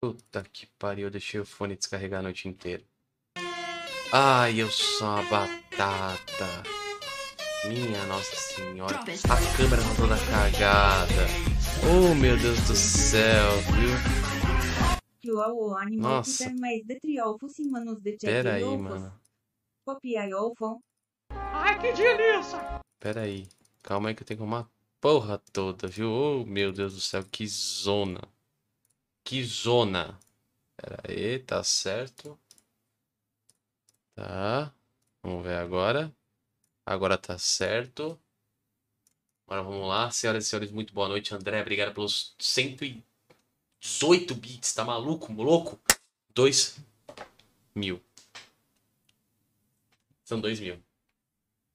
Puta que pariu, eu deixei o fone descarregar a noite inteira. Ai, eu sou uma batata. Minha nossa senhora. A câmera tá toda cagada. Oh, meu Deus do céu, viu? Nossa. Tá Pera aí, mano. Ai, que delícia! Pera aí. Calma aí que eu tenho uma porra toda, viu? Oh, meu Deus do céu, que zona. Que zona. Pera aí, tá certo. Tá. Vamos ver agora. Agora tá certo. Agora vamos lá. Senhoras e senhores, muito boa noite. André, obrigado pelos 118 bits. Tá maluco, louco? 2 mil. São 2 mil.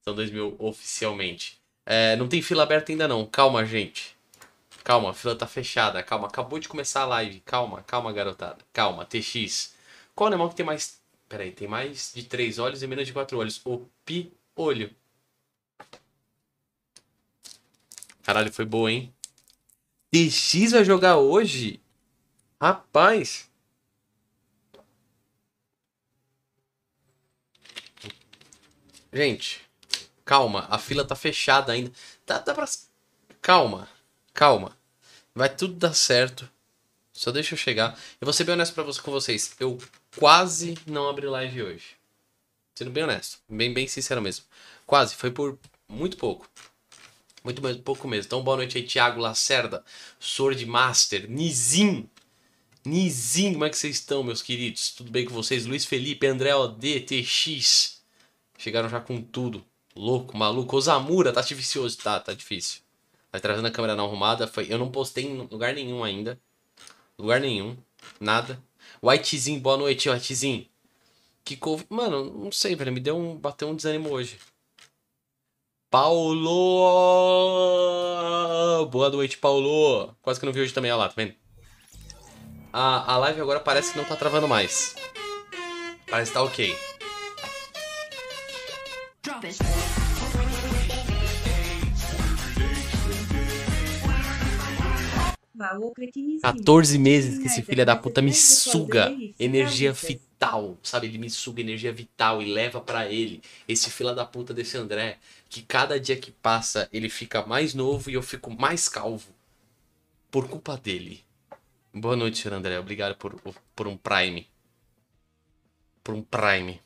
São 2 mil oficialmente. É, não tem fila aberta ainda não. Calma, gente. Calma, a fila tá fechada. Calma, acabou de começar a live. Calma, calma, garotada. Calma, TX. Qual animal que tem mais. Peraí, tem mais de três olhos e menos de quatro olhos? O piolho. Caralho, foi boa, hein? TX vai jogar hoje? Rapaz. Gente, calma, a fila tá fechada ainda. Tá, dá pra. Calma. Calma. Vai tudo dar certo. Só deixa eu chegar. Eu vou ser bem honesto pra você, com vocês. Eu quase não abri live hoje. Sendo bem honesto. Bem, bem sincero mesmo. Quase. Foi por muito pouco. Muito mais, pouco mesmo. Então, boa noite aí, Thiago Lacerda, Sword Master, Nizim, Nizim. como é que vocês estão, meus queridos? Tudo bem com vocês? Luiz Felipe, André OD, TX. Chegaram já com tudo. Louco, maluco. Osamura, tá difícil hoje. Tá, tá difícil. Mas trazendo a câmera não arrumada, foi. Eu não postei em lugar nenhum ainda. Lugar nenhum. Nada. Whitezinho, boa noite, Whitezinho. Que couve. Mano, não sei, velho. Me deu um. Bateu um desânimo hoje. Paulo! Boa noite, Paulo! Quase que não vi hoje também, olha lá, tá vendo? A, a live agora parece que não tá travando mais. Parece que tá ok. Drop it. 14 meses que esse filho da é puta me suga é é energia vital, sabe? Ele me suga energia vital e leva para ele. Esse filho da puta desse André, que cada dia que passa ele fica mais novo e eu fico mais calvo. Por culpa dele. Boa noite, senhor André. Obrigado por, por um Prime. Por um Prime.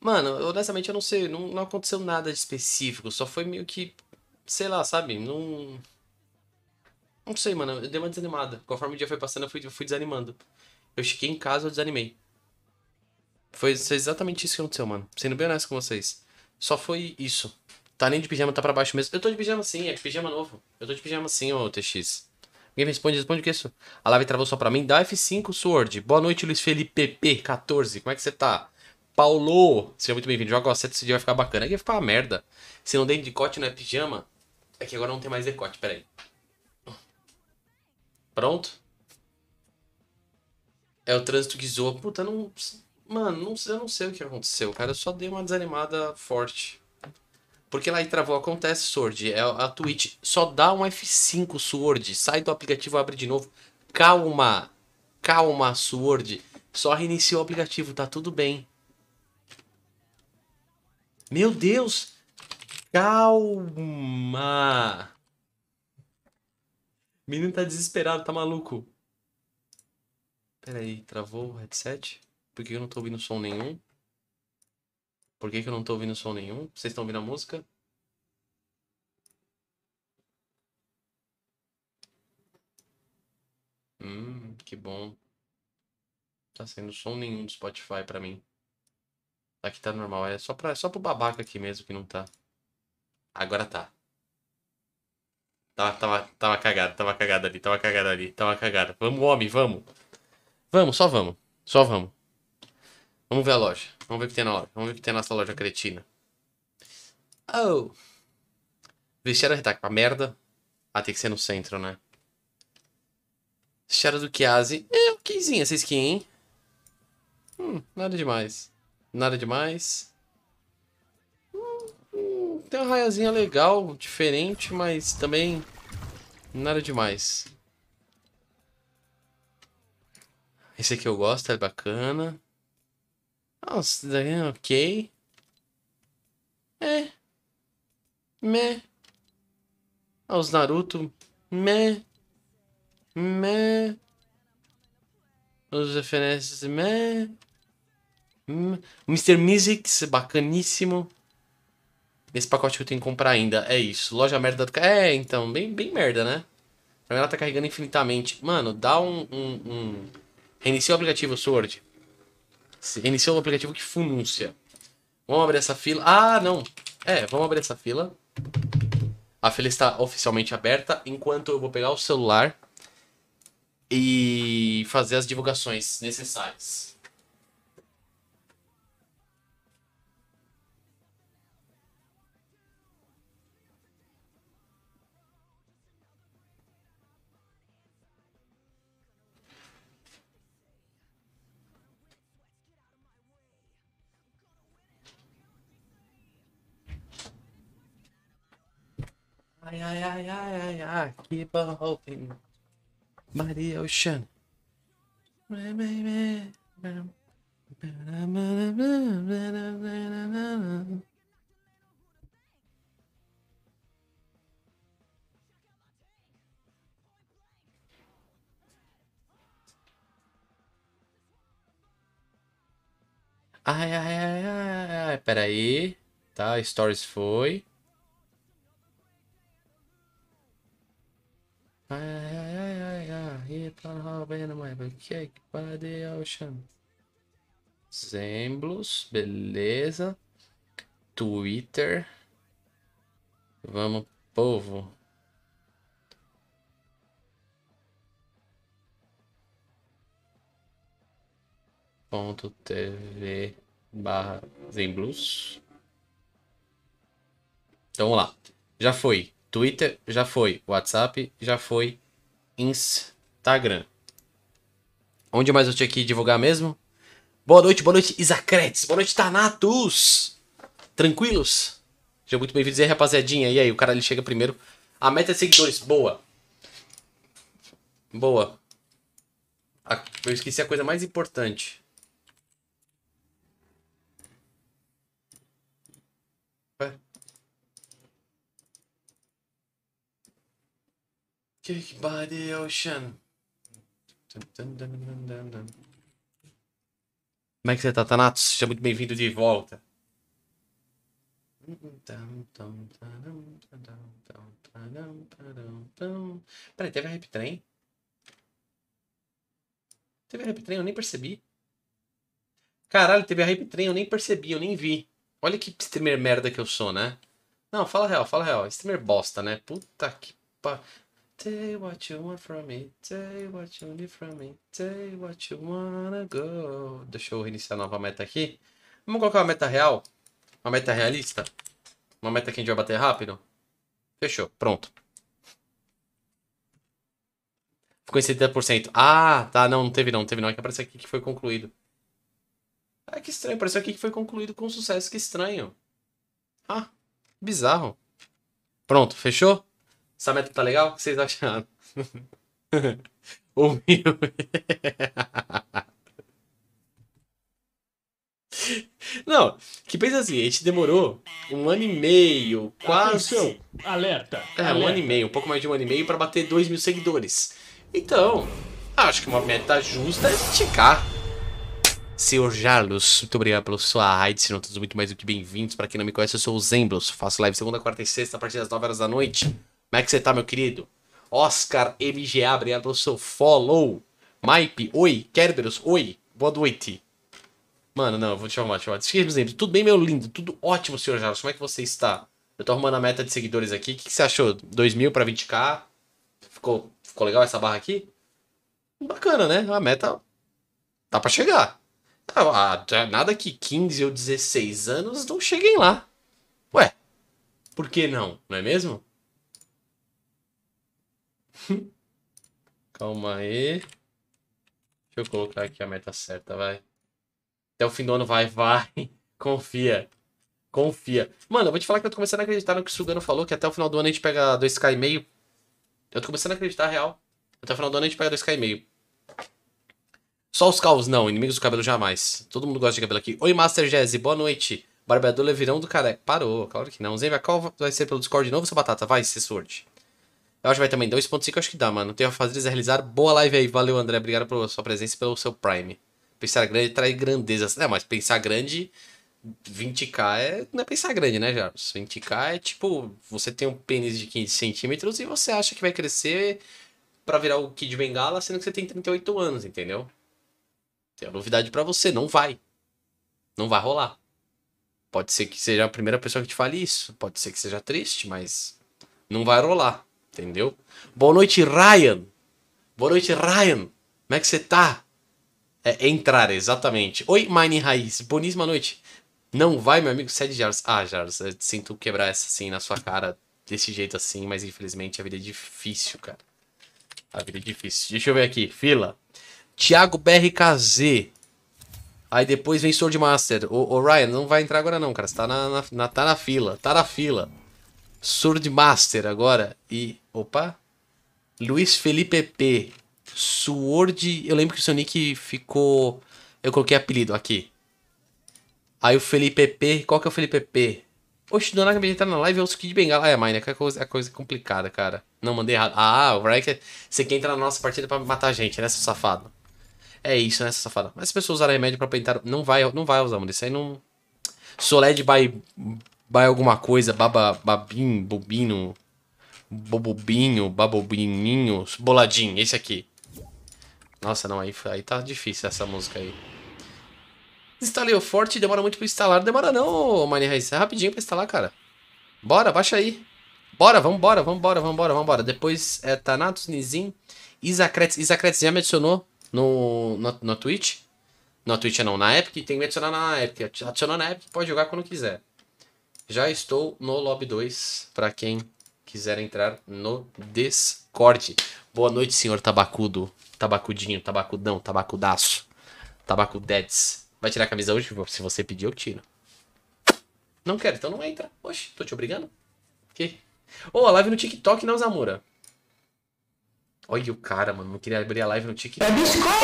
Mano, honestamente eu não sei. Não, não aconteceu nada de específico. Só foi meio que. Sei lá, sabe? Não não sei, mano. Eu dei uma desanimada. Conforme o dia foi passando, eu fui, eu fui desanimando. Eu cheguei em casa, eu desanimei. Foi exatamente isso que aconteceu, mano. Sendo bem honesto com vocês. Só foi isso. Tá nem de pijama, tá pra baixo mesmo. Eu tô de pijama sim, é de pijama novo. Eu tô de pijama sim, ô TX. Ninguém me responde, responde o que é isso? A live travou só pra mim. Dá F5, Sword. Boa noite, Luiz Felipe P14. Como é que você tá? Paulo, seja muito bem-vindo. Joga o 7, esse dia vai ficar bacana. Aqui vai ficar uma merda. Se não der decote, não é pijama. É que agora não tem mais decote, peraí. Pronto. É o trânsito que zoa. Puta, não. Mano, não, eu não sei o que aconteceu, cara. Eu só dei uma desanimada forte. Porque lá e travou, acontece, Sword. É a Twitch. Só dá um F5, Sword. Sai do aplicativo, abre de novo. Calma. Calma, Sword. Só reiniciou o aplicativo, tá tudo bem. Meu Deus! Calma! O menino tá desesperado, tá maluco. Pera aí, travou o headset? Por que eu não tô ouvindo som nenhum? Por que, que eu não tô ouvindo som nenhum? Vocês estão ouvindo a música? Hum, que bom. Tá sendo som nenhum do Spotify pra mim. Aqui tá normal, é só, pra, é só pro babaca aqui mesmo que não tá. Agora tá. Tava, tava, tava cagado, tava cagado ali, tava cagado ali, tava cagado. Vamos, homem, vamos. Vamos, só vamos. Só vamos. Vamos ver a loja. Vamos ver o que tem na loja. Vamos ver o que tem nessa loja cretina. Oh. Vestiário retaque é pra tá merda. Ah, tem que ser no centro, né? Vestiário do Kiase. É, okzinha essa skin, hein? Hum, nada demais. Nada demais. Tem uma raiazinha legal, diferente, mas também nada demais. Esse aqui eu gosto, é bacana. Ah, daí é ok. É. Meh. Ah, os Naruto. Meh. Meh. Os referências. Meh. Mr. Hum. Music, bacaníssimo. Nesse pacote que eu tenho que comprar ainda. É isso. Loja merda do... É, então. Bem, bem merda, né? Pra mim ela tá carregando infinitamente. Mano, dá um... um, um... Reinicia o aplicativo, Sword. Reiniciou o aplicativo que funúncia. Vamos abrir essa fila. Ah, não. É, vamos abrir essa fila. A fila está oficialmente aberta. Enquanto eu vou pegar o celular e fazer as divulgações necessárias. Ai, ai, ai, ai, ai, ai, keep on hoping. Maria Ocean. Ai, ai, ai, ai, ai, peraí. Tá, Stories foi. Ai, ai, ai, ai, ai, ai, ai, ai, ai, ai, ai, ai, ai, ai, Zemblos, beleza. Twitter. Vamos, povo. Ponto TV barra Zenblues. Então vamos lá. Já foi. Twitter já foi, WhatsApp já foi, Instagram. Onde mais eu tinha que divulgar mesmo? Boa noite, boa noite, Isacretes. Boa noite, Tanatos. Tranquilos? Sejam muito bem-vindos aí, rapaziadinha. E aí, o cara ele chega primeiro. A meta é seguidores. Boa. Boa. Ah, eu esqueci a coisa mais importante. Kicked by the ocean. Como é que você tá, Tanatos? Seja muito bem-vindo de volta. Peraí, teve a Rap Train? Teve a Rap Train, eu nem percebi. Caralho, teve a Rap Train, eu nem percebi, eu nem vi. Olha que streamer merda que eu sou, né? Não, fala real, fala real. Streamer bosta, né? Puta que pa... Take what you want from me, take what you need from me, take what you wanna go. Deixa eu reiniciar a nova meta aqui. Vamos colocar uma meta real? Uma meta realista? Uma meta que a gente vai bater rápido? Fechou, pronto. Ficou em 70%. Ah, tá, não, não teve não, não teve não. É que apareceu aqui que foi concluído. Ah, que estranho, apareceu aqui que foi concluído com sucesso, que estranho. Ah, bizarro. Pronto, fechou? Essa meta tá legal? O que vocês acharam? Não, que pensa assim, a gente demorou um ano e meio, quase. Atenção, alerta! É, alerta. um ano e meio, um pouco mais de um ano e meio para bater dois mil seguidores. Então, acho que uma meta justa é esticar. Senhor Jarlos, muito obrigado pelo sua raid, sejam todos muito mais do que bem-vindos. Para quem não me conhece, eu sou o Zemblos, faço live segunda, quarta e sexta a partir das 9 horas da noite. Como é que você tá, meu querido? Oscar MGA, obrigado pelo seu follow. Maipe, oi. Kerberos, oi. Boa noite. Mano, não, vou te chamar, te chamar. Esqueci, tudo bem, meu lindo? Tudo ótimo, senhor Jarvis. Como é que você está? Eu tô arrumando a meta de seguidores aqui. O que, você achou? 2 mil pra 20k? Ficou, ficou legal essa barra aqui? Bacana, né? A meta dá pra chegar. Ah, ah é nada que 15 ou 16 anos não cheguem lá. Ué, por que não? Não é mesmo? Calma aí. Deixa eu colocar aqui a meta certa, vai. Até o fim do ano vai, vai. Confia. Confia. Mano, eu vou te falar que eu tô começando a acreditar no que o Sugano falou, que até o final do ano a gente pega 2k e meio. Eu tô começando a acreditar, real. Até o final do ano a gente pega 2k e meio. Só os caos, não. Inimigos do cabelo, jamais. Todo mundo gosta de cabelo aqui. Oi, Master Jazzy, boa noite. Barbeador levirão do careca. Parou, claro que não. a qual vai ser pelo Discord de novo, sua batata? Vai, se sorte. Eu acho que vai também 2.5, acho que dá, mano. Tenho a fazer a realizar. Boa live aí. Valeu, André. Obrigado pela sua presença e pelo seu Prime. Pensar grande traz grandeza. É, mas pensar grande, 20k é, não é pensar grande, né, Jarvis? 20k é tipo, você tem um pênis de 15 centímetros e você acha que vai crescer para virar o Kid Bengala, sendo que você tem 38 anos, entendeu? Tem a novidade para você, não vai. Não vai rolar. Pode ser que seja a primeira pessoa que te fale isso, pode ser que seja triste, mas não vai rolar entendeu? Boa noite, Ryan. Boa noite, Ryan. Como é que você tá? É entrar, exatamente. Oi, Mine Raiz. Boníssima noite. Não vai, meu amigo. Sede é Jars. Ah, Jars, eu sinto quebrar essa assim na sua cara, desse jeito assim, mas infelizmente a vida é difícil, cara. A vida é difícil. Deixa eu ver aqui. Fila. Thiago BRKZ. Aí depois vem Sword Master. O, o, Ryan, não vai entrar agora não, cara. Você tá na, na, na tá na fila. Tá na fila. Sword Master agora. E Opa. Luiz Felipe P. Sword. Eu lembro que o seu nick ficou. Eu coloquei apelido aqui. Aí o Felipe P. Qual que é o Felipe P? Oxe, dona nada acabei de entrar tá na live, é o Kid Bengala. Ah, é, mãe, né? Que coisa, a coisa é complicada, cara. Não, mandei errado. Ah, o Brian, você quer entrar na nossa partida pra matar a gente, né, seu safado? É isso, né, seu safado? Mas se a pessoa usar remédio pra pintar. Não vai, não vai usar, mano. Isso aí não. Soled by, by alguma coisa, baba, babim, bobino. Bobobinho, babobininho, boladinho, esse aqui. Nossa, não, aí, aí tá difícil essa música aí. Instalei o forte, demora muito pra instalar. Demora não, Mine Raiz. É rapidinho pra instalar, cara. Bora, baixa aí. Bora, vambora, vambora, vambora, vambora. Depois é Thanatos, Nizim, Isacretes. Isacretes já me adicionou no, no, no Twitch. Na Twitch não, na Epic. Tem que me adicionar na Epic. Adicionou na Epic, pode jogar quando quiser. Já estou no Lobby 2, pra quem quiser entrar no Discord. Boa noite, senhor tabacudo. Tabacudinho, tabacudão, tabacudaço. Tabacudedes. Vai tirar a camisa hoje? Se você pedir, eu tiro. Não quero, então não entra. Oxe, tô te obrigando. Que? Ô, oh, a live no TikTok, não, Zamora. Olha o cara, mano. Não queria abrir a live no TikTok. É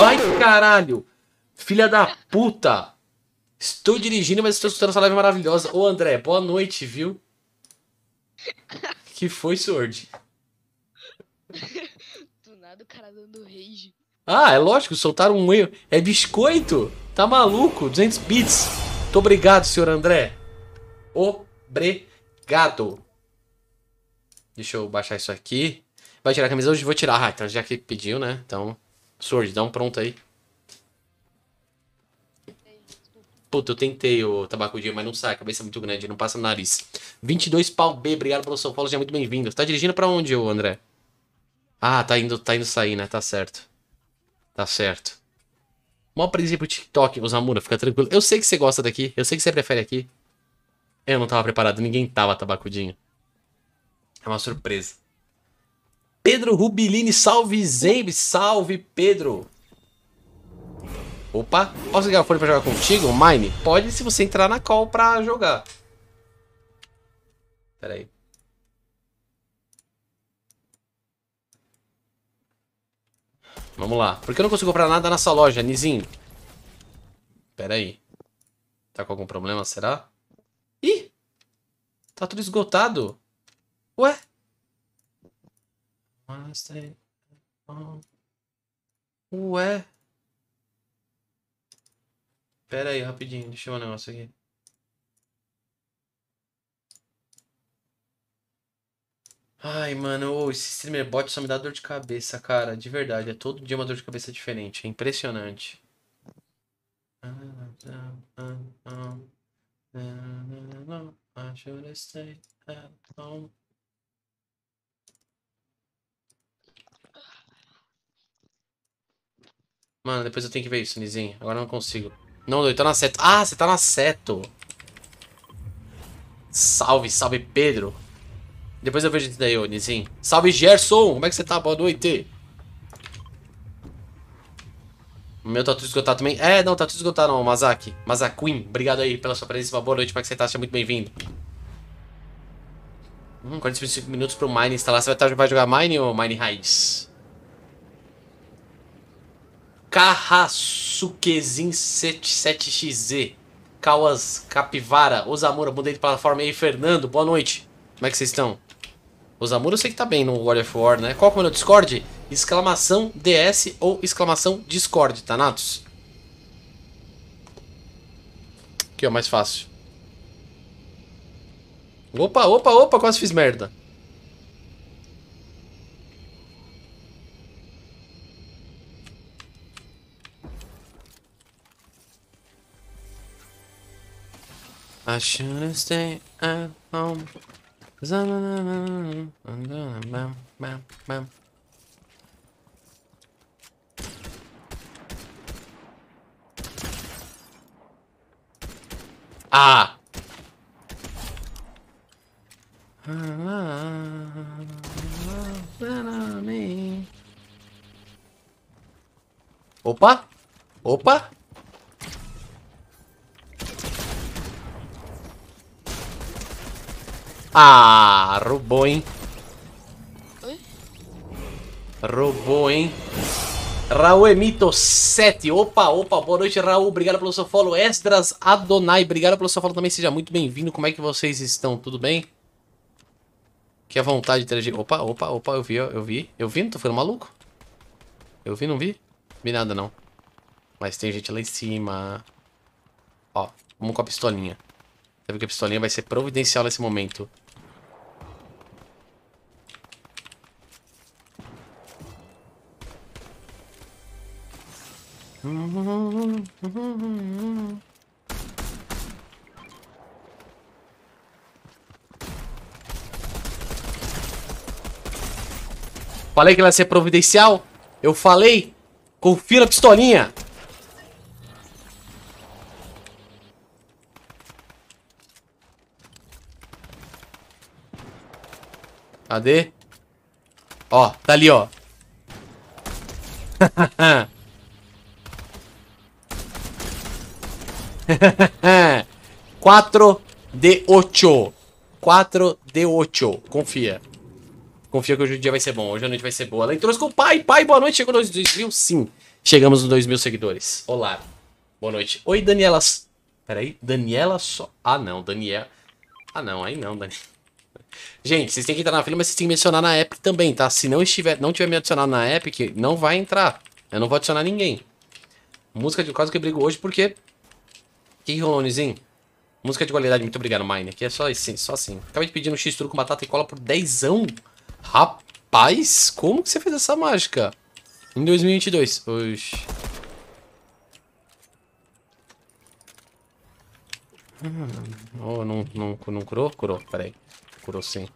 Ai, caralho. Filha da puta. Estou dirigindo, mas estou escutando essa live maravilhosa. Ô, André, boa noite, viu? que foi Sword. Do nada o cara dando rage. Ah, é lógico, soltaram um erro. É biscoito? Tá maluco? 200 bits. Muito obrigado, senhor André. Obrigado. Deixa eu baixar isso aqui. Vai tirar a camisa hoje? Vou tirar. Ah, então já que pediu, né? Então, Sword, dá um pronto aí. Puta, eu tentei o tabaco dia, mas não sai, a cabeça é muito grande, não passa no nariz. 22 pau B, obrigado pelo São Paulo, seja muito bem-vindo. Tá dirigindo para onde, ô André? Ah, tá indo, tá indo sair, né? Tá certo. Tá certo. Mó pro TikTok, Osamura, fica tranquilo. Eu sei que você gosta daqui, eu sei que você prefere aqui. Eu não tava preparado, ninguém tava tabacudinho. É uma surpresa. Pedro Rubilini, salve Zembe, salve Pedro. Opa, posso ligar o fone pra jogar contigo? Mine? Pode se você entrar na call pra jogar. Pera aí. Vamos lá. Por que eu não consigo comprar nada nessa loja, Nizinho? Pera aí. Tá com algum problema, será? Ih! Tá tudo esgotado. Ué? Ué? Pera aí, rapidinho. Deixa eu ver um negócio aqui. Ai, mano, oh, esse streamer bot só me dá dor de cabeça, cara. De verdade, é todo dia uma dor de cabeça diferente. É impressionante. Mano, depois eu tenho que ver isso, Nizinho. Agora eu não consigo. Não, doido, tá na seta. Ah, você tá na seto. Salve, salve, Pedro. Depois eu vejo isso daí, ô Salve, Gerson. Como é que você tá? Boa noite. O meu tá tudo esgotado também. É, não, tá tudo esgotado não, Mazaki. obrigado aí pela sua presença. Uma boa noite, como é que você tá? Seja muito bem-vindo. Hum, 45 minutos pro Mine instalar. Você vai, tá, vai jogar Mine ou Mine Raiz? Carrasukezin 77XZ. Kawas Capivara, Osamura, mudei de plataforma. E aí, Fernando, boa noite. Como é que vocês estão? Osamura eu sei que tá bem no World of War, né? Qual que é o meu Discord? Exclamação DS ou exclamação Discord, tá, Natos? Aqui, ó, mais fácil. Opa, opa, opa, quase fiz merda. I should have stayed at home. Ah! Opa! Opa! Ah, roubou, hein? Roubou, hein? Raul Emito 7. Opa, opa, boa noite, Raul. Obrigado pelo seu follow. Esdras Adonai, obrigado pelo seu follow também. Seja muito bem-vindo. Como é que vocês estão? Tudo bem? Que a vontade de interagir. Opa, opa, opa, eu vi, eu vi. Eu vi, não tô ficando maluco? Eu vi, não vi? vi nada, não. Mas tem gente lá em cima. Ó, vamos com a pistolinha. Deve que a pistolinha vai ser providencial nesse momento. Falei que ela ia ser providencial? Eu falei. Confira a pistolinha. Cadê? Ó, tá ali, ó. Quatro de ocho. Quatro de ocho. Confia. Confia que hoje o dia vai ser bom, hoje a noite vai ser boa. Ela entrou com o pai, pai, boa noite. Chegou nos 2 mil? Sim. Chegamos nos 2 mil seguidores. Olá. Boa noite. Oi, Daniela. Peraí, Daniela só. Ah, não, Daniela. Ah, não, aí não, Daniela. Gente, vocês têm que entrar na fila, mas vocês têm que mencionar na Epic também, tá? Se não estiver, não tiver me adicionado na Epic, não vai entrar. Eu não vou adicionar ninguém. Música de quase que eu brigo hoje porque... Que rolou, Nizinho? Música de qualidade, muito obrigado, Mine. Aqui é só assim, só assim. Acabei de pedir um X-Tru com batata e cola por dezão. Rapaz, como que você fez essa mágica? Em 2022. Oxi. Ah, oh, não, não, não curou? Curou, peraí. Curou sim.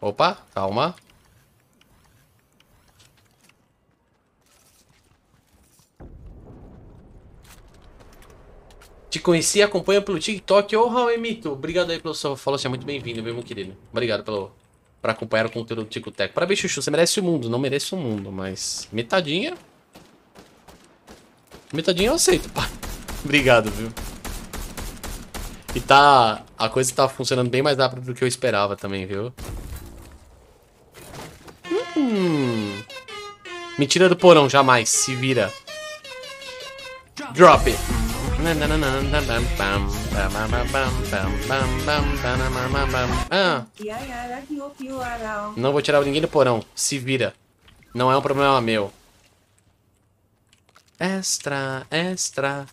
Opa, calma. Te conheci, acompanha pelo TikTok. Ô, oh, Raulmito, obrigado aí pelo seu follow. Seja muito bem-vindo, meu querido. Obrigado pelo, pra acompanhar o conteúdo do Tico Teco. Parabéns, Chuchu. Você merece o mundo. Não merece o mundo, mas metadinha... Metadinha eu aceito, pá. obrigado, viu? E tá... A coisa tá funcionando bem mais rápido do que eu esperava também, viu? Hum... Me tira do porão, jamais. Se vira. Drop it. Ah. Não vou tirar ninguém do porão. Se vira. Não é um problema meu. Extra, extra.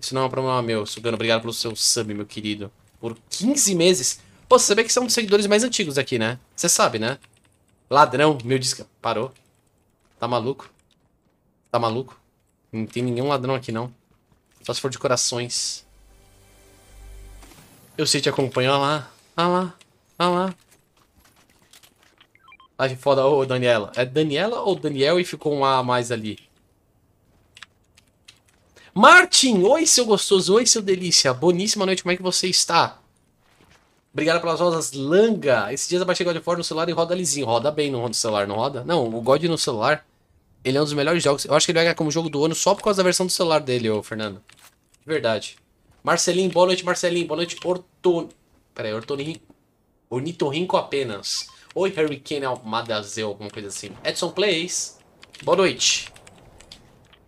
Isso não é um problema meu. Sugano, obrigado pelo seu sub, meu querido. Por 15 meses. Pô, você sabia que são é um dos seguidores mais antigos aqui, né? Você sabe, né? Ladrão, meu disco. Parou. Tá maluco? Tá maluco? Não tem nenhum ladrão aqui, não. Só se for de corações. Eu sei te acompanhar olha lá. Olha lá. Olha lá. Ai, que foda. Ô, oh, Daniela. É Daniela ou Daniel e ficou um A a mais ali? Martin! Oi, seu gostoso. Oi, seu delícia. Boníssima noite. Como é que você está? Obrigado pelas rosas langa. Esses dias eu baixei God of War no celular e roda lisinho. Roda bem no celular, não roda? Não, o God no celular ele é um dos melhores jogos. Eu acho que ele vai ganhar como jogo do ano só por causa da versão do celular dele, ô Fernando. De verdade. Marcelinho, boa noite, Marcelinho. Boa noite, Orton... Peraí, Ortonin... Ornitorrinco apenas. Oi, Harry Kane Almadazeu, alguma coisa assim. Edson Plays, boa noite.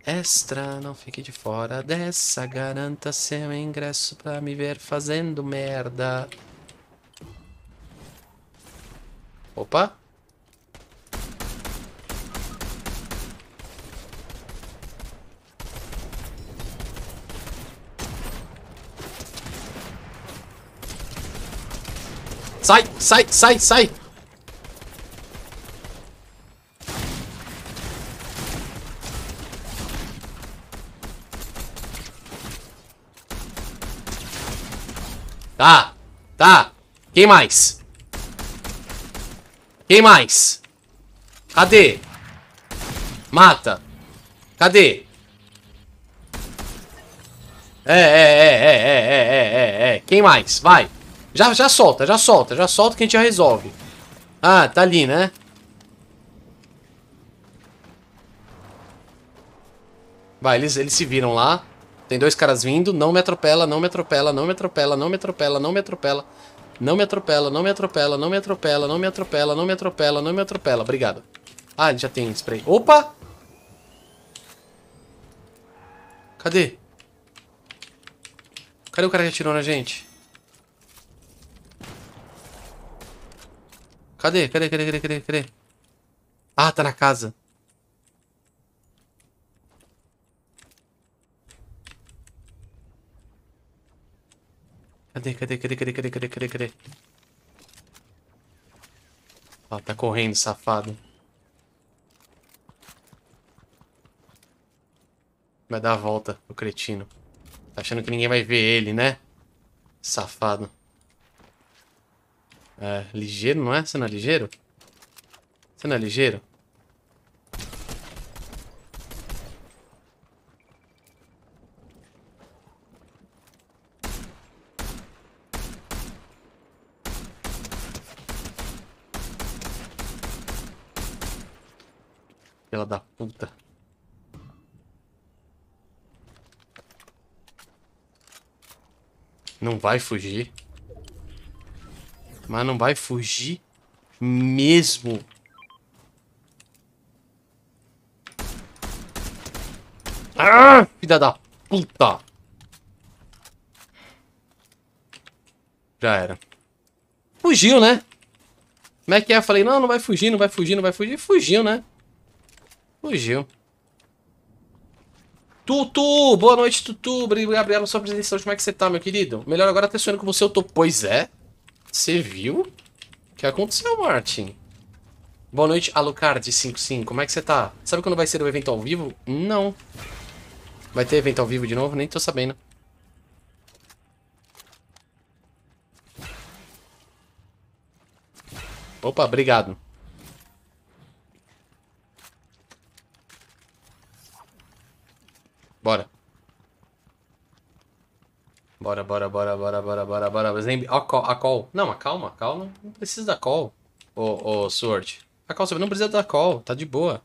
Extra, não fique de fora dessa. Garanta seu ingresso pra me ver fazendo merda. Opa. Sai, sai, sai, sai. Tá, tá. Quem mais? Quem mais? Cadê? Mata. Cadê? É, é, é, é, é, é, é, é. é. Quem mais? Vai. Já, já solta, já solta, já solta que a gente já resolve. Ah, tá ali, né? Vai, eles, eles se viram lá. Tem dois caras vindo. Não me atropela, não me atropela, não me atropela, não me atropela, não me atropela. Não me atropela, não me atropela, não me atropela, não me atropela, não me atropela, não me atropela. Obrigado. Ah, ele já tem spray. Opa! Cadê? Cadê o cara que atirou na gente? Cadê? Cadê? Cadê? Cadê? Cadê? Cadê? Ah, tá na casa. Cadê? Cadê? Cadê? Cadê? Cadê? Cadê? Cadê? Cadê? Ah, tá correndo, safado. Vai dar a volta, o cretino. Tá achando que ninguém vai ver ele, né? Safado. É, ligeiro, não é? Você não é ligeiro? Você não é ligeiro? Pela da puta. Não vai fugir. Mas não vai fugir mesmo. Ah, filha da puta. Já era. Fugiu, né? Como é que é? Eu falei, não, não vai fugir, não vai fugir, não vai fugir. Fugiu, né? Fugiu. Tutu! Boa noite, Tutu. Obrigado, Gabriela, sua presença. Como é que você tá, meu querido? Melhor agora até sonhando com você, eu tô. Pois é. Você viu? O que aconteceu, Martin? Boa noite, Alucard55. Como é que você tá? Sabe quando vai ser o evento ao vivo? Não. Vai ter evento ao vivo de novo? Nem tô sabendo. Opa, obrigado. Bora. Bora, bora, bora, bora, bora, bora, bora. Mas lembre... A call, a call. Não, a calma, a calma. Não precisa da call. Ô, ô, Sword. A call, você não precisa da call. Tá de boa.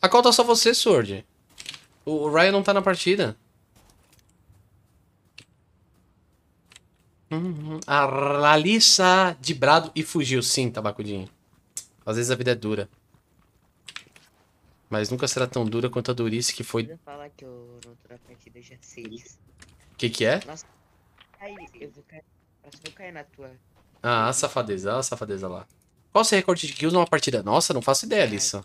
A call tá só você, Sword. O, Ryan não tá na partida. Uhum. A Lalissa de brado e fugiu. Sim, Tabacudinho. Às vezes a vida é dura. Mas nunca será tão dura quanto a durice que foi... Não falar que eu, na outra partida já sei isso. O que que é? aí, eu vou cair. vou cair na tua. Ah, safadeza, a safadeza lá. Qual seu recorde de kills numa partida? Nossa, não faço ideia disso.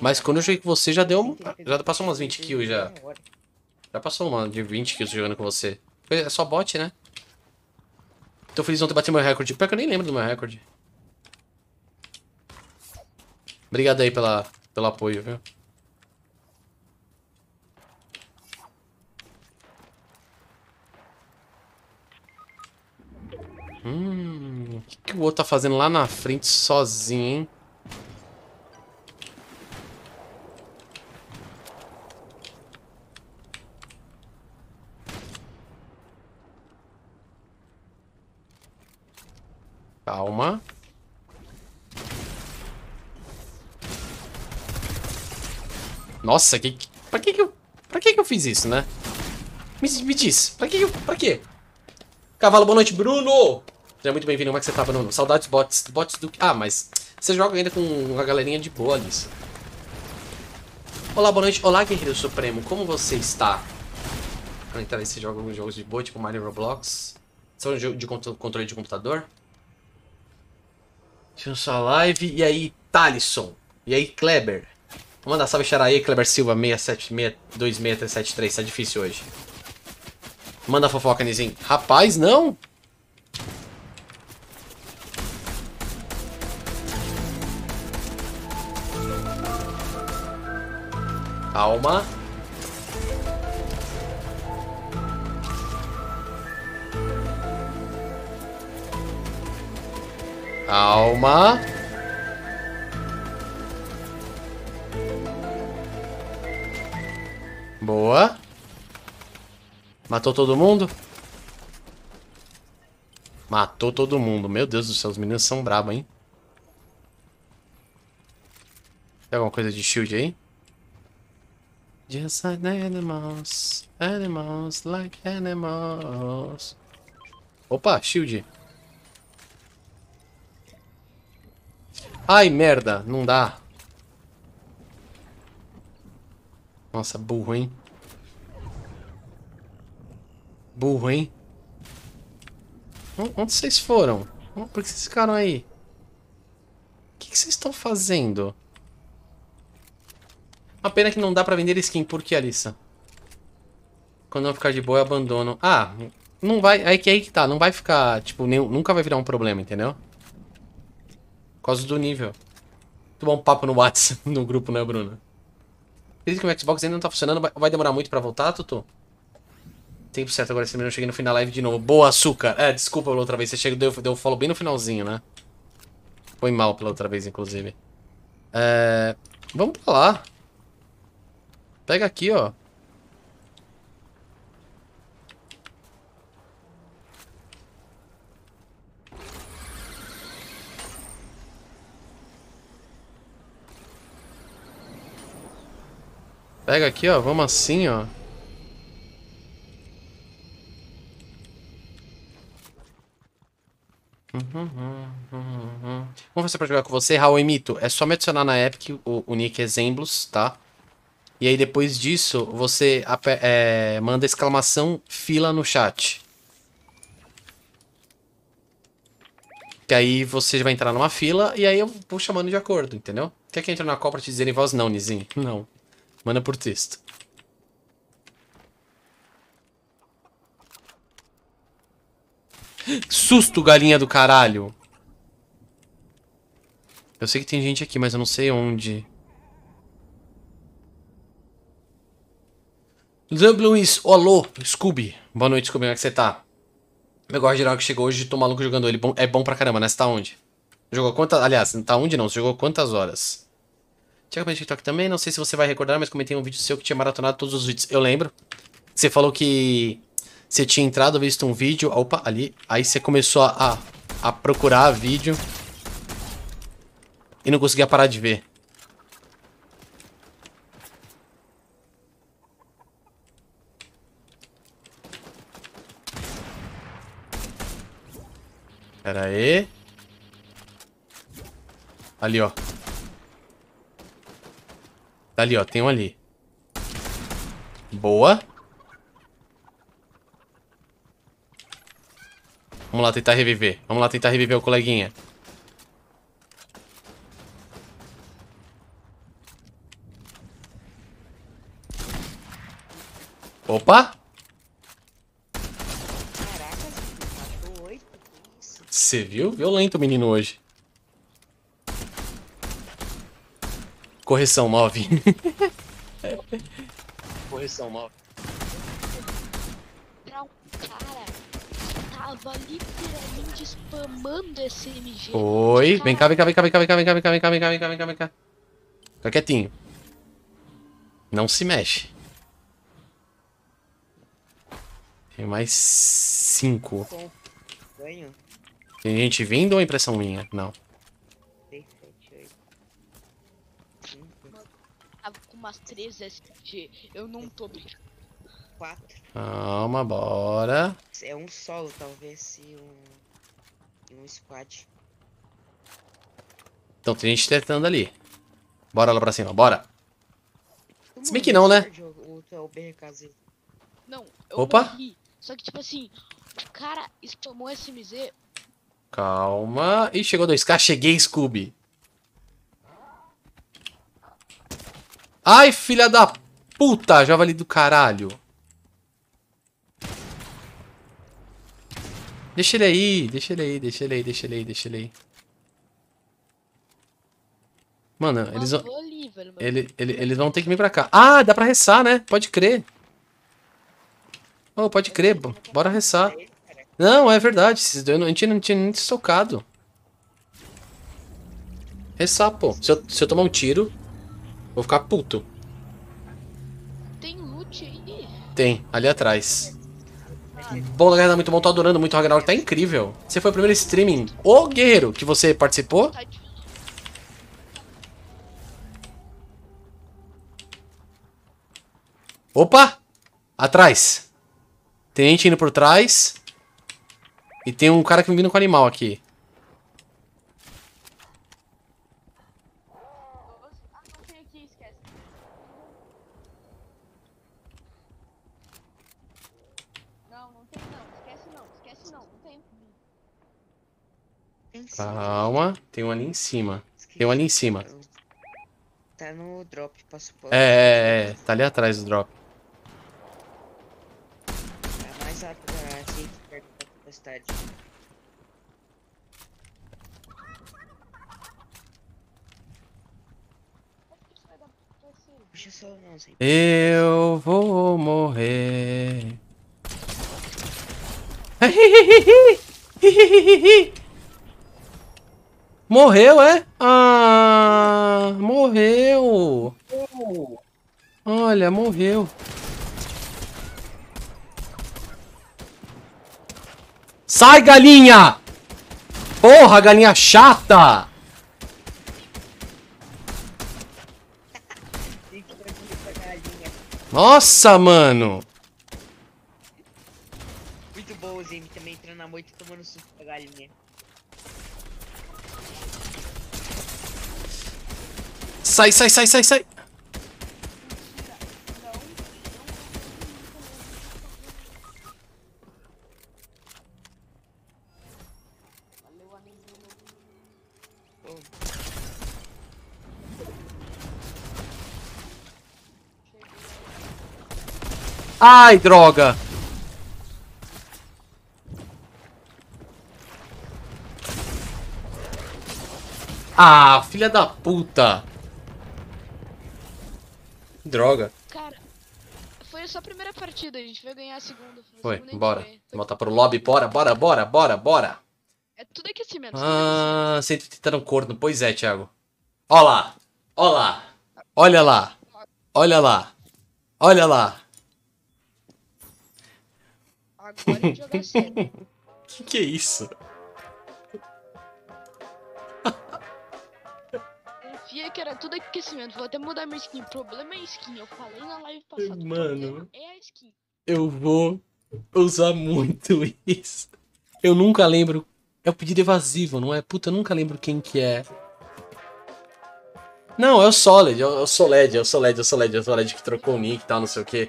Mas quando eu joguei com você, já deu. Já passou umas 20 kills já. Já passou uma de 20 kills jogando com você. É só bot, né? Tô feliz ter bater meu recorde. Pior que eu nem lembro do meu recorde. Obrigado aí pela, pelo apoio, viu? Hum, o que, o outro tá fazendo lá na frente sozinho, hein? Calma. Nossa, que, que, pra que que eu... Pra que que eu fiz isso, né? Me, me diz, pra que que eu... Pra que? Cavalo, boa noite, Bruno! Seja muito bem-vindo, como é que você tá, Bruno? Saudades, bots. Bots do... Ah, mas você joga ainda com uma galerinha de boa, Alissa. Olá, boa noite. Olá, Guerreiro Supremo. Como você está? Pra entrar você joga alguns jogos de boa, tipo Mario Roblox. São um jogo de controle de computador. Deixa eu sua live. E aí, Talisson. E aí, Kleber. Vou mandar salve xaraí, Kleber Silva 676267373. Tá difícil hoje. Manda fofoca, Nizinho. Rapaz, não! Calma. Calma. Boa. Matou todo mundo? Matou todo mundo. Meu Deus do céu, os meninos são bravos, hein? Tem alguma coisa de shield aí? Just like animals, animals like animals. Opa, shield. Ai, merda, não dá. Nossa, burro, hein? Burro, hein? Onde vocês foram? Por que vocês ficaram aí? O que vocês estão fazendo? Uma pena que não dá pra vender skin. Por que, Alissa? Quando eu ficar de boa, eu abandono. Ah, não vai... Aí que, aí que tá. Não vai ficar... Tipo, nem, nunca vai virar um problema, entendeu? Por causa do nível. Tomar um papo no WhatsApp, no grupo, né, Bruna? Acredito que o Xbox ainda não tá funcionando. Vai demorar muito pra voltar, Tutu? Tempo certo agora, esse menino. Cheguei no final da live de novo. Boa, açúcar. É, desculpa pela outra vez. Você chegou, deu, deu follow bem no finalzinho, né? Foi mal pela outra vez, inclusive. É... Vamos pra lá. Pega aqui, ó. Pega aqui, ó. Vamos assim, ó. Vamos fazer pra jogar com você, Raul Emito. É só me adicionar na Epic, o, o nick Exemplos, tá? E aí depois disso, você é, manda exclamação fila no chat. Que aí você vai entrar numa fila e aí eu vou chamando de acordo, entendeu? Quer que entre na copa te dizer em voz? Não, Nizinho. Não. Manda por texto. Susto, galinha do caralho! Eu sei que tem gente aqui, mas eu não sei onde. Jean Luiz, alô, Scooby. Boa noite, Scooby, como é que você tá? Meu gosto geral que chegou hoje, tô maluco jogando ele. É bom pra caramba, né? Você tá onde? Jogou quantas... Aliás, não tá onde não, você jogou quantas horas? Tinha acabado de TikTok também, não sei se você vai recordar, mas comentei um vídeo seu que tinha maratonado todos os vídeos. Eu lembro. Você falou que você tinha entrado, visto um vídeo... Opa, ali. Aí você começou a, a procurar vídeo. E não conseguia parar de ver. Pera aí. Ali, ó. Tá ali, ó. Tem um ali. Boa. Vamos lá tentar reviver. Vamos lá tentar reviver o coleguinha. Opa! Você viu? Violento o menino hoje. Correção 9. Correção Oi, vem cara. Tava literalmente spamando esse MG. Oi. Vem cá, vem cá, vem cá, vem cá, vem cá, vem cá, vem cá, vem cá, vem cá, vem cá, vem cá, vem cá. Fica quietinho. Não se mexe. Tem mais cinco. Ganho. Tem gente vindo ou é impressão minha? Não. 6, 7, 8. Tava com umas 3 SG. Eu não tô brincando. 4. Calma, bora. É um solo, talvez, se um. um squad. Então tem gente tentando ali. Bora lá pra cima, bora. Se bem que não, né? É não, eu Opa. Morri. Só que, tipo assim, o cara spamou SMZ Calma. Ih, chegou 2K. Cheguei, Scooby. Ai, filha da puta, javali do caralho. Deixa ele aí, deixa ele aí, deixa ele aí, deixa ele aí, deixa ele aí. Mano, eles vão... ele, ele, eles vão ter que vir pra cá. Ah, dá pra ressar, né? Pode crer. Oh, pode crer. Bora ressar. Não, é verdade. a gente não tinha nem socado. Ressapo. Se eu, se eu tomar um tiro, vou ficar puto. Tem loot aí? Tem, ali atrás. Bom, galera, tá muito bom. Tô adorando muito o Ragnarok. Tá incrível. Você foi o primeiro streaming. o guerreiro, que você participou? Tá Opa! Atrás. Tem gente indo por trás. E tem um cara que me vindo com animal aqui. Calma, tem um ali em cima. Tem um ali em cima. Tá no drop, posso pôr. É, é, é, tá ali atrás do drop. Eu vou morrer. morreu, é? Ah, morreu. Olha, morreu. Sai, galinha! Porra, galinha chata! Nossa, mano! Muito bom o Zeme também entrando na moita e tomando suco da galinha. Sai, sai, sai, sai, sai! Ai, droga. Ah, filha da puta. Droga. foi só a primeira partida, a gente vai ganhar a segunda. A foi, segunda bora. Volta pro lobby, bora, bora, bora, bora, bora. É tudo aquecimento. Ah, sempre tentaram tá corno. Pois é, Thiago. ó lá. Olha lá. Olha lá. Olha lá. Olha lá jogar cedo. que que é isso? Confia que era tudo aquecimento. Vou até mudar minha skin. O problema é a skin. Eu falei na live passada. Mano, é a skin. Eu vou usar muito isso. Eu nunca lembro. É o pedido evasivo, não é? Puta, eu nunca lembro quem que é. Não, é o Solid, é, é o Soled, é o Soled, é o Soled, é o Soled que trocou o nick e tal, não sei o que.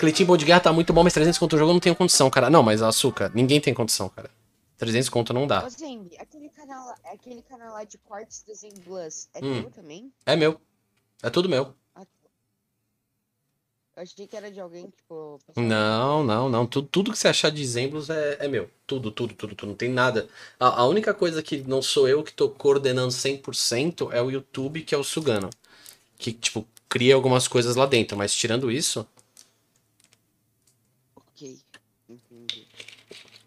Cleitinho Bom de Guerra tá muito bom, mas 300 conto o jogo eu não tenho condição, cara. Não, mas açúcar, ninguém tem condição, cara. 300 conto não dá. Ô, Zembi, aquele canal, aquele canal lá de cortes do Zemblas é hum. teu também? É meu. É tudo meu. Ah, tá. Eu achei que era de alguém tipo. Não, não, não. Tudo, tudo que você achar de exemplos é, é meu. Tudo, tudo, tudo, tudo. Não tem nada. A, a única coisa que não sou eu que tô coordenando 100% é o YouTube, que é o Sugano. Que, tipo, cria algumas coisas lá dentro. Mas tirando isso, Entendi.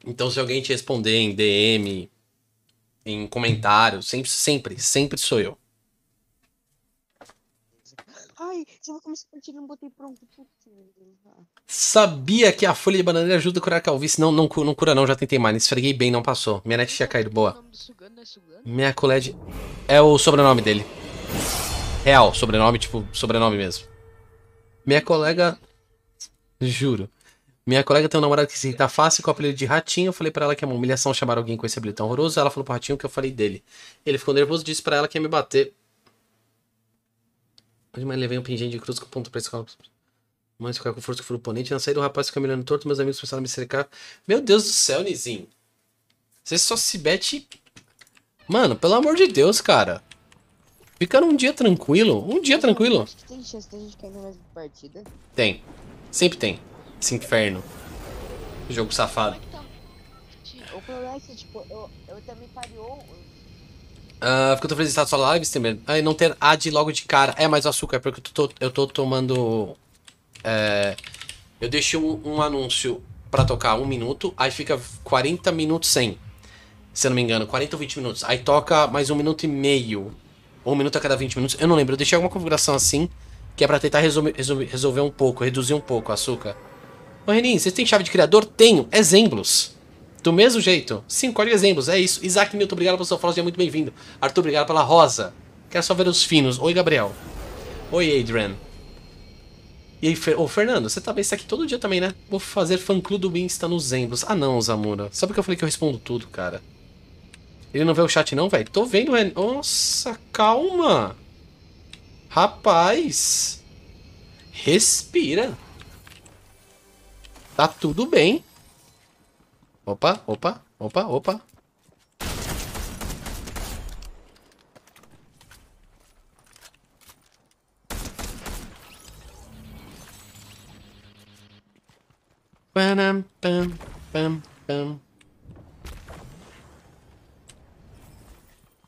Então, se alguém te responder em DM, em comentário, sempre, sempre, sempre sou eu. Ai, você vai começar a partir, não botei pronto. Sabia que a folha de bananeira ajuda a curar a calvície. Não, não, não cura não, já tentei mais. Esfreguei bem, não passou. Minha net tinha caído, boa. Minha colega É o sobrenome dele. Real, sobrenome, tipo, sobrenome mesmo. Minha colega... Juro. Minha colega tem um namorado que se irrita fácil com o apelido de Ratinho. Eu falei para ela que é uma humilhação chamar alguém com esse apelido tão horroroso. Ela falou pro Ratinho que eu falei dele. Ele ficou nervoso e disse para ela que ia me bater. Hoje mais levei um pingente de cruz com ponto pra escola. Mas ficar com força pro oponente. Na saída, do rapaz ficou me olhando torto. Meus amigos começaram a me cercar. Meu Deus do céu, Nizinho. Você só se bete... Mano, pelo amor de Deus, cara. Fica um dia tranquilo. Um dia tranquilo. Tem chance da gente cair na partida? Tem. Sempre tem. Esse inferno. Jogo safado. Então, tipo, o problema é que, tipo, eu, eu também pariu. Ah, ficou tão feliz de estar sua live, Steamer. Ah, e não ter ad logo de cara. É, mais açúcar, porque eu tô, eu tô tomando. É, eu deixo um, um anúncio para tocar um minuto, aí fica 40 minutos sem. Se eu não me engano, 40 ou 20 minutos. Aí toca mais um minuto e meio. um minuto a cada 20 minutos. Eu não lembro, eu deixei alguma configuração assim, que é pra tentar resolver, resolver um pouco, reduzir um pouco o açúcar. Ô Renin, vocês têm chave de criador? Tenho. Exemplos. Do mesmo jeito. Cinco códigos exemplos. É isso. Isaac Milton, obrigado pela sua fala. É muito bem-vindo. Arthur, obrigado pela rosa. Quero só ver os finos. Oi, Gabriel. Oi, Adrian. E aí, Fer... Ô, Fernando, você tá isso tá aqui todo dia também, né? Vou fazer fã-clube do Insta nos exemplos? Ah, não, Zamura. Sabe que eu falei que eu respondo tudo, cara? Ele não vê o chat não, velho? Tô vendo, Ren. Nossa, calma. Rapaz. Respira. Tá tudo bem. Opa, opa, opa, opa. Pam, pam, pam, pam.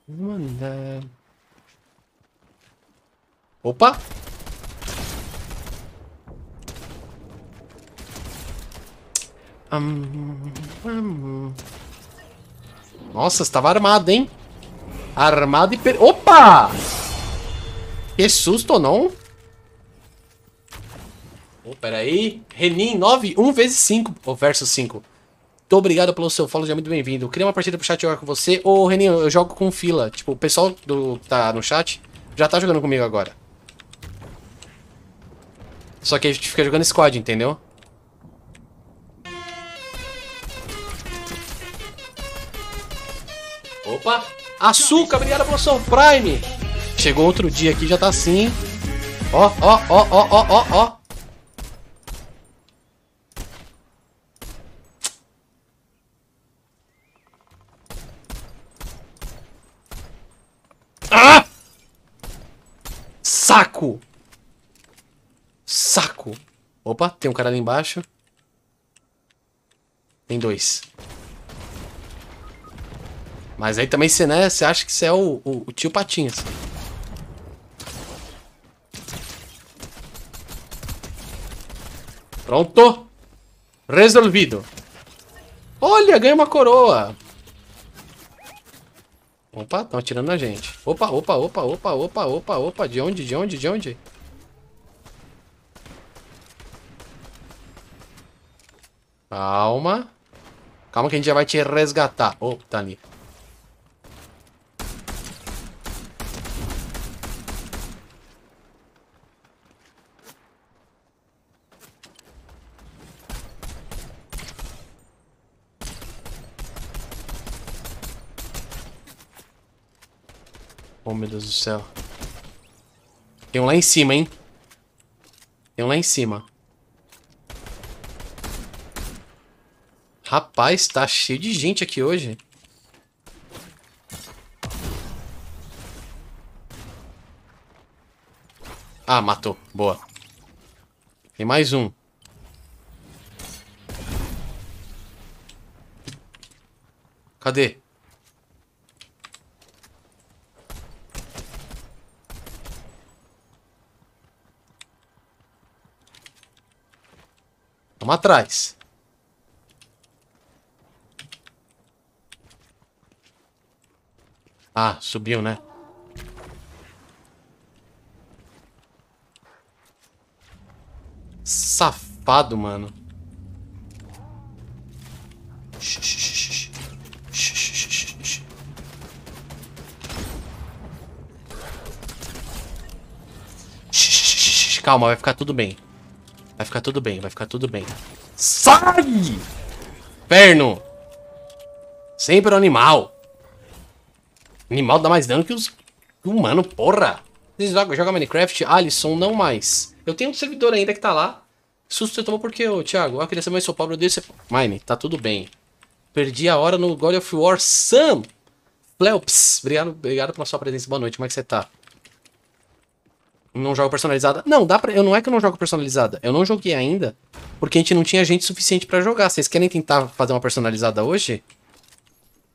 Mandar. Opa! Nossa, estava armado, hein? Armado e per... Opa! Que susto, não? Oh, peraí. Renin 9, 1 vezes 5. Oh, verso 5. Muito obrigado pelo seu follow, seja muito bem-vindo. Queria uma partida pro chat jogar com você. Ô, oh, Renin, eu jogo com fila. Tipo, o pessoal do, que tá no chat já tá jogando comigo agora. Só que a gente fica jogando squad, entendeu? Opa! Açúcar, obrigado pelo seu Prime! Chegou outro dia aqui, já tá assim. Ó, ó, ó, ó, ó, ó, ó. Ah! Saco! Saco! Opa, tem um cara ali embaixo. Tem dois. Mas aí também você, né, você acha que você é o, o, o tio Patinhas. Pronto. Resolvido. Olha, ganhei uma coroa. Opa, estão atirando na gente. Opa, opa, opa, opa, opa, opa, opa. De onde, de onde, de onde? Calma. Calma que a gente já vai te resgatar. Oh, tá ali. Oh, meu Deus do céu. Tem um lá em cima, hein? Tem um lá em cima. Rapaz, tá cheio de gente aqui hoje. Ah, matou. Boa. Tem mais um. Cadê? atrás. Ah, subiu, né? Safado, mano. Calma, vai ficar tudo bem. Vai ficar tudo bem, vai ficar tudo bem. Sai! Perno! Sempre o um animal. Animal dá mais dano que os humano, porra. Vocês jogam, Minecraft? Alisson, não mais. Eu tenho um servidor ainda que tá lá. Susto você tomou por quê, ô, Thiago? Ah, queria ser mais sou pobre, eu dei ser... Mine, tá tudo bem. Perdi a hora no God of War Sam. Pleops, obrigado, obrigado pela sua presença. Boa noite, como é que você tá? não jogo personalizada. Não, dá pra. Eu não é que eu não jogo personalizada. Eu não joguei ainda, porque a gente não tinha gente suficiente para jogar. Vocês querem tentar fazer uma personalizada hoje?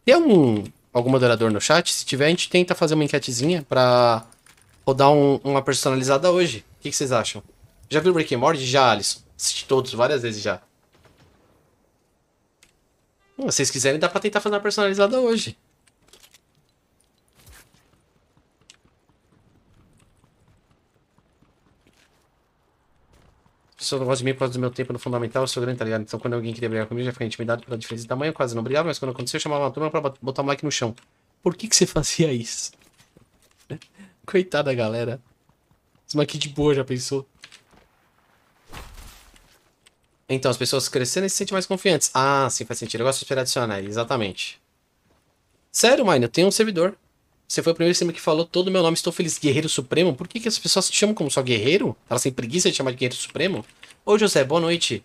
Tem algum, algum moderador no chat? Se tiver, a gente tenta fazer uma enquetezinha pra rodar um, uma personalizada hoje. O que, que, vocês acham? Já viu Breaking Mord? Já, Alisson. Assisti todos várias vezes já. Hum, se vocês quiserem, dá pra tentar fazer uma personalizada hoje. pessoa não gosta de mim por causa do meu tempo no fundamental, sou grande, tá ligado? Então quando alguém queria brigar comigo, já ficava intimidado pela diferença de tamanho, quase não brigava, mas quando aconteceu, eu chamava uma turma pra botar o moleque no chão. Por que que você fazia isso? Coitada, galera. Isso aqui de boa, já pensou? Então, as pessoas crescendo e se sentem mais confiantes. Ah, sim, faz sentido. Eu gosto de esperar adicionar, exatamente. Sério, Mine, eu tenho um servidor você foi o primeiro cinema que falou todo o meu nome, estou feliz, Guerreiro Supremo. Por que, que as pessoas se chamam como só Guerreiro? Elas têm preguiça de chamar de Guerreiro Supremo? Ô José, boa noite.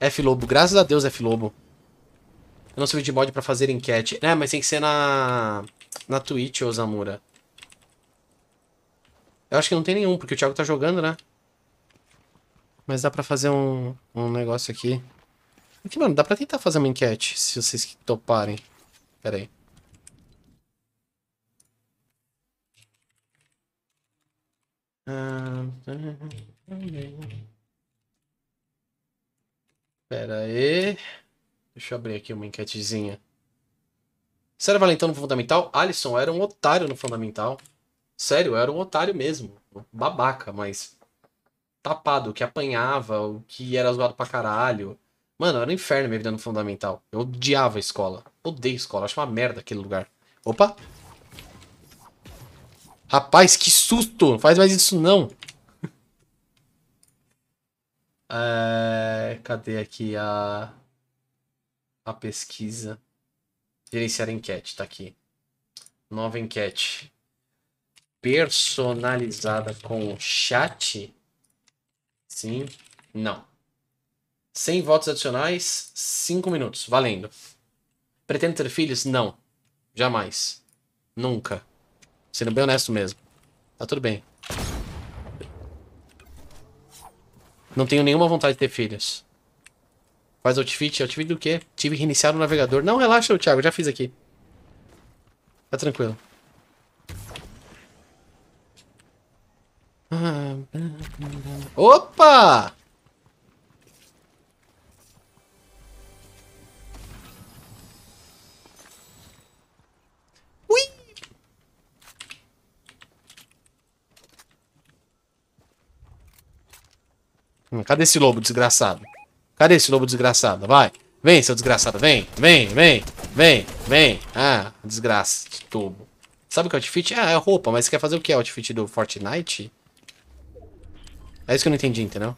F Lobo, graças a Deus, F Lobo. Eu não sei de mod pra fazer enquete. É, mas tem que ser na. Na Twitch, ô Zamura. Eu acho que não tem nenhum, porque o Thiago tá jogando, né? Mas dá pra fazer um, um negócio aqui. Aqui, mano, dá pra tentar fazer uma enquete, se vocês toparem. Pera aí. Pera aí. Deixa eu abrir aqui uma enquetezinha. Sério, Valentão no Fundamental? Alisson era um otário no Fundamental. Sério, era um otário mesmo. Babaca, mas tapado, que apanhava, o que era zoado pra caralho. Mano, era um inferno minha vida no Fundamental. Eu odiava a escola. Odeio a escola, acho uma merda aquele lugar. Opa! Rapaz, que susto! Não faz mais isso não. É, cadê aqui a, a pesquisa? Gerenciar enquete, tá aqui. Nova enquete. Personalizada com chat? Sim. Não. 100 votos adicionais, 5 minutos. Valendo. Pretendo ter filhos? Não. Jamais. Nunca. Sendo bem honesto mesmo. Tá tudo bem. Não tenho nenhuma vontade de ter filhos. Faz outfit. Outfit do quê? Tive que reiniciar o navegador. Não, relaxa, Thiago. Já fiz aqui. Tá tranquilo. Ah, Opa! Hum, cadê esse lobo desgraçado? Cadê esse lobo desgraçado? Vai. Vem, seu desgraçado. Vem, vem, vem, vem, vem. Ah, desgraça tubo. Sabe o que é outfit? Ah, é roupa. Mas você quer fazer o que é outfit do Fortnite? É isso que eu não entendi, entendeu?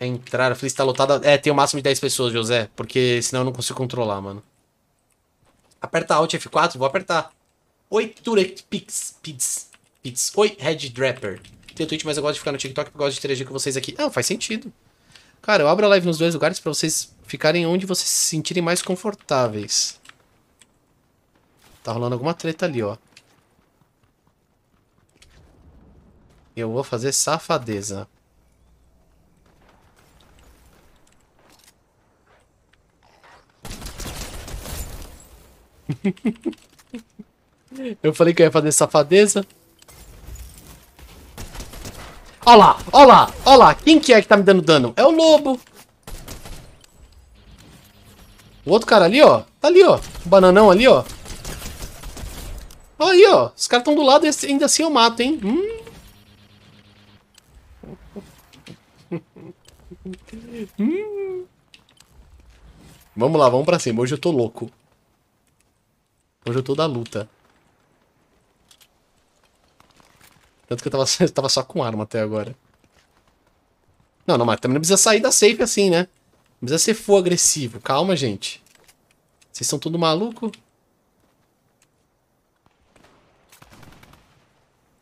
Entrar, a feliz tá lotada. É, tem o máximo de 10 pessoas, José. Porque senão eu não consigo controlar, mano. Aperta Alt F4, vou apertar. Oi, Turek Pix. Pits. Pits. Oi, Red Draper tem o Twitch, mas eu gosto de ficar no TikTok porque eu gosto de interagir com vocês aqui. Ah, faz sentido. Cara, eu abro a live nos dois lugares para vocês ficarem onde vocês se sentirem mais confortáveis. Tá rolando alguma treta ali, ó. Eu vou fazer safadeza. eu falei que eu ia fazer safadeza. Olha lá, olha lá, olha lá. Quem que é que tá me dando dano? É o lobo. O outro cara ali, ó. Tá ali, ó. O bananão ali, ó. Olha aí, ó. Os caras estão do lado e ainda assim eu mato, hein. Hum. Hum. Vamos lá, vamos pra cima. Hoje eu tô louco. Hoje eu tô da luta. Tanto que eu tava, eu tava só com arma até agora. Não, não, mas também não precisa sair da safe assim, né? Não precisa ser full agressivo. Calma, gente. Vocês são tudo maluco?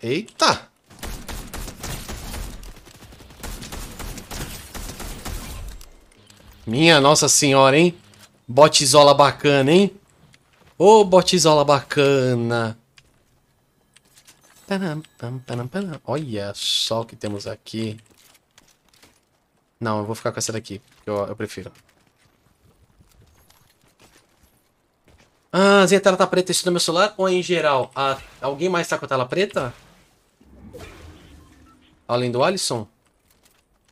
Eita! Minha nossa senhora, hein? Botizola bacana, hein? Ô, oh, botizola bacana! Olha só o que temos aqui. Não, eu vou ficar com essa daqui. Eu, eu prefiro. Ah, a tela tá preta isso é no meu celular ou em geral? Ah, alguém mais tá com a tela preta? Além do Alisson?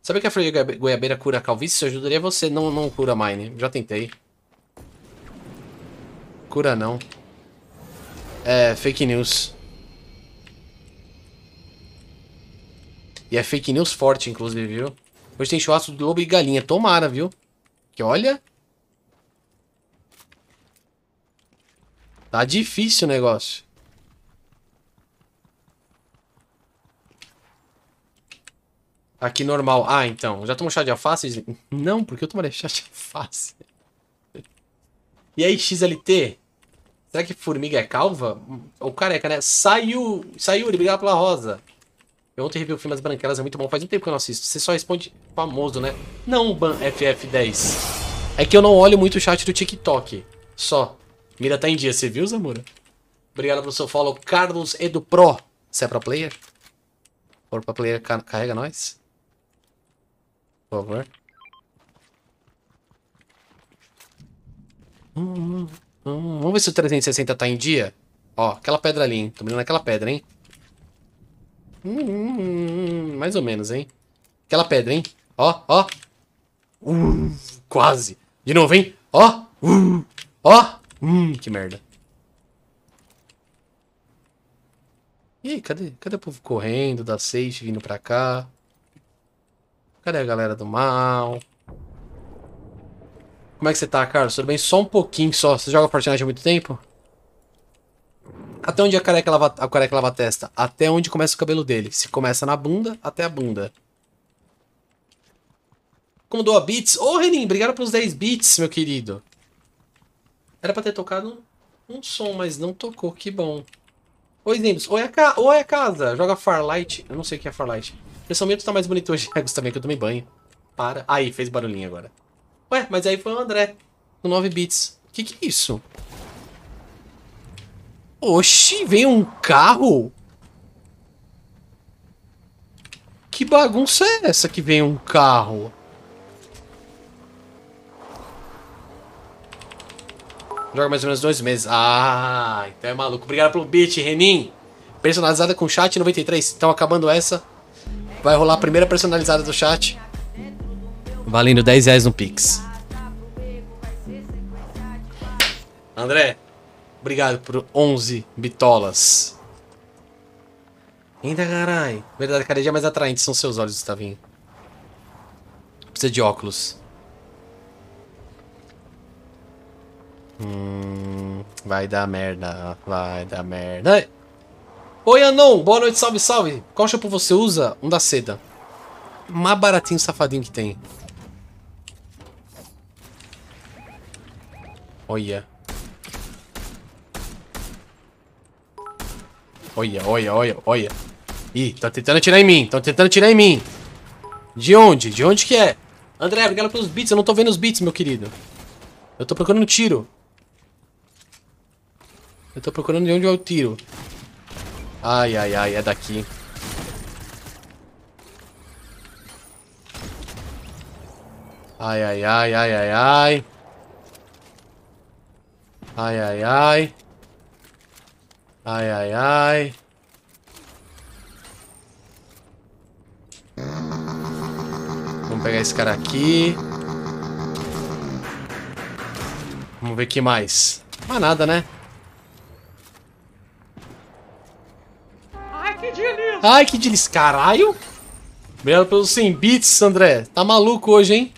Sabe que a folha de goiabeira cura a calvície? Eu ajudaria você. Não, não cura mine. Né? Já tentei. Cura não. É, fake news. E é fake news forte, inclusive, viu? Hoje tem churrasco de lobo e galinha. Tomara, viu? Que olha... Tá difícil o negócio. Tá aqui normal. Ah, então. Já tomou chá de alface? Não, porque eu tomaria chá de alface. E aí, XLT? Será que formiga é calva? Ou careca, né? Saiu! Saiu, obrigado pela rosa. Eu ontem revi o filme As Branquelas, é muito bom. Faz um tempo que eu não assisto. Você só responde famoso, né? Não, Ban FF10. É que eu não olho muito o chat do TikTok. Só. Mira tá em dia, você viu, Zamora? Obrigado pelo seu follow, Carlos Edu Pro. Você é pra player? For pra player, carrega nós. Por favor. Hum, hum, hum. Vamos ver se o 360 tá em dia. Ó, aquela pedra ali, hein? Tô mirando aquela pedra, hein? Hum, mais ou menos, hein? Aquela pedra, hein? Ó, ó. Uh, quase. De novo, hein? Ó. Uh, ó. Hum, que merda. E aí, cadê, cadê o povo correndo da Seixe vindo pra cá? Cadê a galera do mal? Como é que você tá, Carlos? Tudo bem? Só um pouquinho só. Você joga Fortnite há muito tempo? Até onde a careca lava a, careca lava a testa? Até onde começa o cabelo dele. Se começa na bunda, até a bunda. Como doa bits? Ô, oh, Renin, obrigado pelos 10 bits, meu querido. Era pra ter tocado um, som, mas não tocou. Que bom. Oi, Nimbus. Oi, a ca... Oi, a casa. Joga Farlight. Eu não sei o que é Farlight. Pensamento tá mais bonito hoje, Agus, também, que eu tomei banho. Para. Aí, fez barulhinho agora. Ué, mas aí foi o André. Com 9 bits. Que que é isso? Oxi, veio um carro? Que bagunça é essa que vem um carro? Joga mais ou menos dois meses. Ah, então é maluco. Obrigado pelo beat, Renin. Personalizada com chat 93. Então acabando essa. Vai rolar a primeira personalizada do chat. Valendo 10 reais no Pix. André, Obrigado por 11 bitolas. Ainda carai. Verdade, cada dia mais atraente são seus olhos, Gustavinho. Precisa de óculos. Hum, vai dar merda, vai dar merda. Oi, Anon, boa noite, salve, salve. Qual shampoo você usa? Um da seda. Mais baratinho safadinho que tem. Olha. Olha, olha, olha, olha. Ih, estão tentando atirar em mim. Estão tentando atirar em mim. De onde? De onde que é? André, obrigado pelos bits, Eu não tô vendo os bits, meu querido. Eu tô procurando tiro. Eu tô procurando de onde é o tiro. Ai, ai, ai. É daqui. Ai, ai, ai, ai, ai, ai. Ai, ai, ai. Ai, ai, ai. Vamos pegar esse cara aqui. Vamos ver que mais. Mas nada, né? Ai, que delícia! Ai, que delícia! Caralho! Obrigado pelos 100 bits, André. Tá maluco hoje, hein?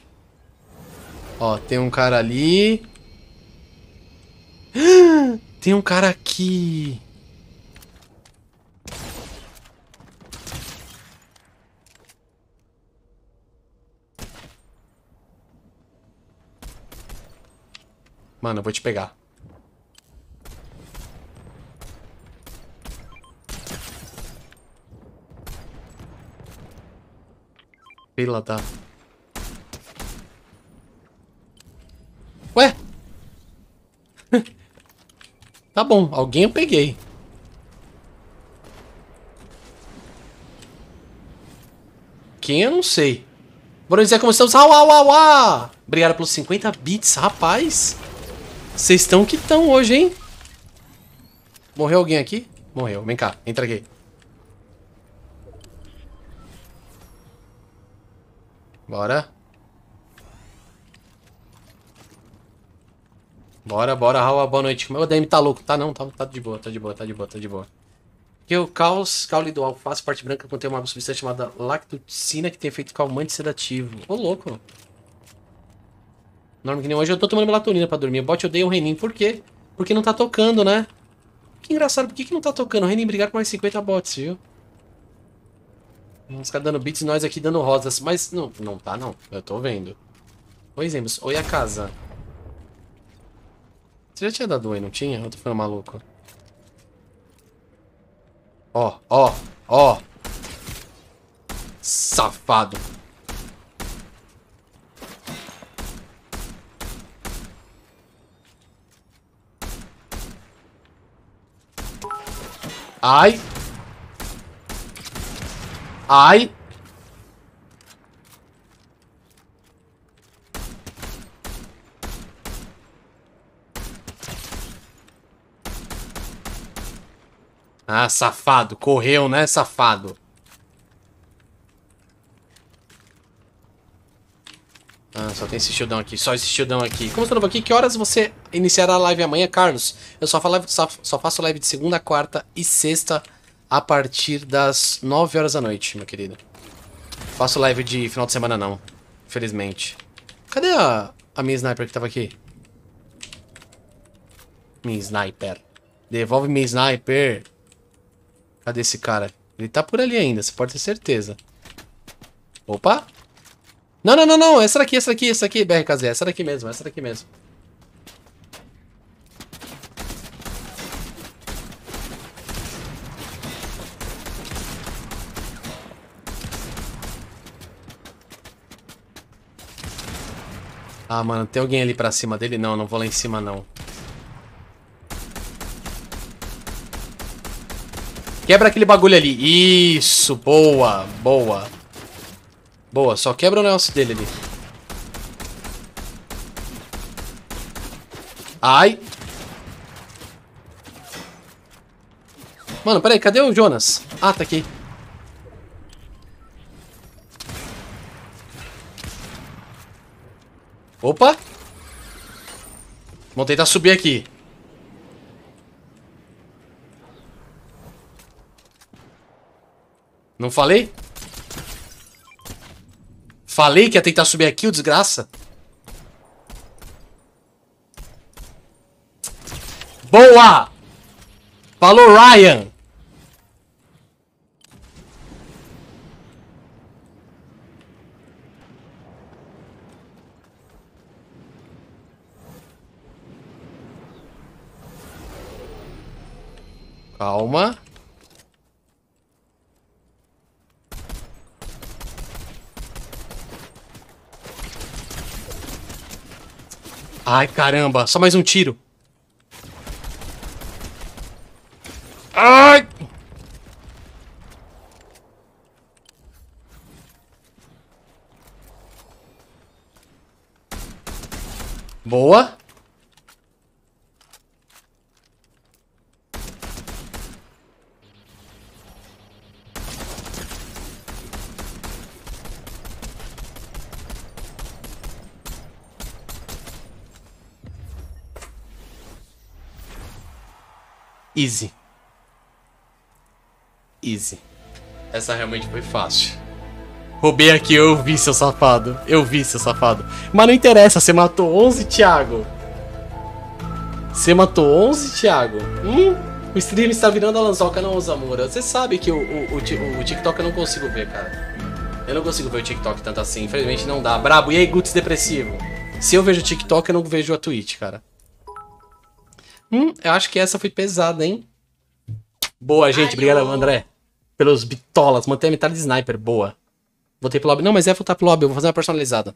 Ó, tem um cara ali. Tem um cara aqui. Mano, eu vou te pegar. Pila tá. Ué? tá bom, alguém eu peguei. Quem eu não sei. Bora dizer como estamos. Au, au, au, au. Obrigado pelos 50 bits, rapaz. Vocês estão que estão hoje, hein? Morreu alguém aqui? Morreu. Vem cá, entra aqui. Bora. Bora, bora, Raul, boa noite. Meu DM tá louco. Tá não, tá, tá de boa, tá de boa, tá de boa, tá de boa. Que é o caos, caule do alface, parte branca, contém uma substância chamada lactucina que tem efeito calmante sedativo. Ô, louco. Norma que nem hoje eu tô tomando melatonina pra dormir. O bot dei o Renin. Por quê? Porque não tá tocando, né? Que engraçado. Por que, que não tá tocando? O Renin brigar com mais 50 bots, viu? Os caras dando beats nós aqui dando rosas. Mas não, não tá, não. Eu tô vendo. Oi, Zembos. É, oi, a casa. Você já tinha dado oi, não tinha? Eu tô ficando maluco. Ó, ó, ó. Safado. Ai. Ai. Ah, safado. Correu, né, safado? Ah, só tem esse shieldão aqui. Só esse shieldão aqui. Como você não aqui? Que horas você iniciar a live amanhã, Carlos. Eu só, só, só faço live de segunda, quarta e sexta a partir das 9 horas da noite, meu querido. Faço live de final de semana não, felizmente. Cadê a, a minha sniper que tava aqui? Minha sniper. Devolve minha sniper. Cadê esse cara? Ele tá por ali ainda, você pode ter certeza. Opa! Não, não, não, não. Essa daqui, essa daqui, essa daqui, BRKZ. Essa daqui mesmo, essa daqui mesmo. Ah, mano, tem alguém ali pra cima dele? Não, não vou lá em cima, não. Quebra aquele bagulho ali. Isso, boa, boa. Boa, só quebra o negócio dele ali. Ai. Mano, peraí, cadê o Jonas? Ah, tá aqui. Opa! Vamos tentar subir aqui. Não falei? Falei que ia tentar subir aqui, o desgraça. Boa! Falou, Ryan! Calma. Ai, caramba. Só mais um tiro. Ai! Boa. Easy. Easy. Essa realmente foi fácil. Roubei aqui, eu vi, seu safado. Eu vi, seu safado. Mas não interessa, você matou 11, Thiago. Você matou 11, Thiago. Hum? O stream está virando a lanzoca, não, Osamura. Você sabe que o, o, o, o TikTok eu não consigo ver, cara. Eu não consigo ver o TikTok tanto assim. Infelizmente não dá. Brabo. E aí, Guts Depressivo? Se eu vejo o TikTok, eu não vejo a Twitch, cara. Hum, eu acho que essa foi pesada, hein? Boa, gente. Ai, Obrigado, eu... André. Pelos bitolas. Manter a metade de sniper. Boa. Voltei pro lobby. Não, mas é voltar pro lobby. Eu vou fazer uma personalizada.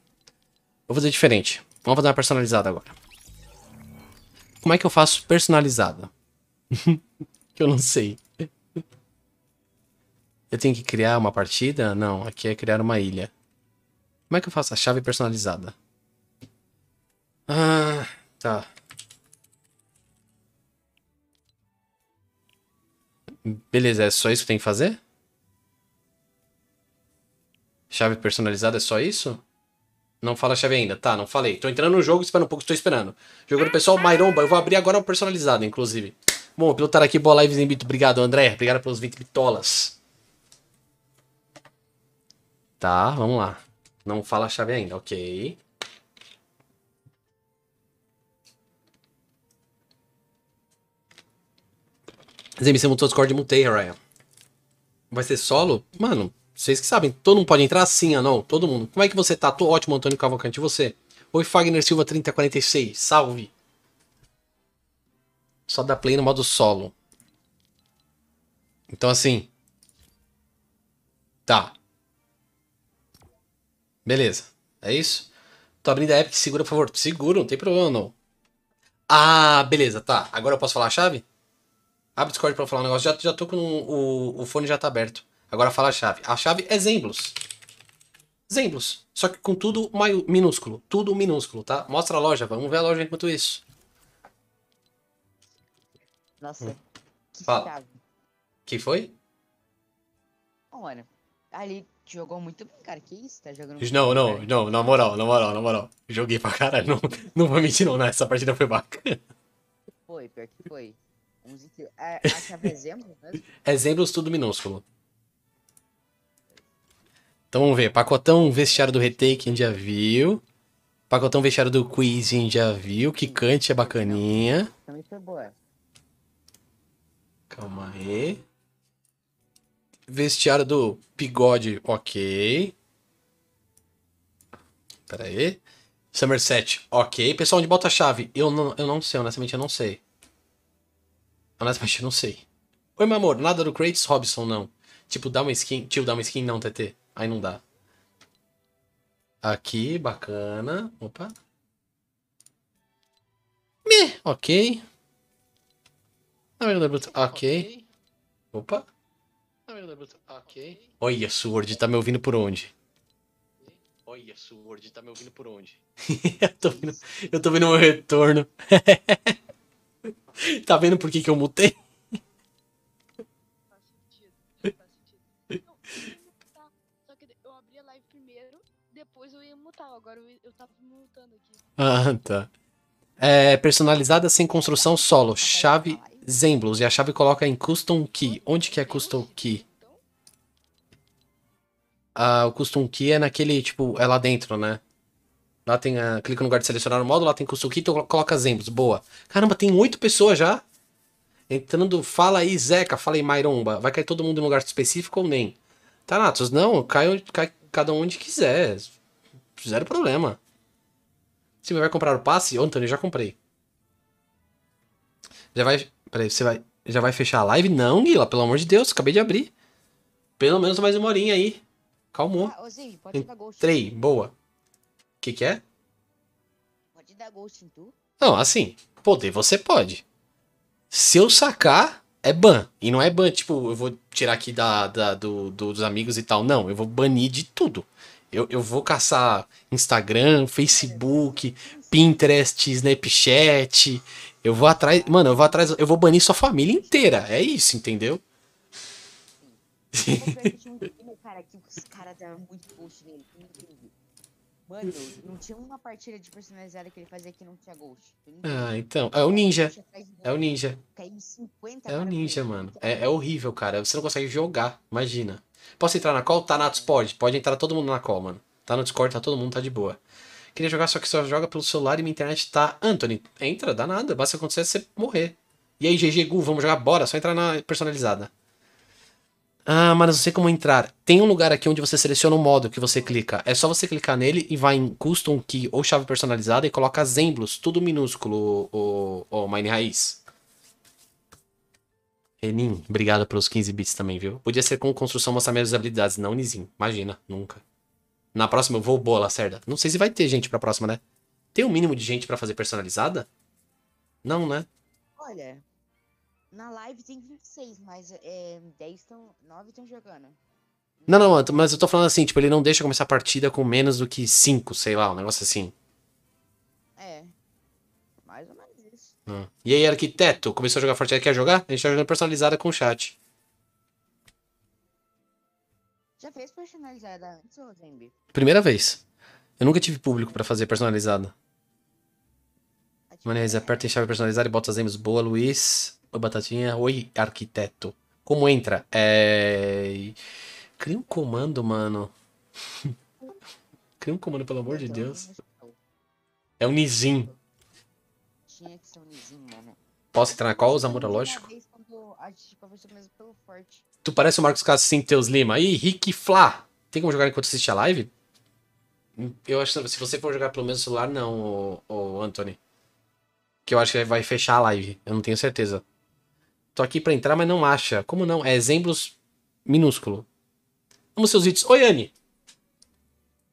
Vou fazer diferente. Vamos fazer uma personalizada agora. Como é que eu faço personalizada? eu não sei. Eu tenho que criar uma partida? Não, aqui é criar uma ilha. Como é que eu faço a chave personalizada? Ah, tá. Beleza, é só isso que tem que fazer? Chave personalizada é só isso? Não fala a chave ainda. Tá, não falei. Tô entrando no jogo, espera um pouco, estou esperando. Jogando pessoal, Mairomba. Eu vou abrir agora o personalizado, inclusive. Bom, pelo estar aqui, boa live, Zimbito. Obrigado, André. Obrigado pelos 20 bitolas. Tá, vamos lá. Não fala a chave ainda, ok. você montou o Discord e mutei, Ryan. Vai ser solo? Mano, vocês que sabem, todo mundo pode entrar? Sim, Anon, todo mundo. Como é que você tá? Tô ótimo, Antônio Cavalcante. E você? Oi, Fagner Silva 3046, salve! Só dá play no modo solo. Então assim. Tá. Beleza. É isso? Tô abrindo a app, segura, por favor. Segura, não tem problema não. Ah, beleza, tá. Agora eu posso falar a chave? Abre o Discord pra falar um negócio. Já, já tô com o, o fone já tá aberto. Agora fala a chave. A chave é Zemblos. Zemblos. Só que com tudo maio, minúsculo. Tudo minúsculo, tá? Mostra a loja. Vamos ver a loja enquanto isso. Nossa. Hum. Que fala. Chave. Que foi? Olha, ali jogou muito bem, cara. Que isso? Tá jogando muito Não, não, não. Na moral, na moral, na moral. Joguei pra caralho. Não, não vou mentir, não. Né? Essa partida foi bacana. Foi, pior que foi. É, a é, é mesmo? Exemplos tudo minúsculo. Então vamos ver. Pacotão vestiário do retake a gente já viu. Pacotão vestiário do quiz a gente já viu. cante é bacaninha. Também foi boa. Calma aí. Vestiário do pigode ok. Pera aí. Somerset, ok. Pessoal, onde bota a chave? Eu não, eu não sei, honestamente eu não sei. Honestamente, eu não sei. Oi, meu amor, nada do Kratos Robson, não. Tipo, dá uma skin. Tio, dá uma skin, não, TT. Aí não dá. Aqui, bacana. Opa. Me, ok. Ok. Opa. Ok. Olha, Sword, tá me ouvindo por onde? Olha, Sword, tá me ouvindo por onde? eu, tô vendo, eu tô vendo meu retorno. tá vendo por que, que eu mutei? Ah, tá. É, personalizada sem construção solo, tá, tá, tá, chave Zemblos. e a chave coloca em Custom Key. Onde que é, é Custom Key? Então? Ah, o Custom Key é naquele, tipo, é lá dentro, né? Lá tem a. Clica no lugar de selecionar o módulo, lá tem curso kit, coloca exemplos. Boa. Caramba, tem oito pessoas já. Entrando, fala aí, Zeca, fala aí, Mairomba. Vai cair todo mundo em um lugar específico ou nem? Tá, Natos, não, cai, cai cada um onde quiser. Zero problema. Você vai comprar o passe? Ô, Antônio, já comprei. Já vai. Peraí, você vai. Já vai fechar a live? Não, Guila, pelo amor de Deus, acabei de abrir. Pelo menos mais uma horinha aí. Calmou. Ah, Entrei, boa que que é? Pode dar ghost em tu? Não, assim, poder você pode. Se eu sacar, é ban. E não é ban, tipo, eu vou tirar aqui da, da do, do, dos amigos e tal. Não, eu vou banir de tudo. Eu, eu vou caçar Instagram, Facebook, Pinterest, Snapchat. Eu vou atrás. Mano, eu vou atrás. Eu vou banir sua família inteira. É isso, entendeu? Sim. cara que os caras muito nele. Mano, não tinha uma partida de personalizada que ele fazia que não tinha ghost. Ah, então. É o ninja. É o ninja. É o ninja, mano. É, é horrível, cara. Você não consegue jogar. Imagina. Posso entrar na call? Tá Pode. Pode entrar todo mundo na call, mano. Tá no Discord, tá todo mundo, tá de boa. Queria jogar, só que só joga pelo celular e minha internet tá. Anthony, entra, dá nada. Basta acontecer você morrer. E aí, GG Gu, vamos jogar? Bora, só entrar na personalizada. Ah, mas não sei como entrar. Tem um lugar aqui onde você seleciona o um modo que você clica. É só você clicar nele e vai em Custom Key ou chave personalizada e coloca Zemblos, tudo minúsculo, o, o, o Mine Raiz. Enin, obrigado pelos 15 bits também, viu? Podia ser com construção mostrar minhas habilidades. Não, Nizinho. Imagina, nunca. Na próxima eu vou boa, Lacerda. Não sei se vai ter gente pra próxima, né? Tem um mínimo de gente para fazer personalizada? Não, né? Olha, na live tem 26, mas é, 10 estão. 9 estão jogando. Não, não, mas eu tô falando assim, tipo, ele não deixa começar a partida com menos do que 5, sei lá, um negócio assim. É. Mais ou menos isso. Ah. E aí, arquiteto, começou a jogar Fortnite, quer jogar? A gente tá jogando personalizada com o chat. Já fez personalizada antes, Rosembi? Primeira vez. Eu nunca tive público pra fazer personalizada. Tá Maneira, aperta em chave personalizada e bota as boa, Luiz. Oi, Batatinha. Oi, arquiteto. Como entra? É... Cria um comando, mano. Cria um comando, pelo amor de Deus. É um Nizin. Tinha que ser um Nizin, mano. Posso entrar na call, Zamora? Lógico. Tu parece o Marcos Cassim Teus Lima. Ih, Rick Flá. Tem como jogar enquanto assiste a live? Eu acho que se você for jogar pelo mesmo celular, não, o, o Anthony. Que eu acho que vai fechar a live. Eu não tenho certeza. Tô aqui para entrar, mas não acha. Como não? É exemplos minúsculo. Vamos seus vídeos. Oi, Anne!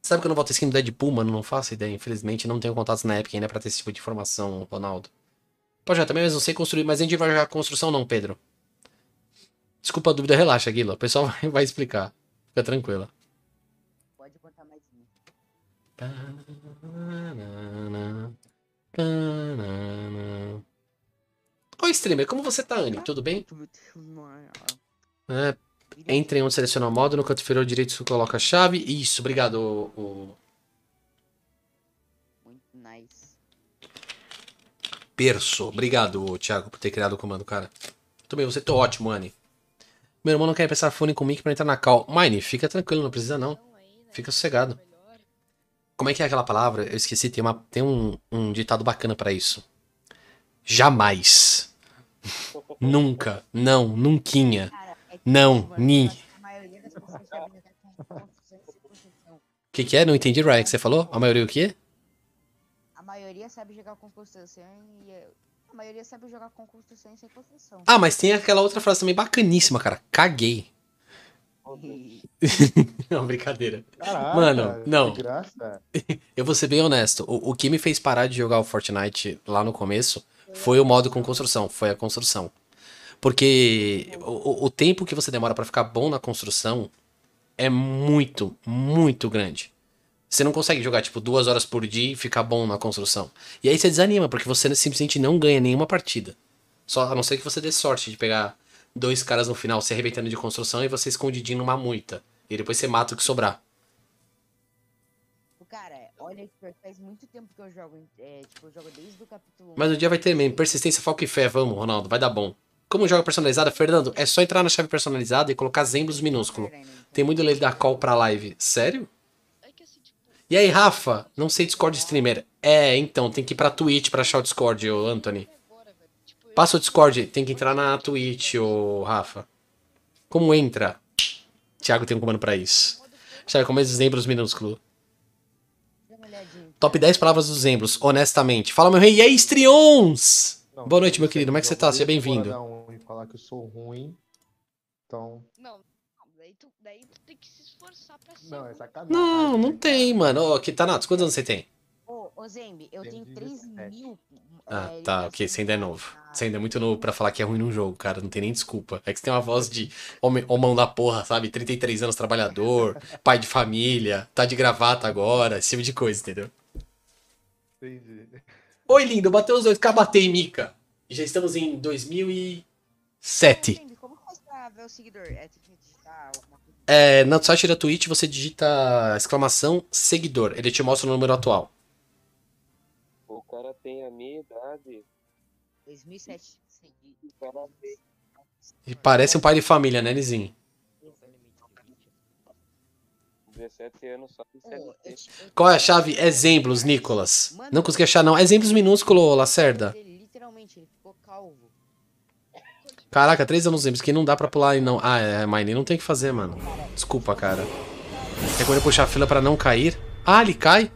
Sabe que eu não volto skin do Deadpool, mano? Não faço ideia. Infelizmente, não tenho contatos na época ainda pra ter esse tipo de informação, Ronaldo. Pode já, também, mas não sei construir. Mas a gente vai jogar construção, não, Pedro. Desculpa a dúvida, relaxa, Guila. O pessoal vai, vai explicar. Fica tranquila. Pode botar mais um. Tanana, tanana. Oi, streamer, como você tá, Anne? Tudo bem? É, é entre em onde selecionar o modo, no canto inferior direito você coloca a chave. Isso, obrigado. O... Muito nice. Perso, obrigado, Thiago, por ter criado o comando, cara. Tudo bem, você tá ótimo, Anne. Meu irmão não quer pensar fone com mic pra entrar na call. Mine, fica tranquilo, não precisa não. Fica sossegado. Como é que é aquela palavra? Eu esqueci, tem, uma, tem um, um ditado bacana para isso. Jamais. Nunca. Não, nunquinha. É não, ni. O que, que é? Não entendi, Ryan, que você falou? A maioria o quê? A maioria sabe jogar com constância e eh, a maioria sabe jogar com constância sem construção. Ah, mas tem aquela outra frase também bacaníssima, cara. Caguei. não, brincadeira. Caraca, Mano, não. Eu vou ser bem honesto. O, o que me fez parar de jogar o Fortnite lá no começo foi o modo com construção, foi a construção. Porque o, o tempo que você demora para ficar bom na construção é muito, muito grande. Você não consegue jogar, tipo, duas horas por dia e ficar bom na construção. E aí você desanima, porque você simplesmente não ganha nenhuma partida. Só a não ser que você dê sorte de pegar dois caras no final se arrebentando de construção e você escondidinho numa muita. E depois você mata o que sobrar olha, faz muito tempo que eu jogo. É, tipo, eu jogo desde o capítulo 1. Mas um dia vai ter mesmo. Persistência, foco e fé. Vamos, Ronaldo, vai dar bom. Como joga personalizada, Fernando, é só entrar na chave personalizada e colocar Zembros minúsculo. Então. Tem muito lei da call pra live. Sério? É tipo, e aí, Rafa? Não sei Discord tá. streamer. É, então, tem que ir pra Twitch pra achar o Discord, ô Anthony. É tipo, Passa o Discord, tem que entrar na Twitch, ô Rafa. Como entra? Thiago tem um comando pra isso. Thiago, como é membros minúsculo. Top 10 palavras dos Embros, honestamente. Fala, meu rei. E aí, Estrions! Boa noite, meu querido. Como é que você tá? Seja bem-vindo. falar que eu sou ruim. Então. Não, daí tu, daí tu tem que se esforçar pra ser. Não, é sacanagem. Não, né? não tem, mano. Ô, Kitanatos, quantos anos você tem? Ô, Zembi, eu tenho 3 mil. Ah, é, tá, ok. Você ainda é novo. Você ainda é muito novo pra falar que é ruim num jogo, cara. Não tem nem desculpa. É que você tem uma voz de homem, homão da porra, sabe? 33 anos trabalhador, pai de família, tá de gravata agora, esse tipo de coisa, entendeu? Entendi. Oi, lindo, bateu os dois. Kabatei Mika. Já estamos em 2007. Lindo, como ver o seguidor? É, tipo, é, no site da Twitch você digita exclamação seguidor. Ele te mostra o número atual. O cara tem a minha idade. 2007. E parece um pai de família, né, Nizinho? 17 anos só de CLT. Qual é a chave? Exemplos, Nicolas. Não consegui achar, não. Exemplos minúsculo, Lacerda. Literalmente, ficou calvo. Caraca, três anos exemplos, que não dá pra pular e não. Ah, é, Mine, não tem que fazer, mano. Desculpa, cara. É quando eu puxar a fila pra não cair. Ah, ele cai?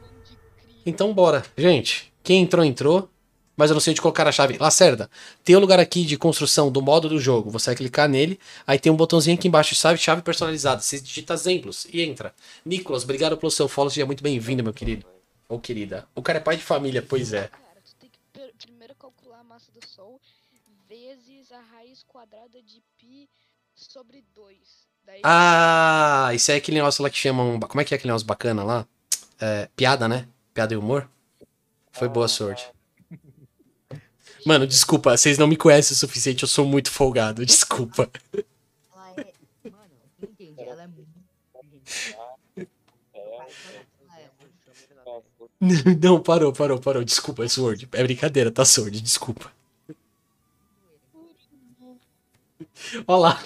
Então bora. Gente, quem entrou, entrou mas eu não sei onde colocar a chave. Lacerda, tem o um lugar aqui de construção do modo do jogo. Você vai clicar nele, aí tem um botãozinho aqui embaixo, chave, chave personalizada. Você digita exemplos e entra. Nicolas, obrigado pelo seu follow, seja muito bem-vindo, meu querido. Ou oh, querida. O cara é pai de família, pois é. Cara, tu tem que primeiro calcular a massa do Sol vezes a raiz quadrada de sobre 2. Ah, isso é aquele negócio lá que chamam. Um... Como é que é aquele negócio bacana lá? É, piada, né? Piada e humor? Foi boa sorte. Mano, desculpa, vocês não me conhecem o suficiente, eu sou muito folgado, desculpa. Não, parou, parou, parou. Desculpa, é Sword. É brincadeira, tá Sword, desculpa. Olha lá.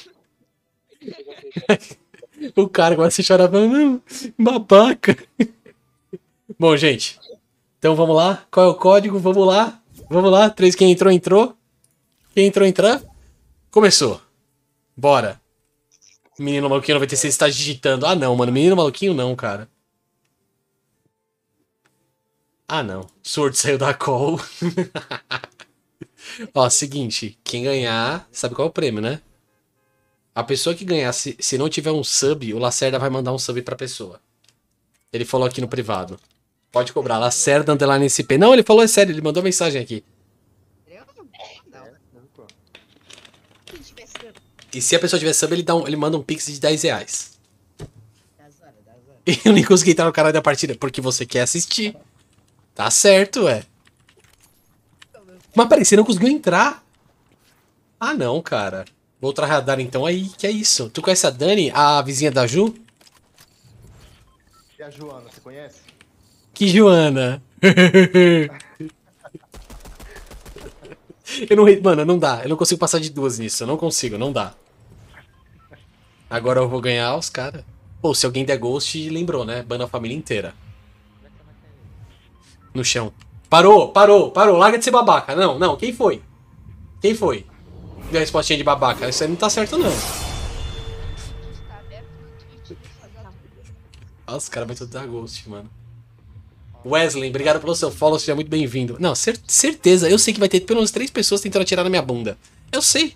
O cara vai se chorava. Babaca. Bom, gente. Então vamos lá. Qual é o código? Vamos lá. Vamos lá, três. Quem entrou, entrou. Quem entrou, entrar. Começou. Bora. Menino maluquinho 96 está digitando. Ah, não, mano. Menino maluquinho não, cara. Ah, não. Sword saiu da call. Ó, seguinte. Quem ganhar, sabe qual é o prêmio, né? A pessoa que ganhar, se, se não tiver um sub, o Lacerda vai mandar um sub pra pessoa. Ele falou aqui no privado. Pode cobrar. Lacerda Underline SP. Não, ele falou é sério, ele mandou mensagem aqui. E se a pessoa tiver sub, ele, dá um, ele manda um pix de 10 reais. E eu nem consegui entrar no canal da partida, porque você quer assistir. Tá certo, ué. Mas peraí, você não conseguiu entrar? Ah não, cara. Vou outra radar então aí, que é isso. Tu conhece a Dani, a vizinha da Ju? E a Joana, você conhece? que Joana. eu não. Mano, não dá. Eu não consigo passar de duas nisso. Eu não consigo, não dá. Agora eu vou ganhar os caras. Pô, se alguém der ghost, lembrou, né? Bana a família inteira. No chão. Parou, parou, parou. Larga de ser babaca. Não, não. Quem foi? Quem foi? Deu a respostinha de babaca. Isso aí não tá certo, não. Nossa, o cara vai tudo dar ghost, mano. Wesley, obrigado pelo seu follow, seja muito bem-vindo. Não, cer certeza, eu sei que vai ter pelo menos três pessoas tentando atirar na minha bunda. Eu sei.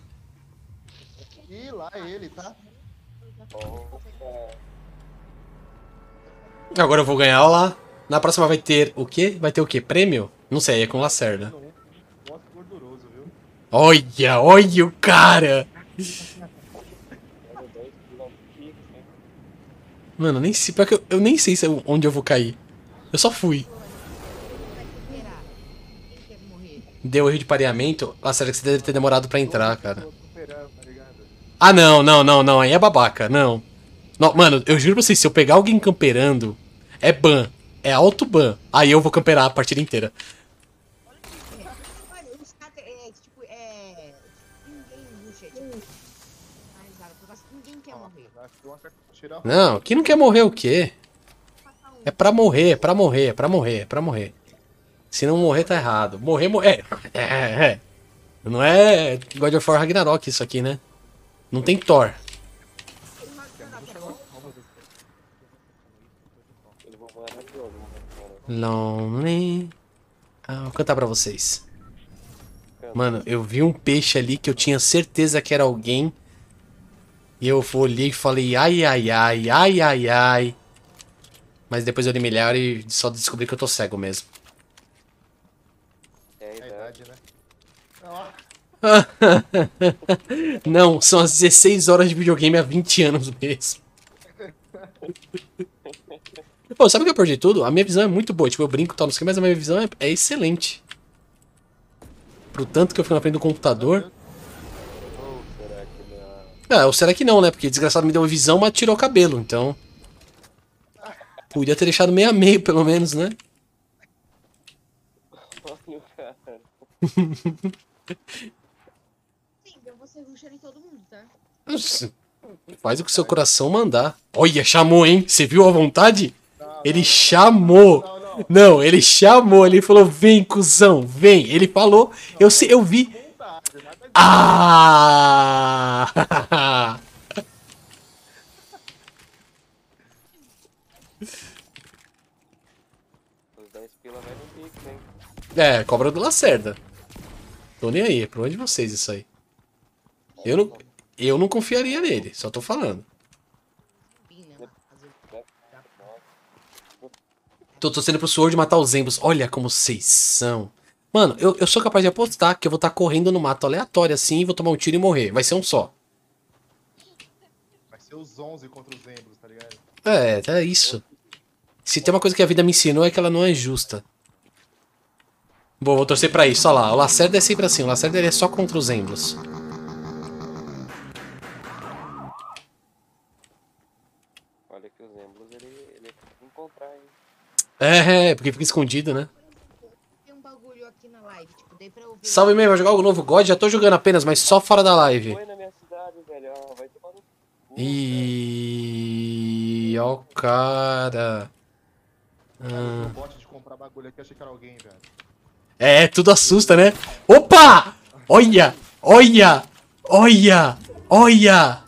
E lá é ele, tá? Agora eu vou ganhar lá. Na próxima vai ter o quê? Vai ter o quê? Prêmio? Não sei, é com Lacerda. Olha, olha o cara! Mano, nem sei, que eu, eu nem sei se onde eu vou cair. Eu só fui. Deu erro de pareamento? Ah, sério que você deve ter demorado pra entrar, cara. Ah, não, não, não, não. Aí é babaca, não. não mano, eu juro pra vocês, se eu pegar alguém camperando, é ban. É alto ban. Aí eu vou camperar a partida inteira. Não, quem não quer morrer o quê? É pra morrer, é pra morrer, é pra morrer, é pra morrer. Se não morrer, tá errado. Morrer, morrer. É é, é, é. Não é God of War Ragnarok isso aqui, né? Não tem Thor. Lonely. Ah, vou cantar pra vocês. Mano, eu vi um peixe ali que eu tinha certeza que era alguém. E eu olhei e falei, ai, ai, ai, ai, ai, ai. Mas depois eu li milhar e só descobri que eu tô cego mesmo. É a idade, né? Não, são as 16 horas de videogame há 20 anos mesmo. Pô, sabe o que eu perdi tudo? A minha visão é muito boa. Tipo, eu brinco e tal, não sei o que, mas a minha visão é, é excelente. Pro tanto que eu fico na frente do computador. Ou será que não? É? Ah, ou será que não, né? Porque desgraçado me deu visão, mas tirou o cabelo, então. Podia ter deixado meio a meio, pelo menos, né? em todo mundo, tá? Faz o que seu coração mandar. Olha, chamou, hein? Você viu a vontade? Não, ele não, chamou. Não, não, ele chamou. Ele falou: vem, cuzão, vem. Ele falou. eu, sei, eu vi. Ah! É, cobra do Lacerda. Tô nem aí, é problema de vocês isso aí. Eu não, eu não confiaria nele, só tô falando. Tô torcendo pro Sword matar os Zembos. Olha como vocês são. Mano, eu, eu sou capaz de apostar que eu vou estar tá correndo no mato aleatório assim e vou tomar um tiro e morrer. Vai ser um só. Vai ser os 11 contra os Zembos, tá ligado? É, é isso. Se tem uma coisa que a vida me ensinou é que ela não é justa. Vou, vou torcer pra isso, olha lá. O Lacerda é sempre assim, o Lacerda é só contra os Emblos. Olha que os Emblos ele, ele é encontrar, hein? É, é, porque fica escondido, né? Tipo, Salve mesmo, vai jogar o novo God? Já tô jogando apenas, mas só fora da live. Foi na minha cidade, velho. Vai tomar no cu. Ih, ó o cara. Ah. Eu de comprar bagulho aqui, achei que era alguém, velho. É, tudo assusta, né? Opa! Olha! Olha! Olha! Olha!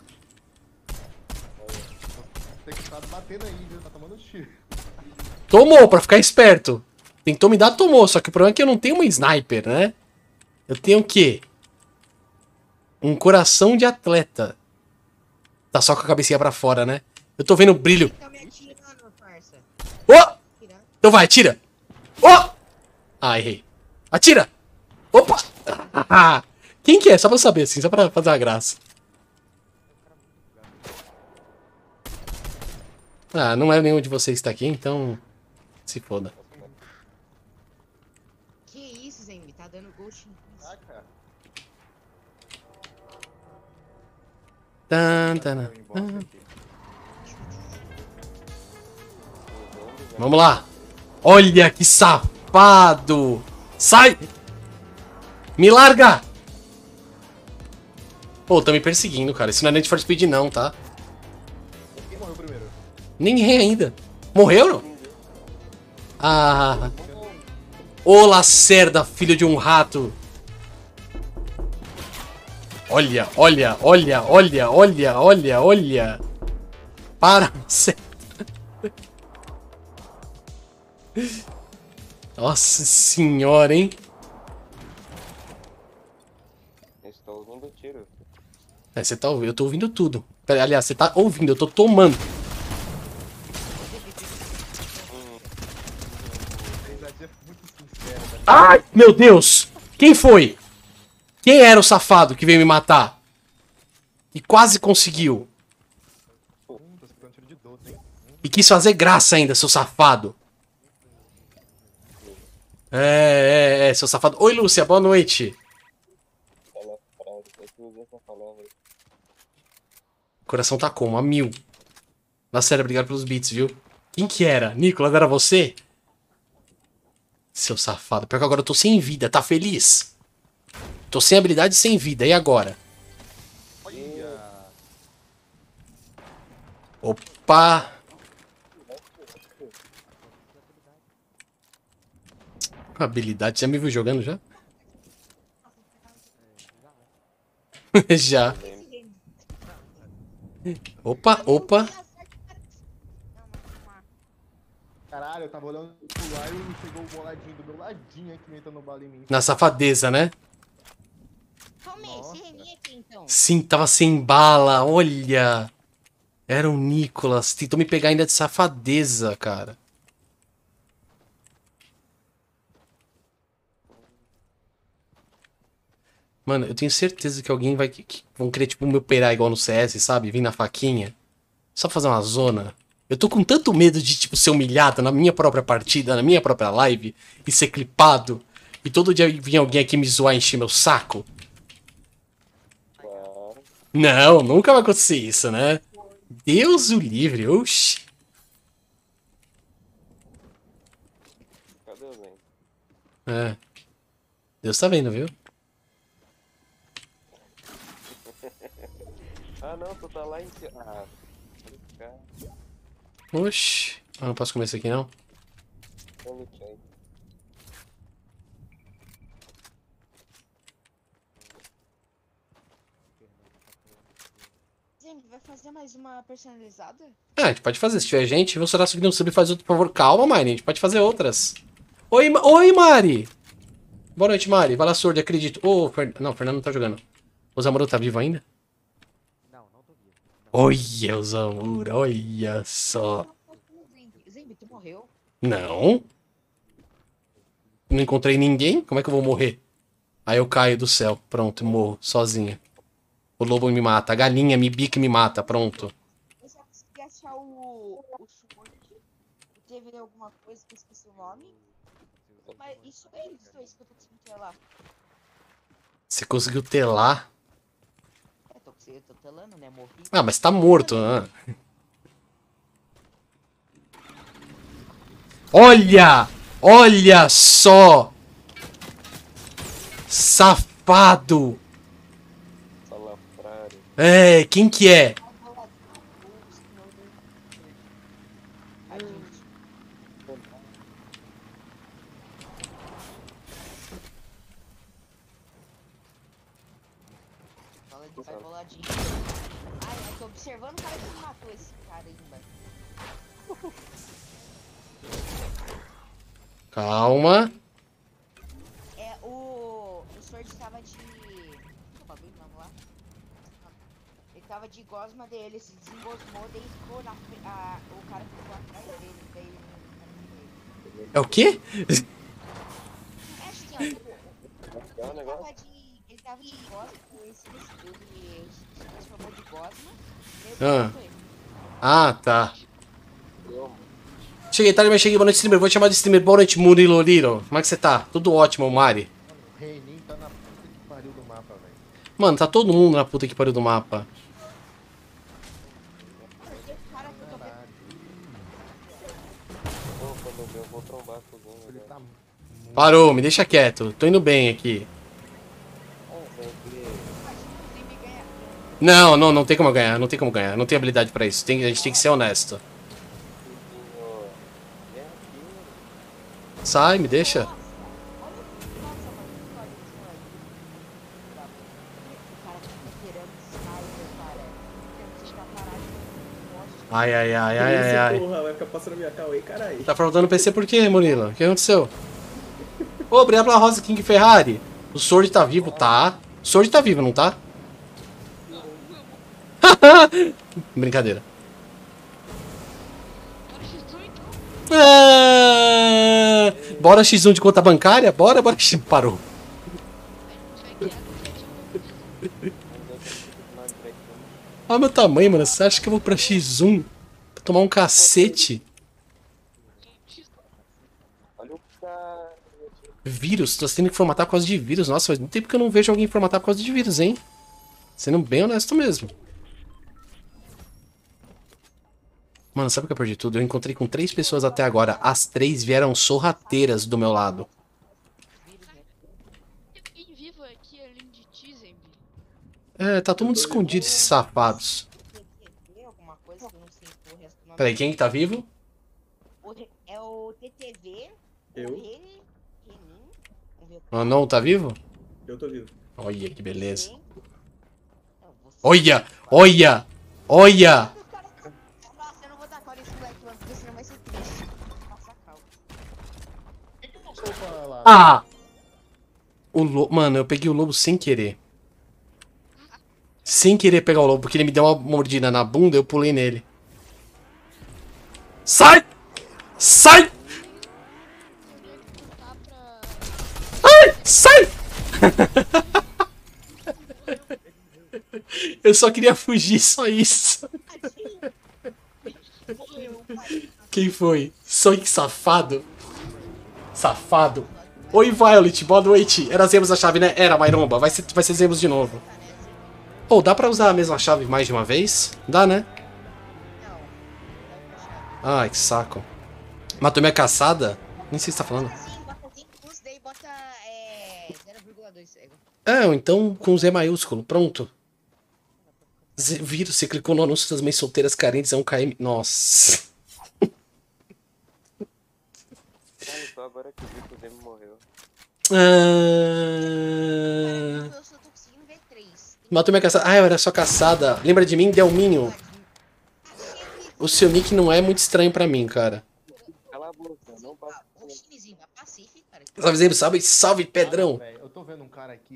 Tomou, pra ficar esperto. Tentou me dar, tomou. Só que o problema é que eu não tenho uma sniper, né? Eu tenho o quê? Um coração de atleta. Tá só com a cabecinha pra fora, né? Eu tô vendo o brilho. Oh! Então vai, tira! Oh! Ah, errei. Atira! Opa! Ah, quem que é? Só pra eu saber, assim, só pra fazer a graça. Ah, não é nenhum de vocês que tá aqui, então... Se foda. Que isso, Zen? Tá dando ghost Ah, tá Vamos lá. Olha que safado! Sai! Me larga! Pô, tá me perseguindo, cara. Isso não é Need for Speed não, tá? Quem morreu primeiro? Ninguém ainda. Morreu, não? Ah... Ô, Lacerda, filho de um rato! Olha, olha, olha, olha, olha, olha, olha! Para, Lacerda! Nossa senhora, hein? estou tá ouvindo tiro. É, você tá ouvindo, eu tô ouvindo tudo. Aliás, você tá ouvindo, eu tô tomando. Ai, meu Deus! Quem foi? Quem era o safado que veio me matar? E quase conseguiu. Tá e quis fazer graça ainda, seu safado. É, é, é, seu safado. Oi, Lúcia, boa noite. O coração tá como? A mil. Na série, obrigado pelos beats, viu? Quem que era? Nicolas, era você? Seu safado. Pior que agora eu tô sem vida, tá feliz? Tô sem habilidade e sem vida, e agora? Opa! habilidade. Você já me viu jogando já? já. Opa, opa. Caralho, eu tava olhando pro ar e chegou o boladinho do meu ladinho aqui metendo bala em mim. Na safadeza, né? Calma aí, você revia aqui então. Sim, tava sem bala, olha. Era o Nicolas. Tentou me pegar ainda de safadeza, cara. Mano, eu tenho certeza que alguém vai. Que, que vão querer, tipo, me operar igual no CS, sabe? Vim na faquinha. Só fazer uma zona. Eu tô com tanto medo de, tipo, ser humilhado na minha própria partida, na minha própria live, e ser clipado. E todo dia vir alguém aqui me zoar e encher meu saco. Não, nunca vai acontecer isso, né? Deus o livre, oxi. Cadê o É. Deus tá vendo, viu? tá lá em cima. Ah, Oxi. eu não posso comer isso aqui não? Eu então, vai fazer mais uma personalizada? Ah, a gente pode fazer. Se tiver gente, você tá subindo um sub e faz outro, por favor. Calma, Mari. A gente pode fazer outras. Oi, Ma Oi Mari! Boa noite, Mari. Vai lá, surdo, acredito. Ô, oh, Fer... não, o Fernando não tá jogando. O Zamoru tá vivo ainda? Olha os amor, hum. olha só. Zimbito morreu? Não. Não encontrei ninguém? Como é que eu vou morrer? Aí eu caio do céu. Pronto, morro sozinha. O lobo me mata. A galinha me bica e me mata. Pronto. Eu só consegui achar o, o Shurk. Teve alguma coisa que eu esqueci o nome. Mas isso é eles que eu tô conseguindo ter lá. Você conseguiu ter lá? martelando, né? Morri. Ah, mas tá morto, né? Olha! Olha só! Safado! Salafrário. É, quem que é? Calma. É, o... O Sword tava de... Opa, bem, tá Ele tava de gosma dele, ele se desengosmou, daí ficou na... A, o cara ficou atrás dele, daí ele... É o quê? É assim, ó. Ele tava de... Ele tava de gosma com esse vestido, ele se transformou de gosma, ah. ah, tá. Cheguei tarde, mas cheguei. Boa noite, streamer. Vou te chamar de streamer. Boa noite, Murilo Liro. Como é que você tá? Tudo ótimo, Mari. Mano, tá todo mundo na puta que pariu do mapa. Parou, me deixa quieto. Tô indo bem aqui. Não, não, não tem como ganhar. Não tem como ganhar. Não tem habilidade pra isso. Tem, a gente tem que ser honesto. Sai, me deixa. Ai, ai, ai, ai, ai, ai. Porra, vai ficar passando minha cal aí, caralho. Tá faltando o PC por quê, Murilo? O que aconteceu? Ô, obrigado pela Rosa King Ferrari. O Sword tá vivo? Tá. O Sword tá vivo, não tá? Brincadeira. É. bora X1 de conta bancária? Bora, bora X1. Parou. Olha o meu tamanho, mano. Você acha que eu vou pra X1 pra tomar um cacete? Vírus, tô tendo que formatar por causa de vírus. Nossa, faz muito tempo que eu não vejo alguém formatar por causa de vírus, hein? Sendo bem honesto mesmo. Mano, sabe o que eu perdi tudo? Eu encontrei com três pessoas até agora. As três vieram sorrateiras do meu lado. É, tá todo mundo escondido, esses safados. Peraí, quem é que tá vivo? É o TTV, Eu? o não, tá vivo? Eu tô vivo. Olha que beleza. Então, olha, olha, olha! Ah! ah! O lobo. Mano, eu peguei o lobo sem querer. Sem querer pegar o lobo, porque ele me deu uma mordida na bunda, e eu pulei nele. Sai! Sai! Ai! Sai! Eu só queria fugir, só isso. Quem foi? Sonic safado? Safado. Oi, Violet, boa noite. Era Zemos a chave, né? Era, Mairomba. Vai ser, vai ser Zemos de novo. Ou oh, dá pra usar a mesma chave mais de uma vez? Dá, né? Ai, que saco. Matou é minha caçada? Nem sei o que você tá falando. Ah, então com Z maiúsculo. Pronto. Z vírus, você clicou no anúncio das mães solteiras carentes, é um KM. Nossa. agora que eu vi que o Demi morreu. Ah... Matou minha é caçada. Ah, eu era só caçada. Lembra de mim? Delminho. O seu nick não é muito estranho pra mim, cara. Cala a boca, não ah, passa. Salve, salve, salve, Pedrão. Ah,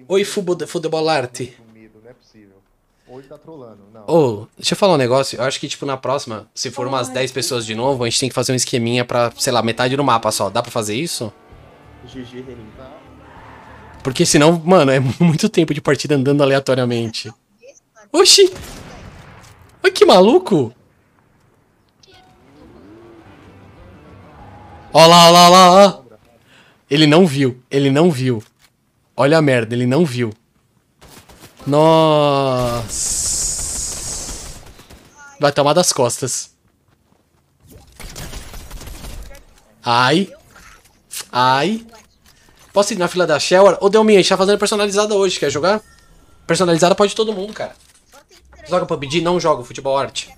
Oi, futebolarte. Tá Ô, oh, deixa eu falar um negócio. Eu acho que, tipo, na próxima, se for umas 10 pessoas de novo, a gente tem que fazer um esqueminha pra, sei lá, metade do mapa só. Dá pra fazer isso? GG tá? Porque senão, mano, é muito tempo de partida andando aleatoriamente. Oxi! Olha que maluco! Olha lá, olha lá, olha lá! Ele não viu, ele não viu. Olha a merda, ele não viu. Nossa. Vai tomar das costas. Ai. Ai. Posso ir na fila da Shellwar? Ô, Delminha, a gente tá fazendo personalizada hoje. Quer jogar? Personalizada pode todo mundo, cara. Joga PUBG? Não jogo. Futebol arte.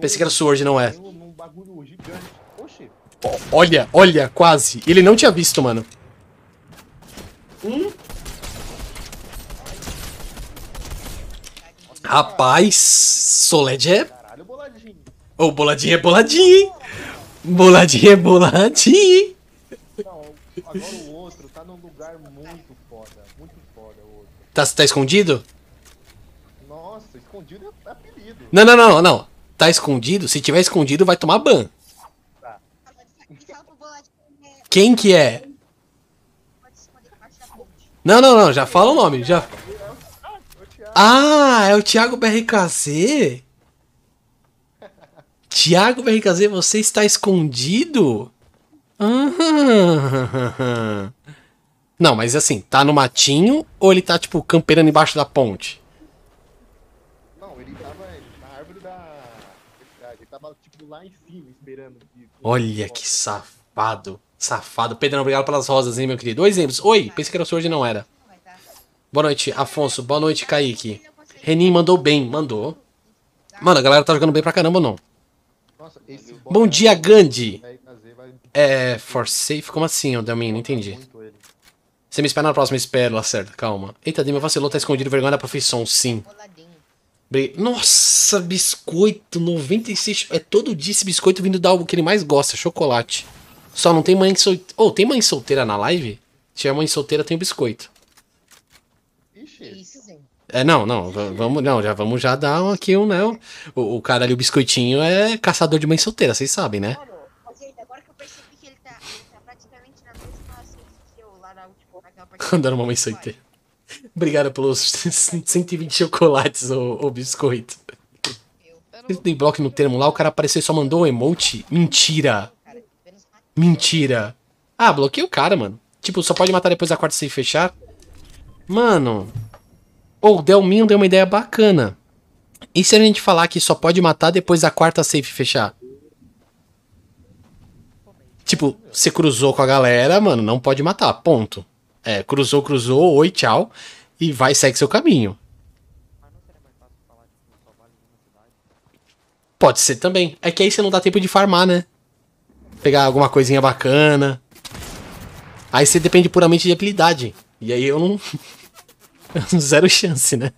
Pensei que era Sword, não é. Olha, olha, quase. Ele não tinha visto, mano. Hum? Rapaz, Soled é. Caralho, boladinho. Ô, oh, boladinho é boladinho, hein? Boladinho é boladinho, hein? Não, agora o outro tá num lugar muito foda. Muito foda o outro. Tá, tá escondido? Nossa, escondido é apelido. Não, não, não, não. Tá escondido? Se tiver escondido, vai tomar ban. Tá. Quem que é? Não, não, não. Já fala o nome. Já. Ah, é o Thiago BRKZ? Thiago BRKZ, você está escondido? Não, mas assim, tá no matinho ou ele tá, tipo, camperando embaixo da ponte? Não, ele tava na árvore da. Ele tava, tipo, lá em cima esperando. Olha que safado. Safado. Pedrão, obrigado pelas rosas, hein, meu querido? Dois exemplos. Oi, pensei que era o senhor e não era. Boa noite, Afonso. Boa noite, Kaique. Renin mandou bem, mandou. Mano, a galera tá jogando bem pra caramba ou não? Bom dia, Gandhi. É, for safe? Como assim, Delmin? Não entendi. Você me espera na próxima, espero, acerta, calma. Eita, meu vacilou, tá escondido, vergonha da profissão, sim. Nossa, biscoito, 96. É todo dia esse biscoito vindo da algo que ele mais gosta, chocolate. Só não tem mãe solteira. Ou oh, tem mãe solteira na live? Se tiver mãe solteira, tem o biscoito. Isso, É, não, não, vamos, não, já vamos já dar um, aqui um, né? O, o cara ali, o biscoitinho, é caçador de mãe solteira, vocês sabem, né? Tá, tá Dando uma mãe solteira. Obrigado pelos 120 chocolates ou, biscoito. Ele tem bloco no termo lá, o cara apareceu e só mandou um emote? Mentira! Mentira! Ah, bloqueei o cara, mano. Tipo, só pode matar depois da quarta se fechar? Mano ou oh, Delminho deu uma ideia bacana. E se a gente falar que só pode matar depois da quarta safe fechar? Tipo, você cruzou com a galera, mano, não pode matar, ponto. É, cruzou, cruzou, oi, tchau, e vai, segue seu caminho. Pode ser também. É que aí você não dá tempo de farmar, né? Pegar alguma coisinha bacana. Aí você depende puramente de habilidade. E aí eu não... Zero chance, né?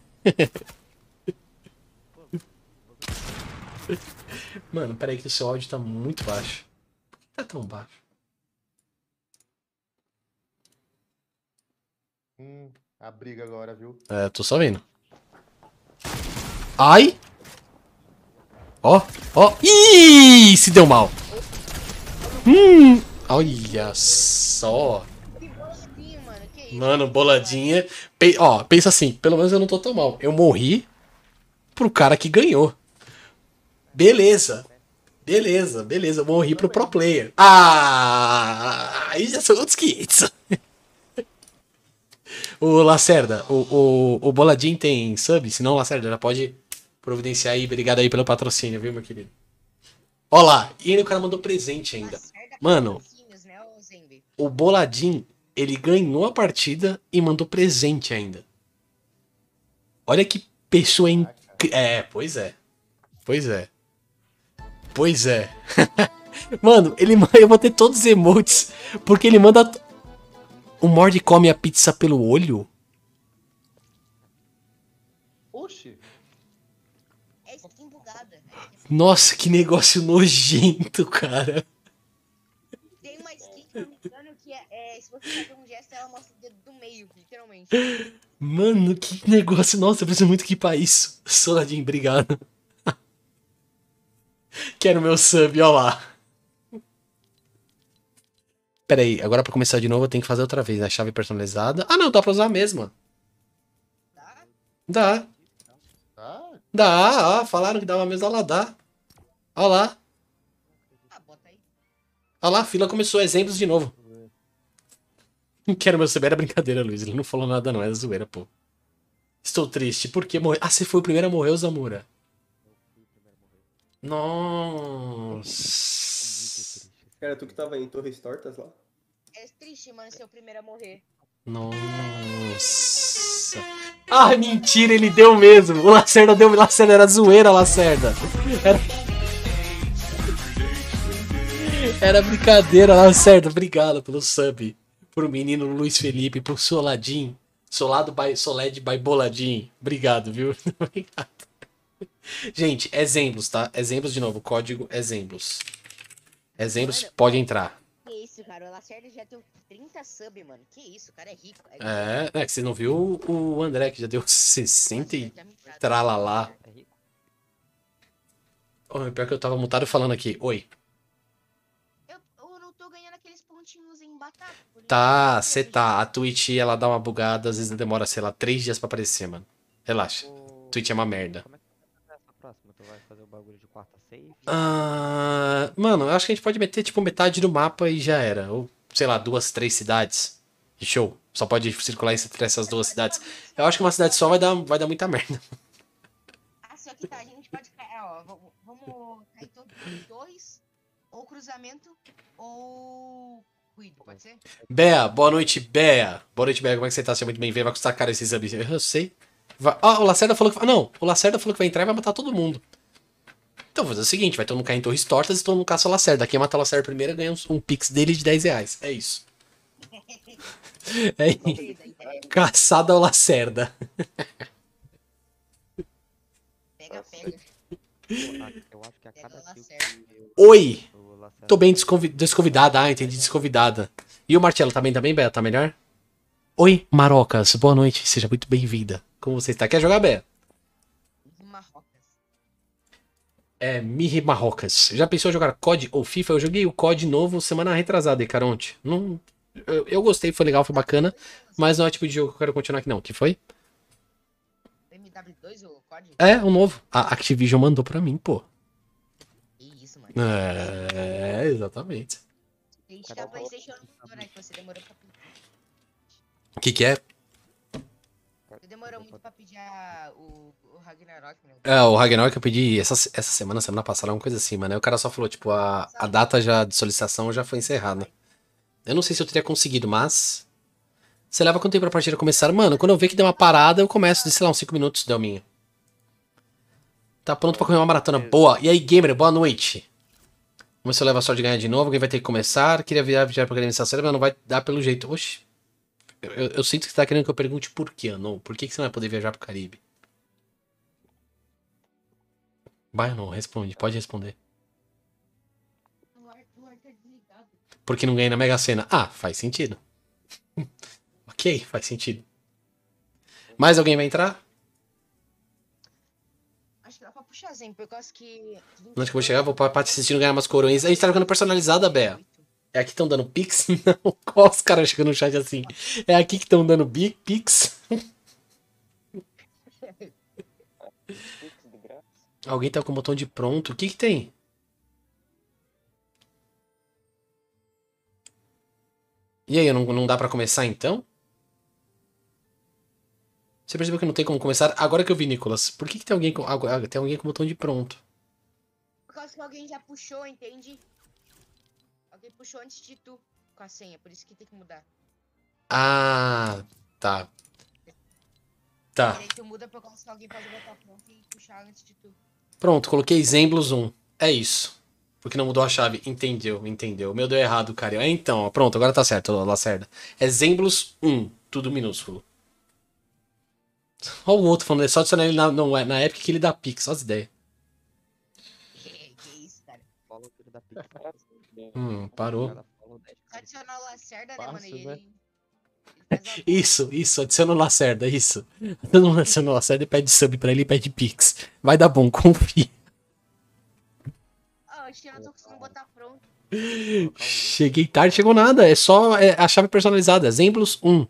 Mano, peraí que o seu áudio tá muito baixo. Por que tá tão baixo? Hum, a briga agora, viu? É, tô só vendo. Ai! Ó, ó. Ih, se deu mal. Hum, olha só. Mano, boladinha. Pe ó, pensa assim, pelo menos eu não tô tão mal. Eu morri pro cara que ganhou. Beleza. Beleza, beleza. Eu morri pro pro player. Ah! Aí já são outros 500. o Lacerda, o, o, o Boladinho tem sub? Se não, Lacerda, já pode providenciar aí. Obrigado aí pelo patrocínio, viu, meu querido? Ó lá, e ele o cara mandou presente ainda. Mano, né, o Boladinho ele ganhou a partida e mandou presente ainda. Olha que pessoa incrível. É, pois é. Pois é. Pois é. Mano, ele eu vou ter todos os emotes, porque ele manda. O Mord come a pizza pelo olho? Oxi. É skin bugada. Né? Nossa, que negócio nojento, cara. um gesto, ela mostra o dedo do meio, literalmente. Mano, que negócio. Nossa, eu preciso muito que isso, Soladinho, obrigado. Quero meu sub, ó lá. Pera aí, agora pra começar de novo eu tenho que fazer outra vez a chave personalizada. Ah não, dá pra usar a mesma. Dá? Dá. Dá? ó, falaram que dava a mesma, lá, dá. Ó lá. Ah, bota aí. Ó lá, a fila começou, exemplos de novo. Quero meu saber, era brincadeira, Luiz. Ele não falou nada, não. Era é zoeira, pô. Estou triste. Por que morreu? Ah, você foi o primeiro a morrer, Zamura. Nossa. Cara, tu que tava em Torres Tortas lá? É triste, mano, ser o primeiro a morrer. Nossa. Ah, mentira, ele deu mesmo. O Lacerda deu. O Lacerda era zoeira, Lacerda. Era. Era brincadeira, Lacerda. Obrigado pelo sub pro menino Luiz Felipe, pro Soladim. Solado by, Soled by Boladim. Obrigado, viu? Obrigado. Gente, exemplos, tá? Exemplos de novo, código exemplos. Exemplos, mano, pode entrar. Que isso, cara? O Lacerda já deu 30 sub, mano. Que isso, o cara é rico. É, é, é que você não viu o André, que já deu 60 e tralalá. É oh, pior que eu tava mutado falando aqui. Oi. Tá, você tá. A Twitch, ela dá uma bugada, às vezes demora, sei lá, três dias pra aparecer, mano. Relaxa. O... Twitch é uma merda. Como é que você vai essa próxima? Tu vai fazer o bagulho de quarta save? Ah, mano, eu acho que a gente pode meter, tipo, metade do mapa e já era. Ou, sei lá, duas, três cidades. Show. Só pode circular entre essas é duas cidades. Eu acho que uma cidade só vai dar, vai dar muita merda. Ah, só que tá, a gente pode... É, ó, vamos cair todos em dois, ou cruzamento, ou cuido, pode ser? Bea, boa noite, Bea. Boa noite, Bea. Como é que você tá? Seja muito bem-vindo. Vai custar caro esse exame. Eu sei. Vai... Ah, o Lacerda falou que. Ah, não. O Lacerda falou que vai entrar e vai matar todo mundo. Então, vou fazer o seguinte: vai todo mundo cair em torres tortas e todo mundo caça o Lacerda. Quem matar o Lacerda primeiro ganha um, um pix dele de 10 reais. É isso. É isso. Caçada ao Lacerda. Pega, pega. Eu acho que a cada Oi! Tô bem desconvi desconvidada. Ah, entendi, desconvidada. E o Marcelo, tá bem também, tá Tá melhor? Oi, Marocas. Boa noite. Seja muito bem-vinda. Como você está? Quer jogar, Marrocas. É, Mirri Marrocas. Já pensou em jogar COD ou FIFA? Eu joguei o COD novo semana retrasada, e Caronte. Não, eu, eu, gostei, foi legal, foi bacana, mas não é o tipo de jogo que eu quero continuar aqui não. que foi? MW2 ou COD? É, o novo. A Activision mandou pra mim, pô. Que isso, mano. É... Exatamente. Tá, o tá que que é? Você demorou muito pra pedir a, o, o, Ragnarok, né? É, o Ragnarok eu pedi essa, essa semana, semana passada, alguma coisa assim, mano. Né, o cara só falou, tipo, a, a data já de solicitação já foi encerrada. Eu não sei se eu teria conseguido, mas... Você leva quanto tempo pra partida começar? Mano, quando eu ver que deu uma parada, eu começo de, sei lá, uns 5 minutos, Delminho. Tá pronto pra correr uma maratona boa. E aí, gamer, boa noite. Começou a levar sorte de ganhar de novo, alguém vai ter que começar. Queria virar, virar pra gremiação série, mas não vai dar pelo jeito. Oxi. Eu, eu, eu, sinto que você tá querendo que eu pergunte por quê, Anon. Por que, que você não vai poder viajar pro Caribe? Vai, Anon, responde. Pode responder. Porque não ganhei na Mega Sena. Ah, faz sentido. ok, faz sentido. Mais alguém vai entrar? chazinho, assim, por causa que. Onde que eu vou chegar? Vou pra parte assistindo ganhar umas coroinhas. A gente tá jogando personalizada, Bé. É aqui que estão dando pix? Não. Qual os caras chegando no chat assim? É aqui que estão dando pix? Alguém tá com o botão de pronto. O que que tem? E aí, não, não dá para começar então? Você percebeu que não tem como começar? Agora que eu vi, Nicolas, por que, que tem alguém com. Ah, tem alguém com o botão de pronto? Por causa que alguém já puxou, entende? Alguém puxou antes de tu com a senha, por isso que tem que mudar. Ah, tá. Tá. tu muda por causa que alguém pode botar pronto e puxar antes de tu. Pronto, coloquei Exemplos 1. É isso. Porque não mudou a chave. Entendeu, entendeu. Meu, deu errado, cara. Então, pronto, agora tá certo, Lacerda. Exemplos 1, tudo minúsculo. Olha o outro falando, é só adicionar ele na, é, na, na época que ele dá pix, olha as ideias. Que isso, cara. Hum, parou. Adicionou o Lacerda, né, mano? Né? E Isso, isso, adiciona o Lacerda, isso. Todo mundo adiciona o Lacerda e pede sub pra ele e pede pix. Vai dar bom, confia. Oh, eu não Cheguei tarde, chegou nada. É só é, a chave personalizada. Zemblos 1.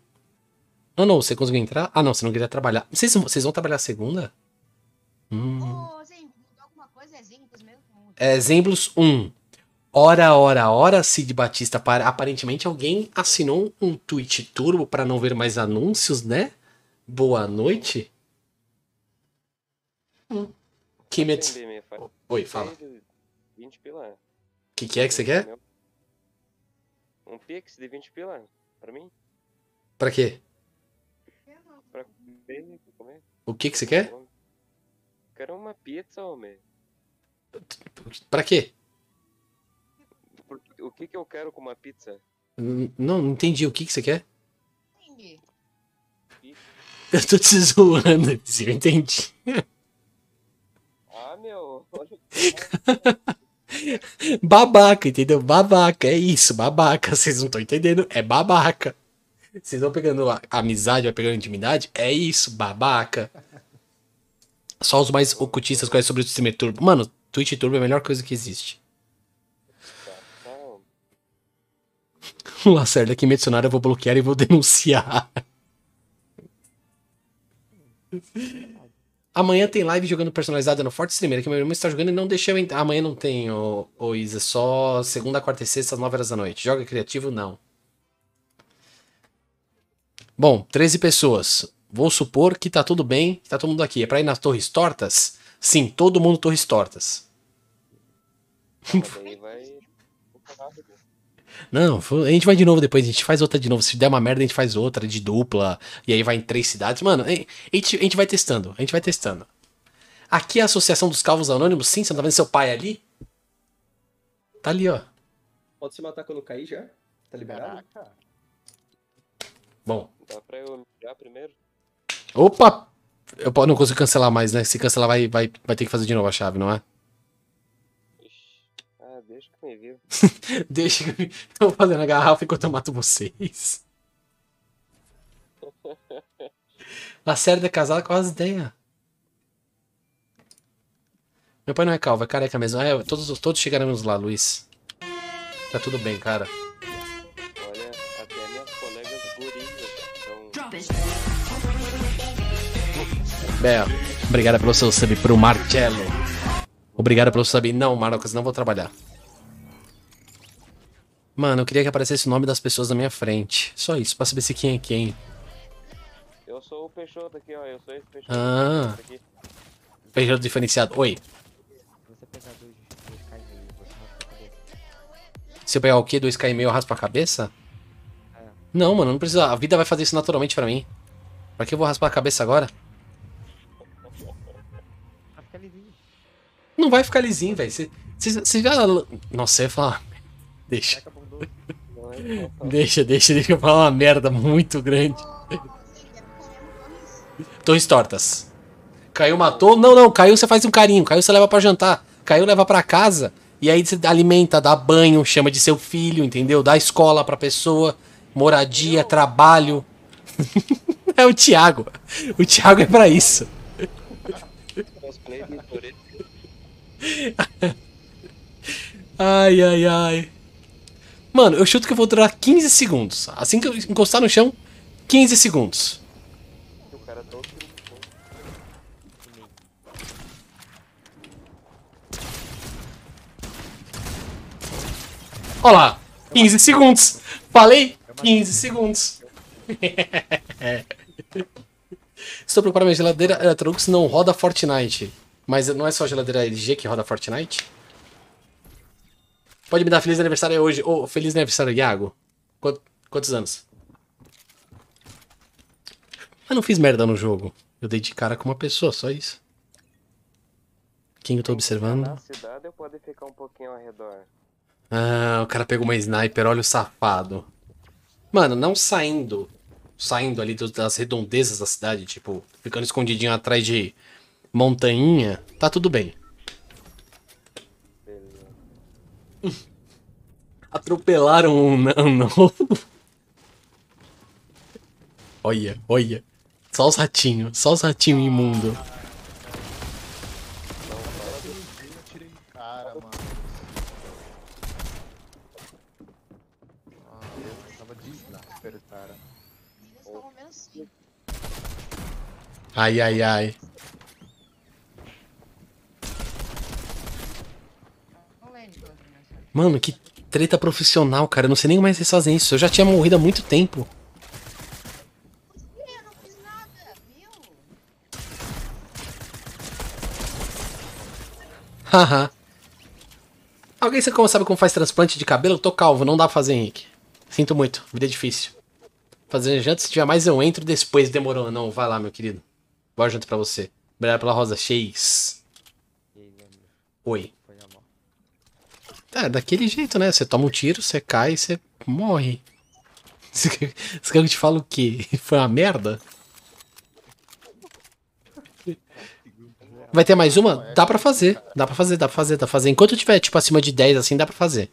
Ah, não, você conseguiu entrar? Ah, não, você não queria trabalhar. Vocês, vocês vão trabalhar segunda? Hum. Oh, Zemblos, alguma coisa é mesmo? 1. Ora, ora, ora, Cid Batista. Para... Aparentemente alguém assinou um tweet turbo para não ver mais anúncios, né? Boa noite. Hum. Kimetsu. Entendi, Oi, fala. 20 pilar. Que que é que você quer? Um pix de 20 pilar, pra mim. Pra quê? O que que você quer? Quero uma pizza, homem. Pra quê? O que que eu quero com uma pizza? Não, não entendi. O que que você quer? Entendi. Eu tô te zoando, eu entendi. Ah, meu, Babaca, entendeu? Babaca, é isso, babaca. Vocês não estão entendendo, é babaca. Vocês vão pegando a amizade, vai pegando intimidade. É isso, babaca. Só os mais ocultistas conhecem sobre o streamer turbo. Mano, Twitch turbo é a melhor coisa que existe. O Lacerda que mencionar eu vou bloquear e vou denunciar. Amanhã tem live jogando personalizada no Forte Streamer, que meu irmão está jogando e não deixa eu entrar. Amanhã não tem, ô, ô Isa, só segunda, quarta e sexta, às 9 horas da noite. Joga criativo? Não. Bom, 13 pessoas. Vou supor que tá tudo bem, que tá todo mundo aqui. É pra ir nas torres tortas? Sim, todo mundo torres tortas. Não, a gente vai de novo depois, a gente faz outra de novo. Se der uma merda, a gente faz outra de dupla. E aí vai em três cidades. Mano, a gente, a gente vai testando, a gente vai testando. Aqui é a Associação dos Calvos Anônimos, sim, você não tá vendo seu pai ali? Tá ali, ó. Pode se matar quando cair já? Tá liberado? Caraca. Bom. Dá pra eu mijar primeiro? Opa! Eu não consigo cancelar mais, né? Se cancelar, vai, vai, vai ter que fazer de novo a chave, não é? Ah, deixa que me viu. deixa que me. Tô fazendo a garrafa enquanto eu mato vocês. série da casada com Asdeia. Meu pai não é calvo, é careca mesmo. É, todos, todos chegaremos lá, Luiz. Tá tudo bem, cara. Bel, é. obrigado pelo seu sub pro Marcelo. Obrigado pelo sub. Não, Marocas, não vou trabalhar. Mano, eu queria que aparecesse o nome das pessoas na minha frente. Só isso, pra saber se quem é quem. Eu sou o Peixoto aqui, ó. Eu sou esse Peixoto. Ah. Aqui. Peixoto diferenciado. Oi. Se eu pegar o quê? 2k e meio, eu raspo a cabeça? É. Não, mano, não precisa. A vida vai fazer isso naturalmente pra mim. Pra que eu vou raspar a cabeça agora? Não vai ficar lisinho, velho. Você já. Nossa, você ia falar. Deixa. Deixa, deixa, deixa eu falar uma merda muito grande. Torres tortas. Caiu, matou. Não, não, caiu, você faz um carinho. Caiu, você leva para jantar. Caiu, leva para casa. E aí você alimenta, dá banho, chama de seu filho, entendeu? Dá escola pra pessoa, moradia, trabalho. é o Thiago. O Thiago é para isso. ai, ai, ai. Mano, eu chuto que eu vou durar 15 segundos. Assim que eu encostar no chão, 15 segundos. Tá Olha lá, 15 segundos. Falei? 15 é segundos. Estou preparando minha geladeira eletrolux não roda Fortnite. Mas não é só a geladeira LG que roda Fortnite? Pode me dar feliz aniversário hoje. Ô, oh, feliz aniversário, Iago. Quantos anos? Mas não fiz merda no jogo. Eu dei de cara com uma pessoa, só isso. Quem eu tô observando? Ah, o cara pegou uma sniper, olha o safado. Mano, não saindo. Saindo ali das redondezas da cidade, tipo, ficando escondidinho atrás de montanha, tá tudo bem. Atropelaram um novo. olha, olha. Só os ratinhos, só os ratinhos imundo. Ai, ai, ai. Mano, que treta profissional, cara. Eu não sei nem mais se fazem isso. Eu já tinha morrido há muito tempo. Haha. Alguém sabe como, sabe como faz transplante de cabelo? Eu tô calvo, não dá pra fazer, Henrique. Sinto muito, vida é difícil. Fazer janta, se tiver mais eu entro depois, demorou. Não, vai lá, meu querido. Boa janta pra você. Obrigado pela rosa, Chase. Oi. É, daquele jeito, né? Você toma um tiro, você cai e você morre. Você quer que eu te fale o quê? Foi uma merda? Vai ter mais uma? Dá pra fazer. Dá pra fazer, dá pra fazer, dá pra fazer. Enquanto eu tiver, tipo, acima de 10, assim, dá pra fazer.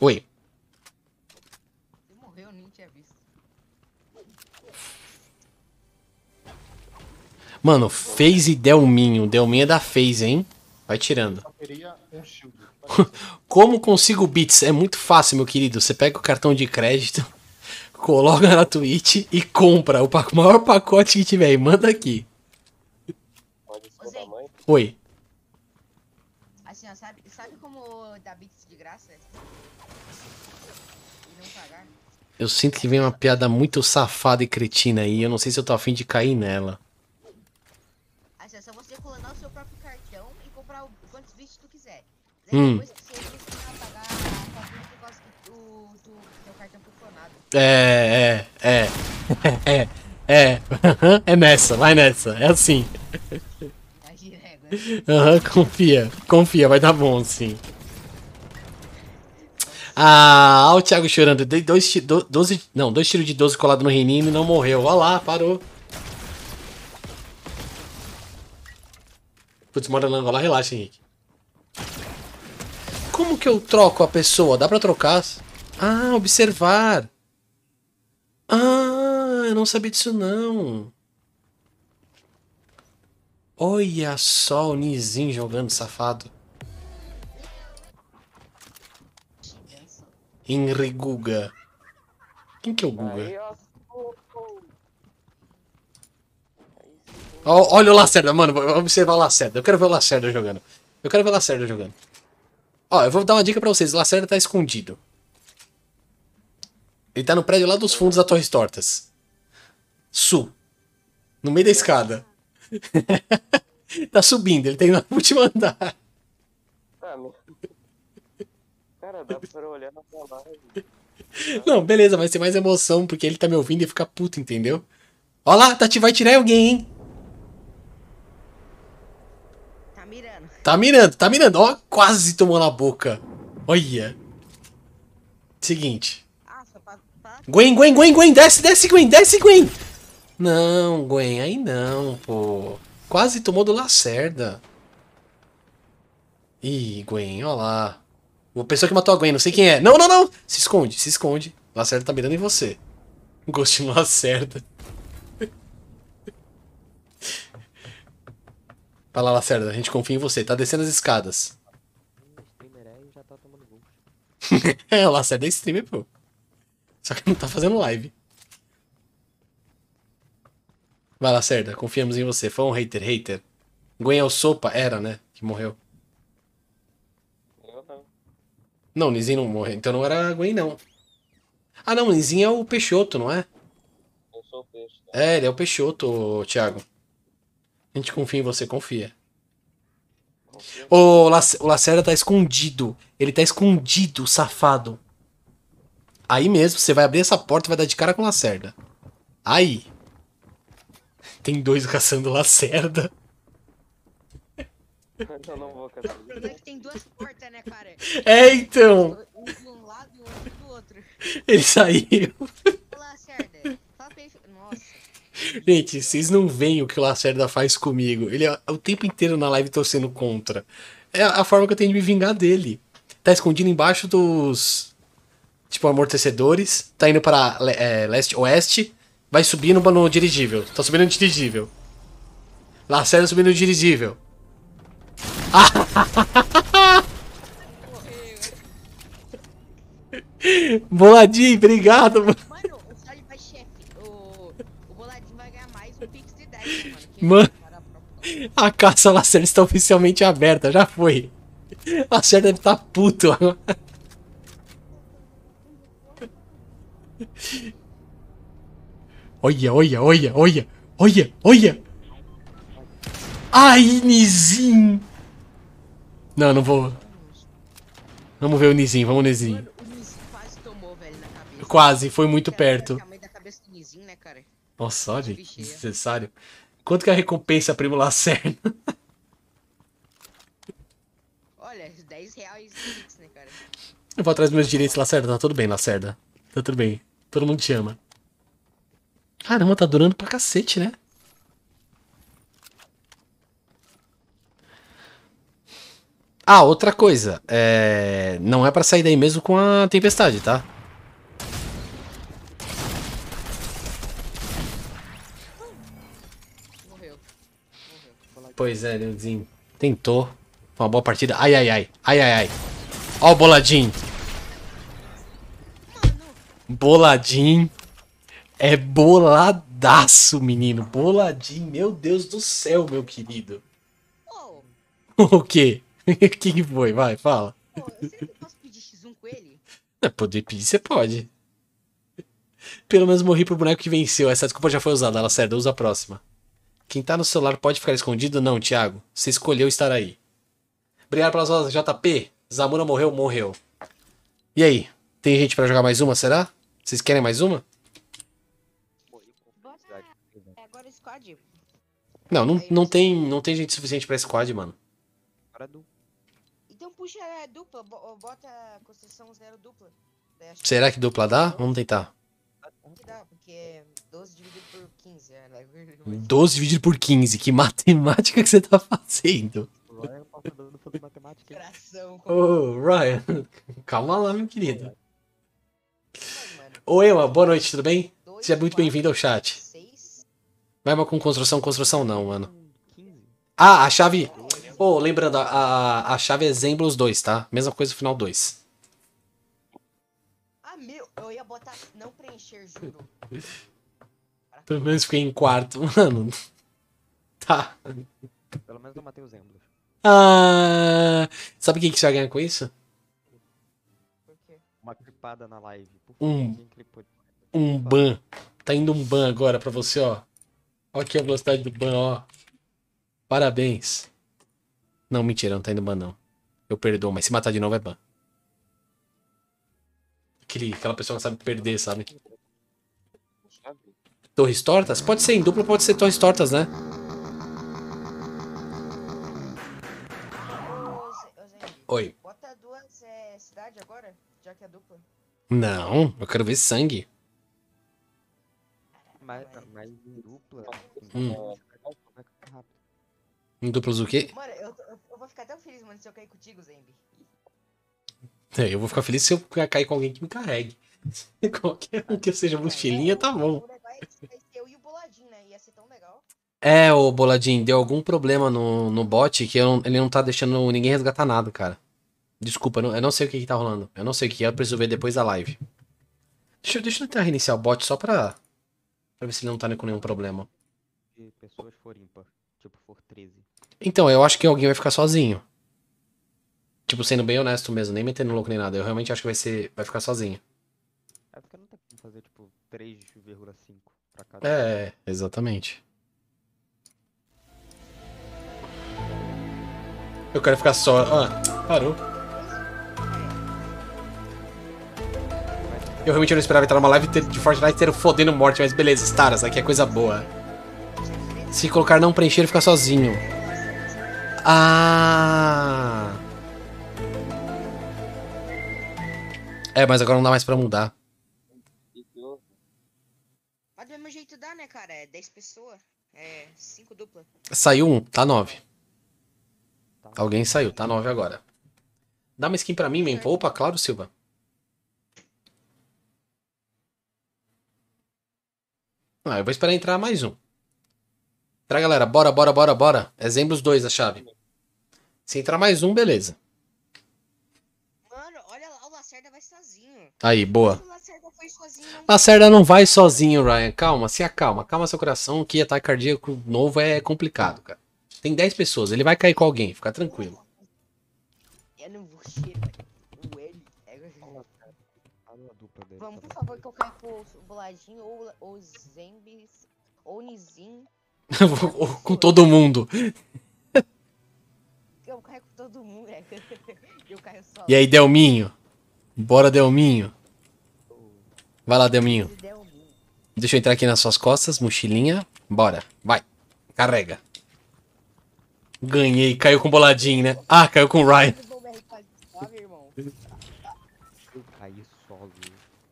Oi. Mano, FaZe e Delminho. Delminho é da FaZe, hein? Vai tirando. Como consigo bits? É muito fácil, meu querido. Você pega o cartão de crédito, coloca na Twitch e compra o maior pacote que tiver e manda aqui. Oi. Assim, ó, sabe, sabe como dar bits de graça? Eu sinto que vem uma piada muito safada e cretina aí. Eu não sei se eu tô afim de cair nela. É, hum. É, é, é, é, é, é nessa, vai nessa, é assim. É, Aham, confia, confia, vai dar bom sim. Ah, olha o Thiago chorando. Dei dois, do, não, dois tiros de 12 colado no Renino e não morreu. Olha lá, parou. Putz, mora na Angola, relaxa, Henrique como que eu troco a pessoa? Dá pra trocar? Ah, observar. Ah, eu não sabia disso não. Olha só o Nizin jogando, safado. Henry Guga. Quem que é o Guga? Olha o Lacerda, mano. Observa o Lacerda. Eu quero ver o Lacerda jogando. Eu quero ver o Lacerda jogando. Ó, eu vou dar uma dica pra vocês. Lacerda tá escondido. Ele tá no prédio lá dos fundos da Torres Tortas. Sul. No meio da escada. tá subindo, ele tem tá no último andar. Ah, Cara, dá pra olhar na live. Não, beleza, mas tem mais emoção porque ele tá me ouvindo e fica puto, entendeu? Ó lá, Tati vai tirar alguém, hein? Tá mirando, tá mirando. Ó, quase tomou na boca. Olha. Seguinte. Gwen, Gwen, Gwen, Gwen, desce, desce, Gwen, desce, Gwen. Não, Gwen, aí não, pô. Quase tomou do Lacerda. Ih, Gwen, ó lá. O pessoa que matou a Gwen, não sei quem é. Não, não, não. Se esconde, se esconde. Lacerda tá mirando em você. Gostinho Lacerda. Fala, tá Lacerda, a gente confia em você. Tá descendo as escadas. é, o Lacerda é streamer, pô. Só que não tá fazendo live. Vai, Lacerda, confiamos em você. Foi um hater, hater. Gwen é Sopa era, né? Que morreu. Eu não. Não, Nizinho não morreu. Então não era Gwen, não. Ah, não, Nizinho é o Peixoto, não é? Eu sou o Peixoto. É, ele é o Peixoto, Thiago. A gente confia em você, confia. O, o Lacerda tá escondido. Ele tá escondido, safado. Aí mesmo, você vai abrir essa porta e vai dar de cara com o Lacerda. Aí. Tem dois caçando Lacerda. Eu não vou caçar. Tem duas portas, né, cara? É, então. Um de um lado e do outro. Ele saiu. Gente, vocês não veem o que o Lacerda faz comigo. Ele é o tempo inteiro na live torcendo contra. É a forma que eu tenho de me vingar dele. Tá escondido embaixo dos. Tipo, amortecedores. Tá indo para é, leste-oeste. Vai subindo no dirigível. Tá subindo no dirigível. Lacerda subindo no dirigível. Ah! Boladinho, obrigado, mano. Mano, a caça Lacerda está oficialmente aberta, já foi. Lacerda deve estar tá puto agora. Olha, olha, olha, olha, olha, olha. Ai, Nizim. Não, não vou. Vamos ver o Nizim, vamos Nizim. Quase, foi muito perto. Né, Nossa, olha, desnecessário. Quanto que é a recompensa, primo Lacerda? Olha, 10 é reais né, cara? Eu vou atrás dos meus direitos, Lacerda. Tá tudo bem, Lacerda. Tá tudo bem. Todo mundo te ama. Caramba, tá durando pra cacete, né? Ah, outra coisa. É... Não é para sair daí mesmo com a tempestade, tá? Pois é, Neuzinho. Né, Tentou. foi Uma boa partida. Ai, ai, ai. Ai, ai, ai. Ó o Boladinho. Boladinho. É boladaço, menino. Boladinho. Meu Deus do céu, meu querido. O quê? O que, foi? Vai, fala. É, poder pedir, você pode. Pelo menos morri pro boneco que venceu. Essa desculpa já foi usada. Ela serve, usa a próxima. Quem tá no celular pode ficar escondido? Não, Thiago. Você escolheu estar aí. Obrigado pelas horas, JP. Zamora morreu, morreu. E aí? Tem gente para jogar mais uma, será? Vocês querem mais uma? É agora squad. Não, não, não, tem, não tem gente suficiente pra squad, mano. É então puxa a é, dupla, bota construção zero dupla. Será que dupla dá? Vamos tentar. Vamos tentar, porque 12 dividido 12 dividido por 15. Que matemática que você tá fazendo? Ryan falando sobre matemática. Ô, oh, Ryan, calma lá, meu querido. Oi, Emma, boa noite, tudo bem? Seja muito bem-vindo ao chat. Vai, uma com construção, construção não, mano. Ah, a chave. Ô, oh, lembrando, a, a chave é Zemblos 2, tá? Mesma coisa no final 2. Ah, meu, eu ia botar não preencher, juro. Pelo menos fiquei em quarto, mano. Tá. Pelo menos eu matei os Emblos. Ah, sabe o que, você vai ganhar com isso? Uma clipada na live. um, um ban. Tá indo um ban agora pra você, ó. Olha aqui a velocidade do ban, ó. Parabéns. Não, mentira, não tá indo ban, não. Eu perdoo, mas se matar de novo é ban. Aquele, aquela pessoa que sabe perder, sabe? torres tortas? Pode ser em dupla, pode ser torres tortas, né? Oi. Bota duas é, agora, já que é dupla. Não, eu quero ver sangue. Mas, mas em dupla. Hum. Em duplas o quê? Mano, eu, eu, vou ficar tão feliz, mano, se eu cair contigo, Zembi. É, eu vou ficar feliz se eu cair com alguém que me carregue. Qualquer um que eu seja mochilinha, é tá bom eu e o Boladinho, né? Ia ser tão legal. É, o Boladinho, deu algum problema no, no bot que eu, ele não tá deixando ninguém resgatar nada, cara. Desculpa, eu não, eu não sei o que, que tá rolando. Eu não sei o que é, eu preciso ver depois da live. Deixa, deixa eu tentar reiniciar o bot só pra, pra ver se ele não tá com nenhum problema. Se pessoas for ímpar, tipo for 13. Então, eu acho que alguém vai ficar sozinho. Tipo, sendo bem honesto mesmo, nem metendo louco nem nada. Eu realmente acho que vai ser. Vai ficar sozinho. É porque não tem como fazer, tipo, três é, exatamente. Eu quero ficar só. Ah, parou. Eu realmente não esperava entrar numa live de Fortnite ter fodendo morte, mas beleza, Staras, aqui é coisa boa. Se colocar não preencher, fica sozinho. Ah. É, mas agora não dá mais pra mudar. mesmo jeito dá, né, cara? É 10 pessoas. É 5 dupla. Saiu um, tá 9. Tá. Alguém saiu, tá 9 agora. Dá uma skin pra mim, Mempo. Tá. Opa, claro, Silva. Ah, eu vou esperar entrar mais um. Pra galera? Bora, bora, bora, bora. É Zembros 2 a chave. Se entrar mais um, beleza. Mano, olha lá, o Lacerda vai sozinho. Aí, boa. Né? A Não... não vai sozinho, Ryan. Calma, se acalma. Calma seu coração, que ataque cardíaco novo é complicado, cara. Tem 10 pessoas, ele vai cair com alguém, fica tranquilo. Eu não vou ser, o L. É Vamos, tá por favor, que eu caia pro Boladinho ou, o Zembis ou Nizim. com todo mundo. Eu caio com todo mundo, né? Eu caio só. E aí, Delminho? Bora, Delminho. Vai lá, Delminho. Deixa eu entrar aqui nas suas costas, mochilinha. Bora, vai. Carrega. Ganhei, caiu com boladinho, né? Ah, caiu com o Ryan.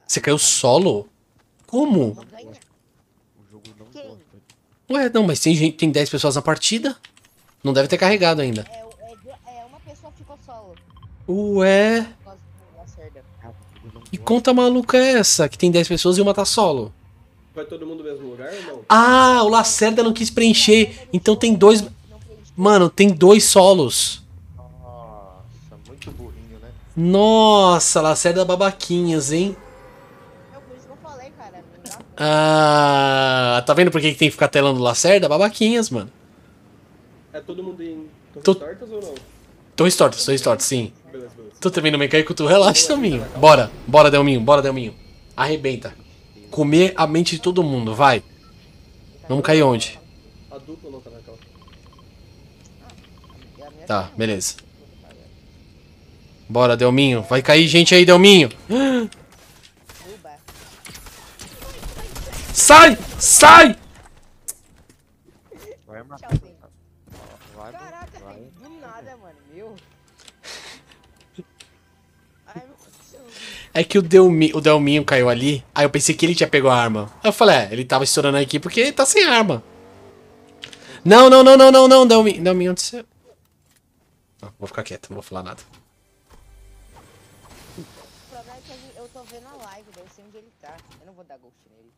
Você caiu solo? Como? Ué, não, mas tem, gente, tem 10 pessoas na partida. Não deve ter carregado ainda. É, é, é uma pessoa ficou solo. Ué... E conta maluca é essa? Que tem 10 pessoas e uma tá solo. Vai todo mundo no mesmo lugar ou não? Ah, o Lacerda não quis preencher. Então tem dois. Mano, tem dois solos. Nossa, muito burrinho, né? Nossa, Lacerda é babaquinhas, hein? É é ah, tá vendo por que, que tem que ficar telando Lacerda? Babaquinhas, mano. É todo mundo em torres Tô... tortas ou não? Torres tortas, torres tortas, sim. Tu também não me cai com tu. Relaxa, Delminho. Bora, bora, Delminho, bora, Delminho. Arrebenta. Comer a mente de todo mundo, vai. Vamos cair onde? Tá, beleza. Bora, Delminho. Vai cair gente aí, Delminho. Sai! Sai! É que o, Delmi, o Delminho caiu ali, aí eu pensei que ele tinha pegado a arma. Aí eu falei, é, ele tava estourando aqui porque ele tá sem arma. Não, não, não, não, não, não, Delminho, Delminho, onde você... Não, vou ficar quieto, não vou falar nada. O problema é que eu tô vendo a live, eu sei onde ele tá. Eu não vou dar nele.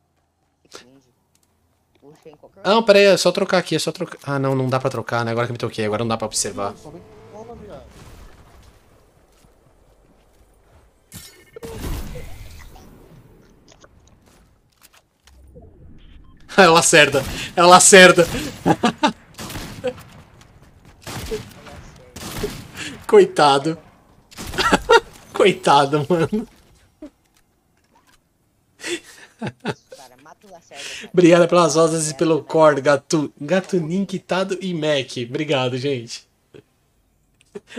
É Não, pera aí, é só trocar aqui, é só trocar. Ah, não, não dá pra trocar, né? Agora que eu me toquei, agora não dá pra observar. É Lacerda. É Lacerda. Coitado. Coitado, mano. Obrigado pelas rosas e pelo cord, gato gato Quitado e Mac. Obrigado, gente.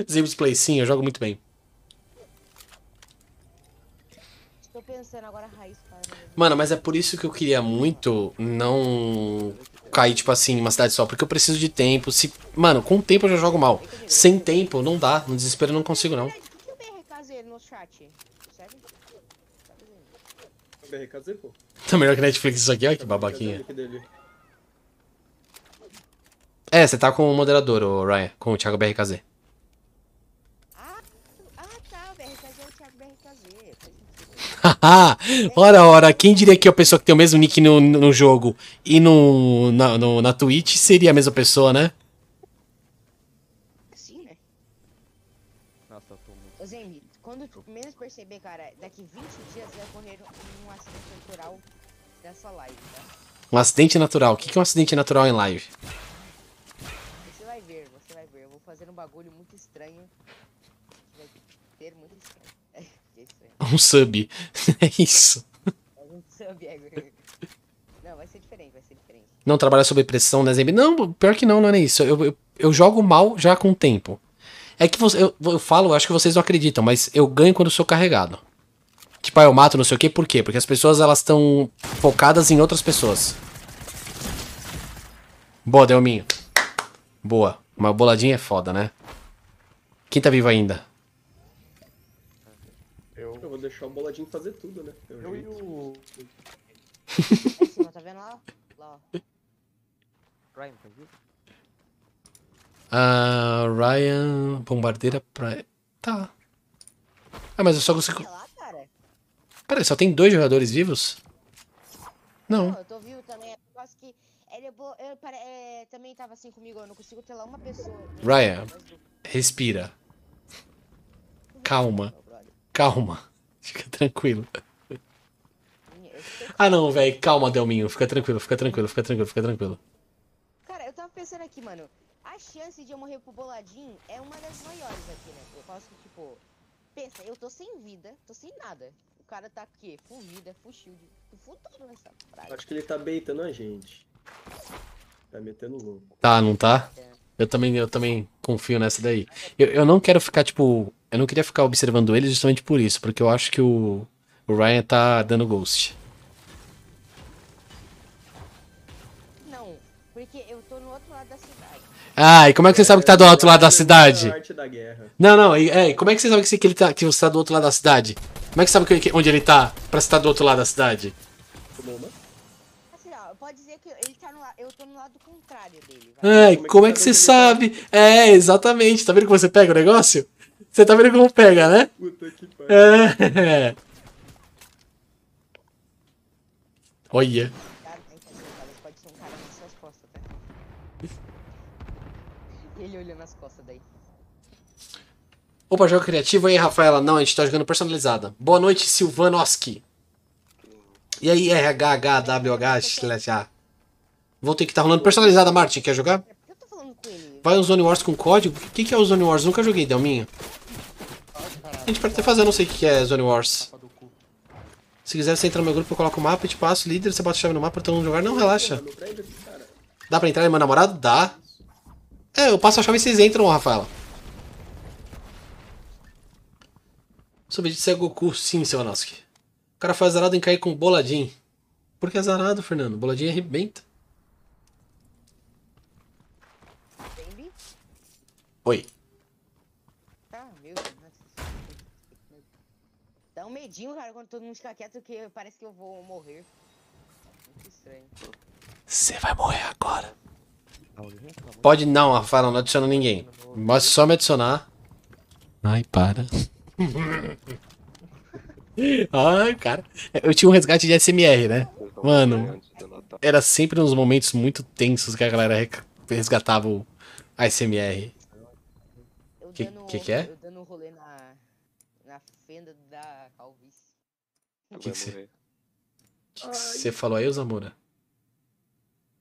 Zibs Play, sim, eu jogo muito bem. Estou pensando agora Mano, mas é por isso que eu queria muito não cair, tipo assim, uma cidade só, porque eu preciso de tempo. Se, mano, com tempo eu já jogo mal. Sem tempo, não dá. No desespero eu não consigo, não. Tá melhor que Netflix isso aqui, olha que babaquinha. É, você tá com o moderador, o Ryan, com o Thiago BRKZ. ora, ora, quem diria que a pessoa que tem o mesmo nick no, no jogo e no na, no, na Twitch seria a mesma pessoa, né? Sim, né? Nossa, tô muito... Ô, Zemi, quando tu menos perceber, cara, daqui 20 dias vai ocorrer um acidente natural dessa live, tá? Um acidente natural? O que é um acidente natural em live? um sub. é isso. um sub é. Não, vai ser diferente, vai ser diferente. Não trabalhar sob pressão, né? Não, pior que não, não é isso. Eu, eu, eu jogo mal já com o tempo. É que você, eu, eu falo, acho que vocês não acreditam, mas eu ganho quando sou carregado. Tipo, ah, eu mato não sei o que, por quê? Porque as pessoas elas estão focadas em outras pessoas. Boa, Delminho. Boa. Uma boladinha é foda, né? Quem tá vivo ainda? deixar o boladinho fazer tudo, né? Eu, eu e o. em cima, tá vendo lá? Lá, ó. Ryan, tá viu? Ah, Ryan. Bombardeira pra. Tá. Ah, mas eu só consigo. Tá lá, cara. Peraí, só tem dois jogadores vivos? Não. não eu tô vivo também. É por que. Ele é bo... eu, pare... é, também tava assim comigo, eu não consigo ter lá uma pessoa. Ryan, respira. Calma. Calma. Fica tranquilo. Ah não, velho, calma, Delminho. Fica tranquilo, fica tranquilo, fica tranquilo, fica tranquilo. Cara, eu tava pensando aqui, mano. A chance de eu morrer pro boladinho é uma das maiores aqui, né? Eu posso, tipo. Pensa, eu tô sem vida, tô sem nada. O cara tá aqui, full vida, full shield. Full futuro nessa praia. Acho que ele tá beitando a gente. Tá metendo louco. Tá, não tá? É. Eu também, eu também confio nessa daí. Eu, eu não quero ficar, tipo, eu não queria ficar observando ele justamente por isso, porque eu acho que o, o Ryan tá dando ghost. Não, porque eu tô no outro lado da cidade. Ah, e como é que você é, sabe que tá do é, outro lado da cidade? Da não, não, e, é, como é que você sabe que, ele tá, que você tá do outro lado da cidade? Como é que você sabe que, onde ele tá pra você tá do outro lado da cidade? Assim, pode dizer que ele tá no, lado contrário dele. É, é, como, é que, tá você sabe? É, exatamente. Tá vendo que você pega o negócio? Você tá vendo como pega, né? Puta que pariu. É. Olha. Ele olhando as costas daí. Opa, jogo criativo. E aí, Rafaela? Não, a gente tá jogando personalizada. Boa noite, Silvanoski. E aí, RHHWH, Vou ter que estar tá rolando personalizada, Martin. Quer jogar? Vai um Zone Wars com código? O que, que é o Zone Wars? Nunca joguei, Delminho. A gente pode até fazer, eu não sei o que é Zone Wars. Se quiser, você entra no meu grupo, eu coloco o mapa e te passo. Líder, você bota a chave no mapa pra todo mundo jogar. Não, relaxa. Dá pra entrar, meu namorado? Dá. É, eu passo a chave e vocês entram, Rafaela. Subedito de é Goku, sim, seu Anoski. O cara foi azarado em cair com o Boladin. Por que azarado, Fernando? Boladin arrebenta. É Oi. Ah, meu Deus. Né? Dá um medinho, cara, quando todo mundo fica quieto, que parece que eu vou morrer. Muito estranho. Você vai morrer agora. Pode não, Rafael, não adiciona ninguém. Mas só me adicionar. Ai, para. Ai, cara. Eu tinha um resgate de SMR, né? Mano, era sempre nos momentos muito tensos que a galera resgatava o S.M.R que, dando, que, que é? dando um rolê na, na fenda da calvície. O que você que falou aí, Osamura?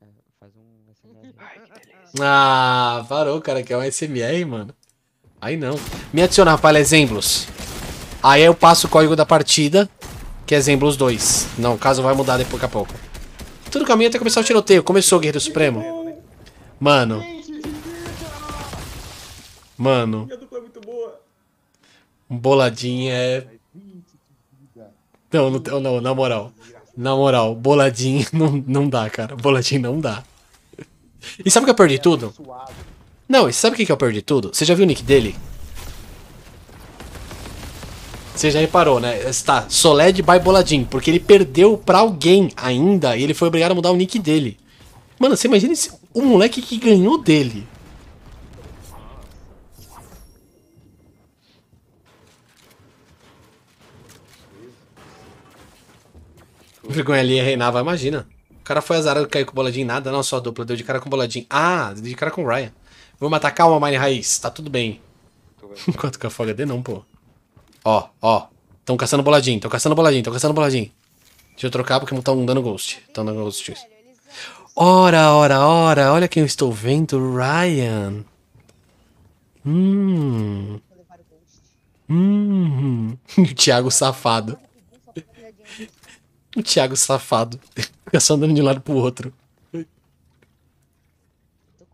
É, faz um SMR. Ai, que beleza. Ah, parou, cara, que é um SMR, mano. Aí não. Me adiciona, rapaz, exemplos. Aí eu passo o código da partida, que é exemplos 2. Não, o caso vai mudar daqui a pouco. Tudo caminho até começar o tiroteio. Começou, Guerreiro Supremo. Né? Mano. Mano. A dupla é muito boa. Um boladinho é. Não, não, não, na moral. Na moral, boladinho não, não dá, cara. Boladinho não dá. E sabe o que eu perdi tudo? Não, e sabe o que eu perdi tudo? Você já viu o nick dele? Você já reparou, né? Está Soled by Boladinho, porque ele perdeu pra alguém ainda e ele foi obrigado a mudar o nick dele. Mano, você imagina esse, o moleque que ganhou dele. Vergonha ali reinava, imagina. O cara foi azarado, caiu com boladinho nada. Não, só a dupla, deu de cara com boladinho. Ah, deu de cara com Ryan. Vou matar, calma, Mine Raiz, tá tudo bem. Enquanto que a foga é dele não, pô. Ó, ó. Tão caçando boladinho, tão caçando boladinho, tão caçando boladinho. Deixa eu trocar porque estão dando ghost. Estão dando ghost. Ora, ora, ora, olha quem eu estou vendo, Ryan. Hum. Hum. o Thiago safado. O Thiago safado. Fica só andando de um lado pro outro.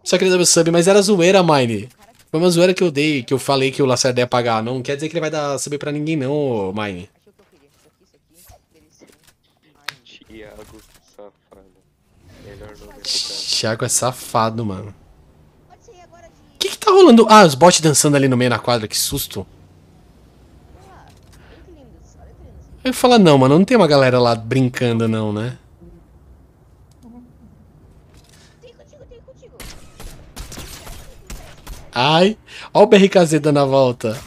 Só queria dar meu sub, mas era zoeira, Mine. Foi uma zoeira que eu dei, que eu falei que o Lacerda ia pagar. Não quer dizer que ele vai dar sub pra ninguém, não, Mine. Thiago safado. Thiago é safado, mano. O que que tá rolando? Ah, os bots dançando ali no meio na quadra, que susto. Aí eu falo, ah, não, mano, não tem uma galera lá brincando não, né? Ai, ó o BRKZ dando a volta.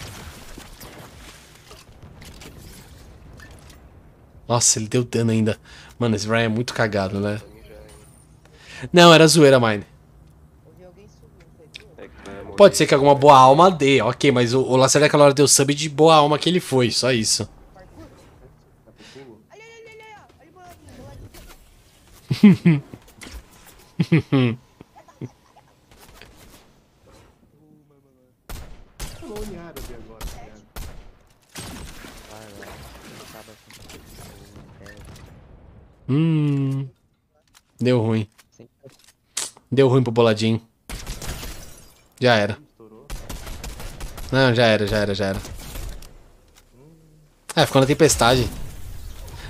Nossa, ele deu dano ainda. Mano, esse Ryan é muito cagado, né? Não, era zoeira, Mine. Pode ser que alguma boa alma dê, ok, mas o, o Lacerda aquela hora deu sub de boa alma que ele foi, só isso. Hum. Deu ruim. Deu ruim pro boladinho. Já era. Não, já era, já era, já era. É, ficou na tempestade.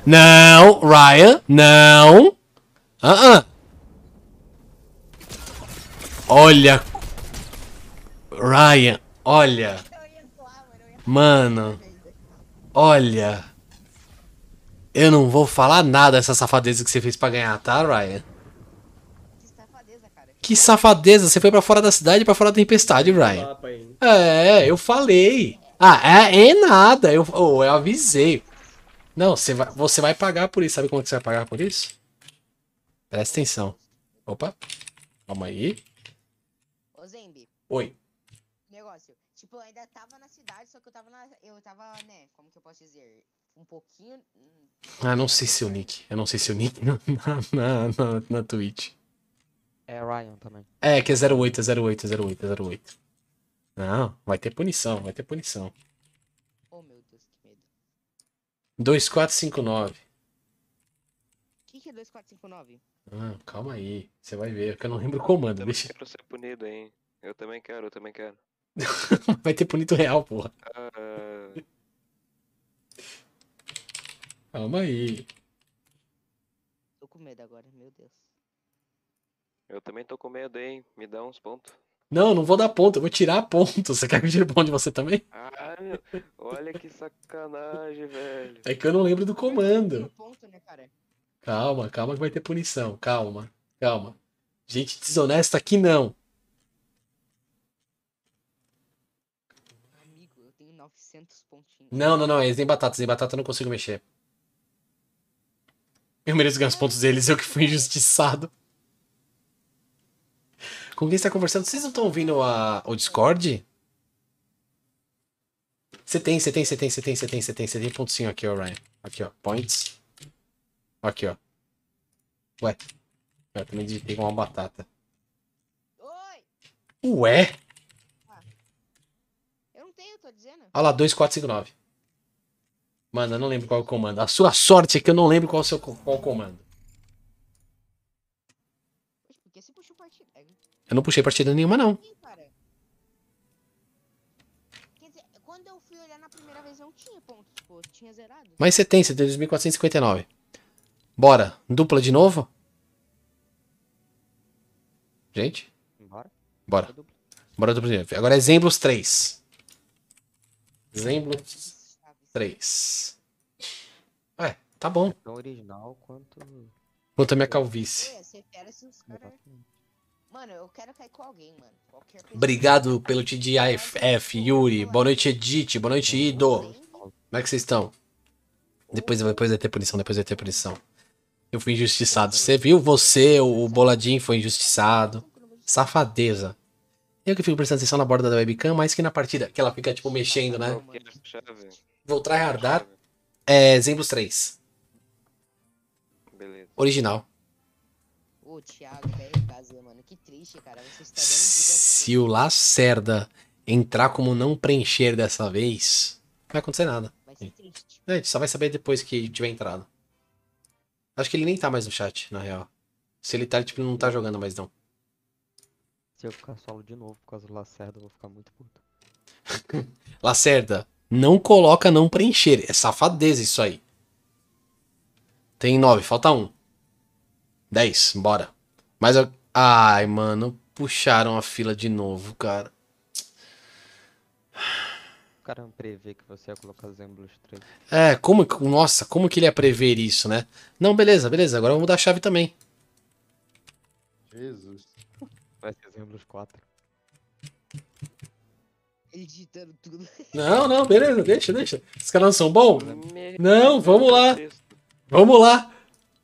Não, Ryan, não. Ah, ah. Olha. Ryan, olha. Mano. Olha. Eu não vou falar nada dessa safadeza que você fez pra ganhar, tá, Ryan? Que safadeza, você foi para fora da cidade para fora da tempestade, Ryan. É, eu falei. Ah, é, é nada, eu, oh, eu avisei. Não, você vai, você vai pagar por isso. Sabe como que você vai pagar por isso? Presta atenção. Opa. Calma aí. Ô, Zembi. Oi. Negócio. Tipo, eu ainda tava na cidade, só que eu tava na. Eu tava, né? Como que eu posso dizer? Um pouquinho. Ah, não sei se é o nick. Eu não sei seu é nick na, na, na, na Twitch. É Ryan também. É, que é 08, é 08, é 08, é 08. Não, vai ter punição, vai ter punição. Oh meu Deus, que medo. 2459. O que, que é 2459? Ah, calma aí. Você vai ver, que eu não lembro o comando. Eu deixa... quero ser punido, hein? Eu também quero, eu também quero. vai ter punido real, porra. Uh... Calma aí. Tô com medo agora, meu Deus. Eu também tô com medo, hein? Me dá uns pontos. Não, não vou dar ponto, eu vou tirar ponto. Você quer que eu tire ponto de você também? Ah, olha que sacanagem, velho. É que eu não lembro do comando. Ponto, né, cara? Calma, calma que vai ter punição. Calma, calma. Gente desonesta aqui não. Amigo, eu tenho 900 pontinhos. Não, não, não. Eles é nem batatas. nem batata eu não consigo mexer. Eu mereço ganhar os pontos deles. Eu que fui injustiçado. Com quem está conversando? Vocês não estão ouvindo a, o Discord? Você tem, você tem, você tem, você tem, você tem, você tem, você tem pontinho aqui, ó, Ryan. Aqui, ó. Points. Aqui, ó. Ué. Eu também digitei uma batata. Oi. Ué? Ah, eu não tenho, tô dizendo. Olha lá, 2459. Mano, eu não lembro qual é o comando. A sua sorte é que eu não lembro qual é o seu qual é o comando. Por que você puxou partida? É. Eu não puxei partida nenhuma, não. Mas você tem, você tem 2459. Bora. Dupla de novo? Gente? Bora. Bora. Bora dupla de novo. Agora é Zemblos 3. Exemplos 3. Ué, tá bom. Tão original quanto. Quanto a minha calvície. Mano, eu quero cair com alguém, mano. Obrigado pelo TDIF, Yuri. Boa noite, Edith. Boa noite, Ido. Como é que vocês estão? Depois, depois vai ter punição, depois vai ter punição. Eu fui injustiçado. Você viu? Você, o Boladinho, foi injustiçado. Safadeza. Eu que fico prestando atenção na borda da webcam, mais que na partida, que ela fica, tipo, mexendo, né? Vou tryhardar. É, Exemplos 3. Beleza. Original. Ô, Thiago, velho, mano. Que triste, cara. Você está Se o Lacerda entrar como não preencher dessa vez, não vai acontecer nada. Vai ser triste. a gente só vai saber depois que tiver entrado. Acho que ele nem tá mais no chat, na real. Se ele tá, ele tipo, não tá jogando mais não. Se eu ficar solo de novo por causa do Lacerda, eu vou ficar muito puto. Lacerda, não coloca não preencher. É safadeza isso aí. Tem nove, falta um. Dez, bora. Mas. Ai, mano, puxaram a fila de novo, cara cara prever que você ia colocar Zemblus 3? É, como. que. Nossa, como que ele ia prever isso, né? Não, beleza, beleza. Agora vamos mudar a chave também. Jesus. Vai ser Zemblus 4. Editando tudo. Não, não, beleza, deixa, deixa. Esses caras não são bons? Não, vamos lá. Vamos lá.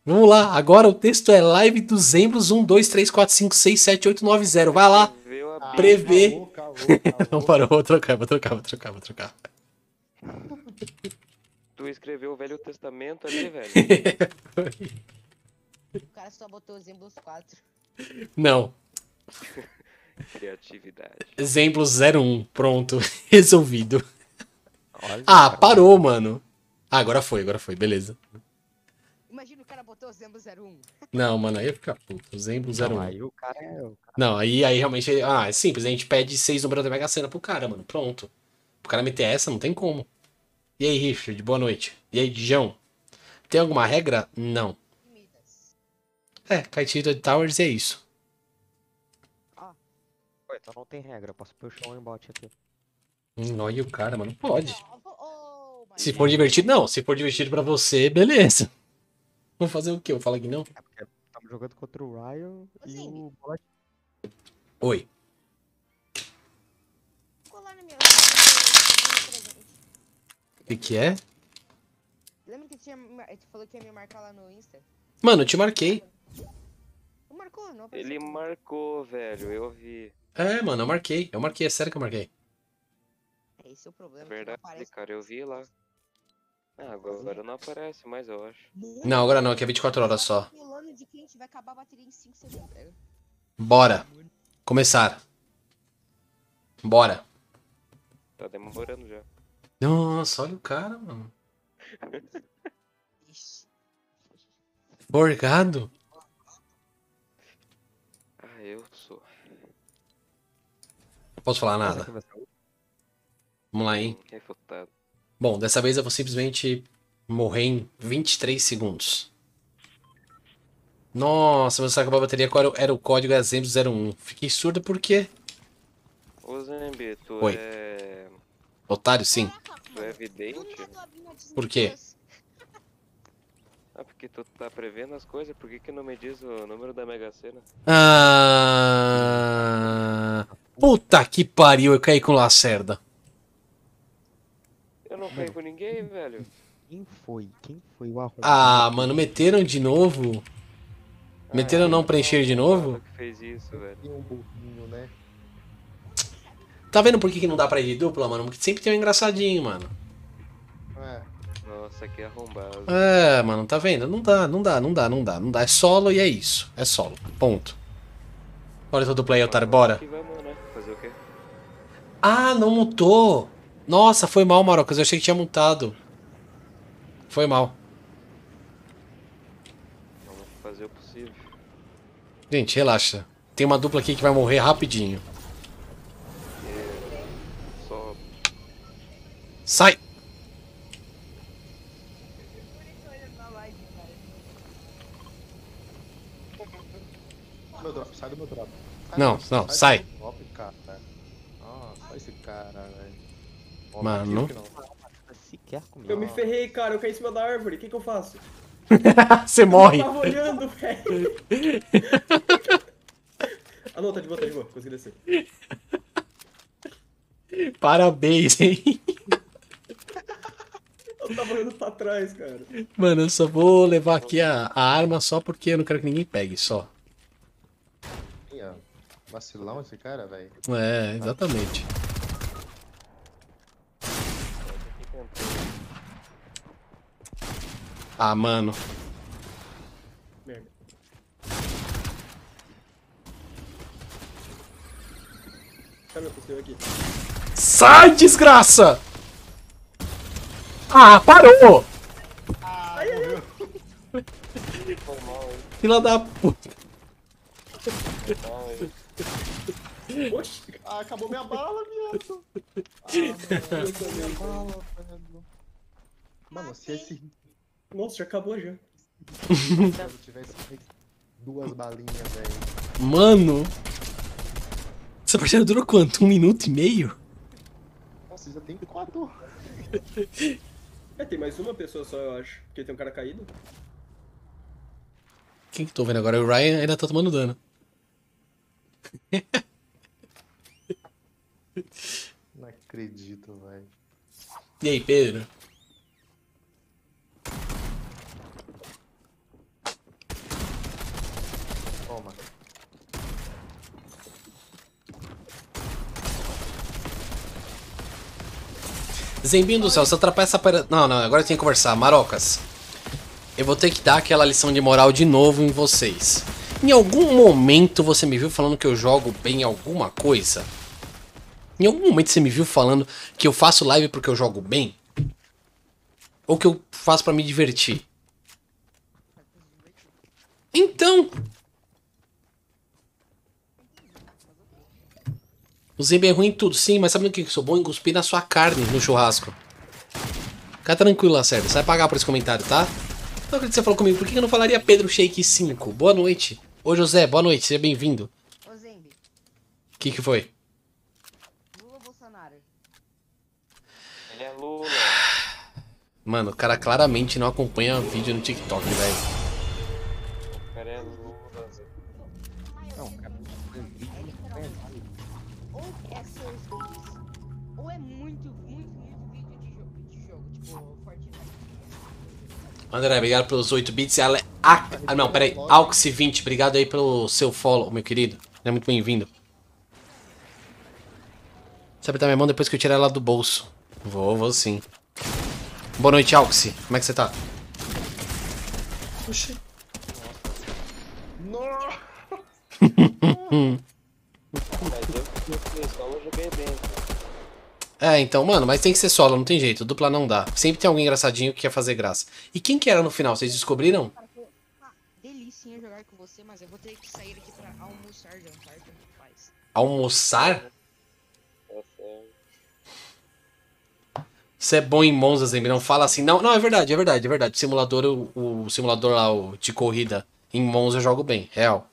Vamos lá. Agora o texto é live do Zemblus 1, 2, 3, 4, 5, 6, 7, 8, 9, 0. Vai lá. Tá ela prever. Né? Não parou, vou trocar, vou trocar, vou trocar, vou trocar. Tu escreveu o Velho Testamento ali, velho? o cara só botou exemplos Emblos 4. Não. Criatividade. Exemplo 01, pronto, resolvido. Olha, ah, cara. parou, mano. Ah, agora foi, agora foi, beleza botou Zembo 01. Não, mano, aí ia ficar puto. Zembo 01. Não, aí o cara é. O cara... Não, aí, aí realmente. Ah, é simples. A gente pede seis números da Mega Sena pro cara, mano. Pronto. O cara meter essa, não tem como. E aí, Richard, boa noite. E aí, Dijão? Tem alguma regra? Não. É, Caetira de Towers é isso. Ah. Ué, então não tem regra. Posso puxar um embote aqui. Hum, olha o cara, mano. Pode. Se for é. divertido, não. Se for divertido pra você, beleza. Vou fazer o quê? Eu falo que não? É porque estamos jogando contra o Ryan e o Oi. Colar na minha O que, é? Lembra que tinha... tu falou que ia me marcar lá no Insta? Mano, eu te marquei. Marcou, não Ele marcou, velho, eu vi. É, mano, eu marquei. Eu marquei, é sério que eu marquei. É esse é o problema. É verdade, cara, eu vi lá. Ah, uhum. agora não aparece mais, eu acho. Não, agora não, aqui é 24 horas só. Tá Bora. Começar. Bora. Tá demorando já. Nossa, olha o cara, mano. Forgado? Ah, eu sou. Não posso falar nada. Vamos lá, hein? Refutado. Hum, Bom, dessa vez eu vou simplesmente morrer em 23 segundos. Nossa, mas acabou a bateria, qual era o código? Era 01. Fiquei surdo por quê? Ô tu Oi. É... Otário, sim. Tu é evidente? Por quê? Ah, porque tu tá prevendo as coisas, por que que não me diz o número da Mega Sena? Ah... Puta que pariu, eu caí com Lacerda não ninguém, velho? Quem foi? Quem foi o Ah, mano, meteram de novo? Ah, meteram é, não preencher de novo? Que fez isso, velho. um burrinho, né? Tá vendo por que, que não dá pra ir de dupla, mano? Porque sempre tem um engraçadinho, mano. É. Nossa, que arrombado. É, mano, tá vendo? Não dá, não dá, não dá, não dá, não dá. É solo e é isso. É solo. Ponto. Bora todo play, otário, bora. Né? Ah, não mutou! Nossa, foi mal, Marocas. Eu achei que tinha montado. Foi mal. Vamos fazer o possível. Gente, relaxa. Tem uma dupla aqui que vai morrer rapidinho. É, sai! Meu drop, sai do meu drop. Sai não, não, sai. sai. Mano. Eu me ferrei, cara. Eu caí em cima da árvore. O que, que eu faço? Você morre. Eu tava olhando, velho. ah, não, tá de boa, tá de boa. Consegui descer. Parabéns, hein? Eu tava olhando pra trás, cara. Mano, eu só vou levar aqui a, a arma só porque eu não quero que ninguém pegue, só. Vacilão esse cara, velho. É, exatamente. Ah, mano. Merda. meu aqui? Sai, desgraça! Ah, parou! Ah, ai, ai. Fila da puta. Oxi, ah, acabou minha bala, viado. Ah, acabou minha bala, velho. Mano, se esse... Nossa, já acabou já. Se eu tivesse duas hum. balinhas, velho. Mano! Essa partida durou quanto? Um minuto e meio? Nossa, já tem quatro. é, tem mais uma pessoa só, eu acho. Porque tem um cara caído. Quem que tô vendo agora? O Ryan ainda tá tomando dano. Não acredito, velho. E aí, Pedro? Zembinho do céu, se atrapalha essa... Não, não, agora tem que conversar. Marocas, eu vou ter que dar aquela lição de moral de novo em vocês. Em algum momento você me viu falando que eu jogo bem alguma coisa? Em algum momento você me viu falando que eu faço live porque eu jogo bem? Ou que eu faço para me divertir? Então, O Zimba é ruim em tudo, sim, mas sabe o que eu sou bom? Em cuspir na sua carne no churrasco. Fica tranquilo, Lacerda. Você vai pagar por esse comentário, tá? Não acredito que você falou comigo. Por que eu não falaria Pedro Shake 5? Boa noite. Ô, José, boa noite. Seja bem-vindo. Ô, Zimbi. O que, que foi? Lula Bolsonaro. Ele é Lula. Mano, o cara claramente não acompanha vídeo no TikTok, velho. André, obrigado pelos 8 bits. Ale... Ah, ah, não, peraí. Alxi 20 obrigado aí pelo seu follow, meu querido. É muito bem-vindo. Você apertar minha mão depois que eu tirar ela do bolso. Vou, vou sim. Boa noite, Alxi. Como é que você tá? Oxi. Nossa. Nossa. Mas eu, eu, eu, eu joguei bem. É, então, mano, mas tem que ser solo, não tem jeito. Dupla não dá. Sempre tem alguém engraçadinho que quer fazer graça. E quem que era no final? Vocês descobriram? delícia jogar com você, mas eu vou ter que sair aqui pra almoçar, jantar, faz. Almoçar? É. Você é bom em Monza, Zembe, não fala assim. Não, não, é verdade, é verdade, é verdade. Simulador, o, o simulador lá o, de corrida em Monza eu jogo bem, real.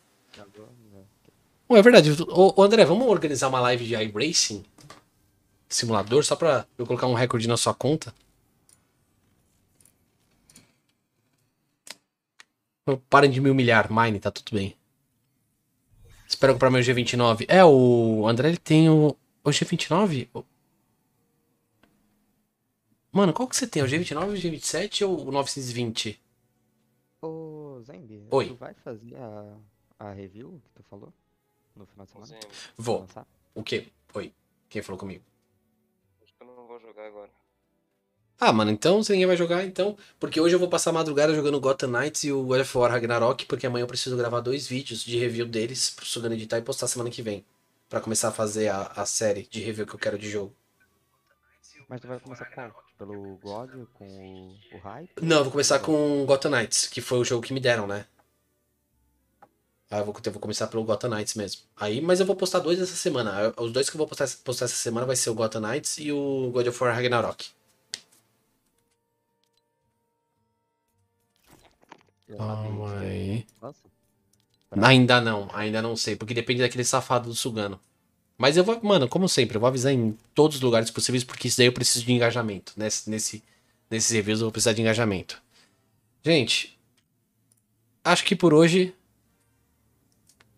Bom, né? é verdade. Ô, André, vamos organizar uma live de iRacing? simulador só pra eu colocar um recorde na sua conta? Parem de me humilhar, Mine, tá tudo bem. Espero comprar meu G29. É, o André ele tem o, o G29? Mano, qual que você tem? O G29, o G27 ou o 920? Ô, Zembi, Oi. tu vai fazer a, a review que tu falou no final de semana? Vou. O quê? Oi. Quem falou comigo? vou jogar agora. Ah, mano, então se ninguém vai jogar, então. Porque hoje eu vou passar a madrugada jogando Gotham Knights e o God of War Ragnarok, porque amanhã eu preciso gravar dois vídeos de review deles, pro Sugano editar e postar semana que vem. para começar a fazer a, a série de review que eu quero de jogo. Mas tu vai começar qual? Pelo God, com o, o Hype? Não, eu vou começar com Gotham Knights, que foi o jogo que me deram, né? Aí ah, eu vou, eu vou começar pelo Gotham Knights mesmo. Aí, mas eu vou postar dois essa semana. Os dois que eu vou postar, postar essa semana vai ser o Gotham Knights e o God of War Ragnarok. Calma aí. Nossa. Tá. Ainda não, ainda não sei, porque depende daquele safado do Sugano. Mas eu vou, mano, como sempre, eu vou avisar em todos os lugares possíveis, porque isso daí eu preciso de engajamento. Nesse, nesse, nesses reviews eu vou precisar de engajamento. Gente, acho que por hoje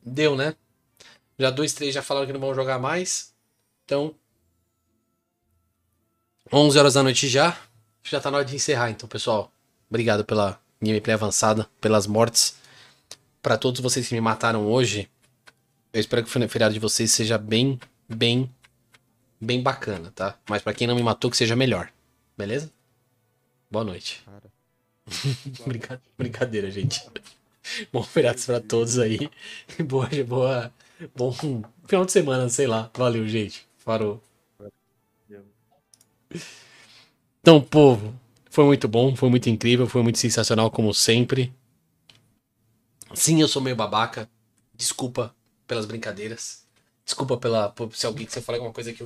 Deu, né? Já dois, três já falaram que não vão jogar mais. Então, 11 horas da noite já. Já tá na hora de encerrar, então, pessoal. Obrigado pela gameplay avançada, pelas mortes. para todos vocês que me mataram hoje, eu espero que o feriado de vocês seja bem, bem, bem bacana, tá? Mas para quem não me matou, que seja melhor. Beleza? Boa noite. Brincadeira, gente. Bom feriados para todos aí. Boa, boa, bom final de semana, sei lá. Valeu, gente. parou. Então, povo, foi muito bom, foi muito incrível, foi muito sensacional, como sempre. Sim, eu sou meio babaca. Desculpa pelas brincadeiras. Desculpa pela se alguém que você falar alguma coisa que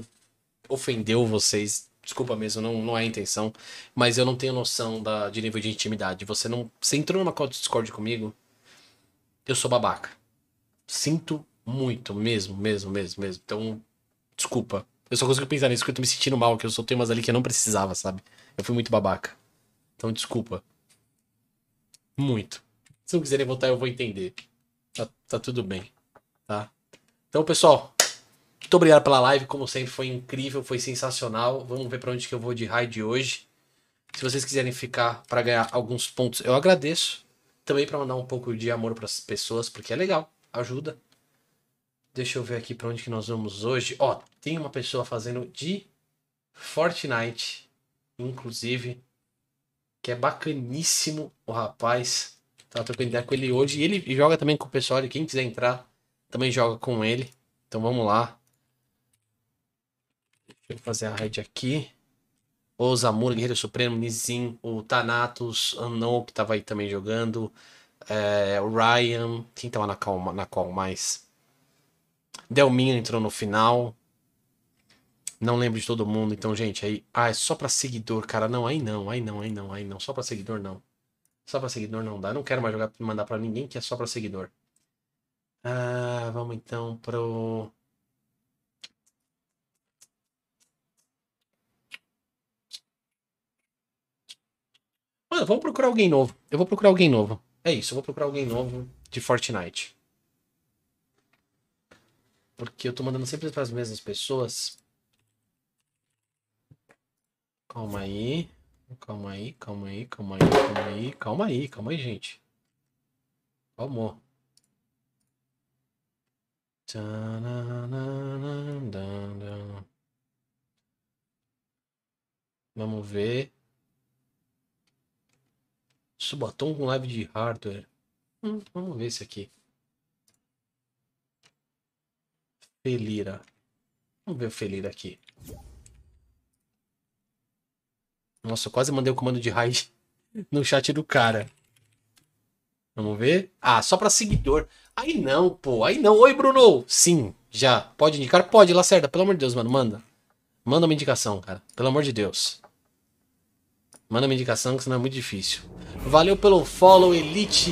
ofendeu vocês. Desculpa mesmo, não, não é a intenção. Mas eu não tenho noção da, de nível de intimidade. Você não. Você entrou numa call de Discord comigo eu sou babaca. Sinto muito, mesmo, mesmo, mesmo, mesmo. Então, desculpa. Eu só consigo pensar nisso porque eu tô me sentindo mal, que eu soltei umas ali que eu não precisava, sabe? Eu fui muito babaca. Então, desculpa. Muito. Se não quiserem voltar, eu vou entender. Tá, tá tudo bem. Tá? Então, pessoal, muito obrigado pela live. Como sempre, foi incrível, foi sensacional. Vamos ver para onde que eu vou de raid hoje. Se vocês quiserem ficar para ganhar alguns pontos, eu agradeço. Também para mandar um pouco de amor para as pessoas, porque é legal, ajuda. Deixa eu ver aqui para onde que nós vamos hoje. Ó, tem uma pessoa fazendo de Fortnite, inclusive, que é bacaníssimo o rapaz. tá trocando ideia com ele hoje. E ele joga também com o pessoal. E quem quiser entrar, também joga com ele. Então vamos lá. Deixa eu fazer a rede aqui. Osamura, Guerreiro Supremo, Nizin, o Thanatos, Anon, que tava aí também jogando, é, o Ryan, quem tava na qual, na qual mais? Delminho entrou no final. Não lembro de todo mundo, então, gente, aí. Ah, é só pra seguidor, cara. Não, aí não, aí não, aí não, aí não. Só pra seguidor não. Só pra seguidor não dá. Eu não quero mais jogar, mandar pra ninguém que é só pra seguidor. Ah, vamos então pro. Mano, vamos procurar alguém novo. Eu vou procurar alguém novo. É isso, eu vou procurar alguém novo de Fortnite. Porque eu tô mandando sempre para as mesmas pessoas. Calma aí. Calma aí, calma aí, calma aí, calma aí, calma aí, calma aí, gente. Calma. Vamos ver. Subatom com live de hardware. Hum, vamos ver esse aqui. Felira. Vamos ver o Felira aqui. Nossa, eu quase mandei o comando de raid no chat do cara. Vamos ver? Ah, só para seguidor. Aí não, pô. Aí não. Oi, Bruno. Sim, já. Pode indicar? Pode, Lacerda. Pelo amor de Deus, mano. Manda. Manda uma indicação, cara. Pelo amor de Deus. Manda uma indicação, que senão é muito difícil. Valeu pelo follow, Elite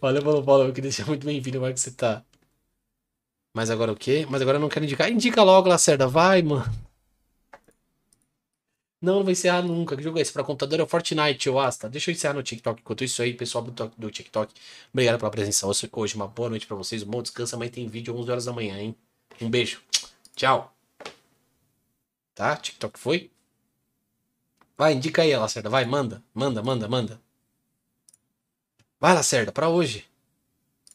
Valeu pelo follow, que deixa muito bem-vindo, como é que você tá? Mas agora o quê? Mas agora eu não quero indicar. Indica logo, Lacerda, vai, mano. Não, não vai encerrar nunca. Que jogo é esse? Pra computador é o Fortnite, eu asta. Deixa eu encerrar no TikTok. Enquanto isso aí, pessoal do TikTok, obrigado pela presença hoje. Uma boa noite pra vocês. Um bom descanso. Amanhã tem vídeo 11 horas da manhã, hein? Um beijo. Tchau. Tá? TikTok foi? Vai, indica aí, Lacerda. Vai, manda, manda, manda, manda. Vai, Lacerda, para hoje.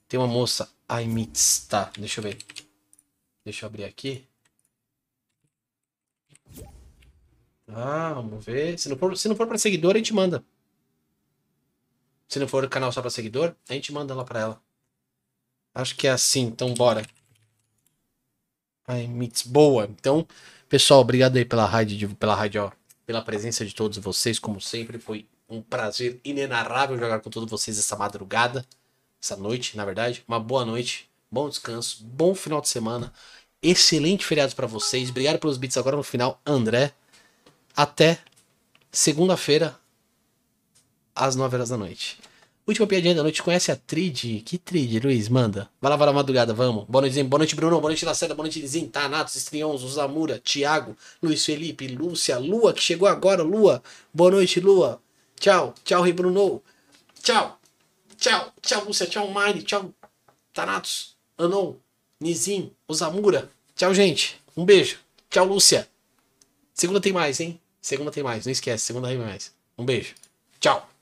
Tem uma moça, Aimitz, tá, deixa eu ver. Deixa eu abrir aqui. Ah, vamos ver. Se não for, se não for pra seguidor, a gente manda. Se não for canal só pra seguidor, a gente manda lá pra ela. Acho que é assim, então bora. Ai, Mits, boa. Então, pessoal, obrigado aí pela rádio, pela rádio. ó pela presença de todos vocês, como sempre. Foi um prazer inenarrável jogar com todos vocês essa madrugada, essa noite, na verdade. Uma boa noite, bom descanso, bom final de semana, excelente feriado para vocês. Obrigado pelos bits agora no final, André. Até segunda-feira, às 9 horas da noite. Última piadinha da noite, conhece a Trid? Que Trid, Luiz? Manda. Vai lá, vai lá, madrugada, vamos. Boa noite, boa noite, Bruno, boa noite, Lacerda, boa noite, Lizinho, Tanatos, Estriões, Usamura, Tiago, Luiz Felipe, Lúcia, Lua, que chegou agora, Lua. Boa noite, Lua. Tchau, tchau, Rei Bruno. Tchau, tchau, tchau, Lúcia, tchau, Mine, tchau, Tanatos, Anon, Nizim, Usamura. Tchau, gente. Um beijo. Tchau, Lúcia. Segunda tem mais, hein? Segunda tem mais, não esquece, segunda tem mais. Um beijo. Tchau.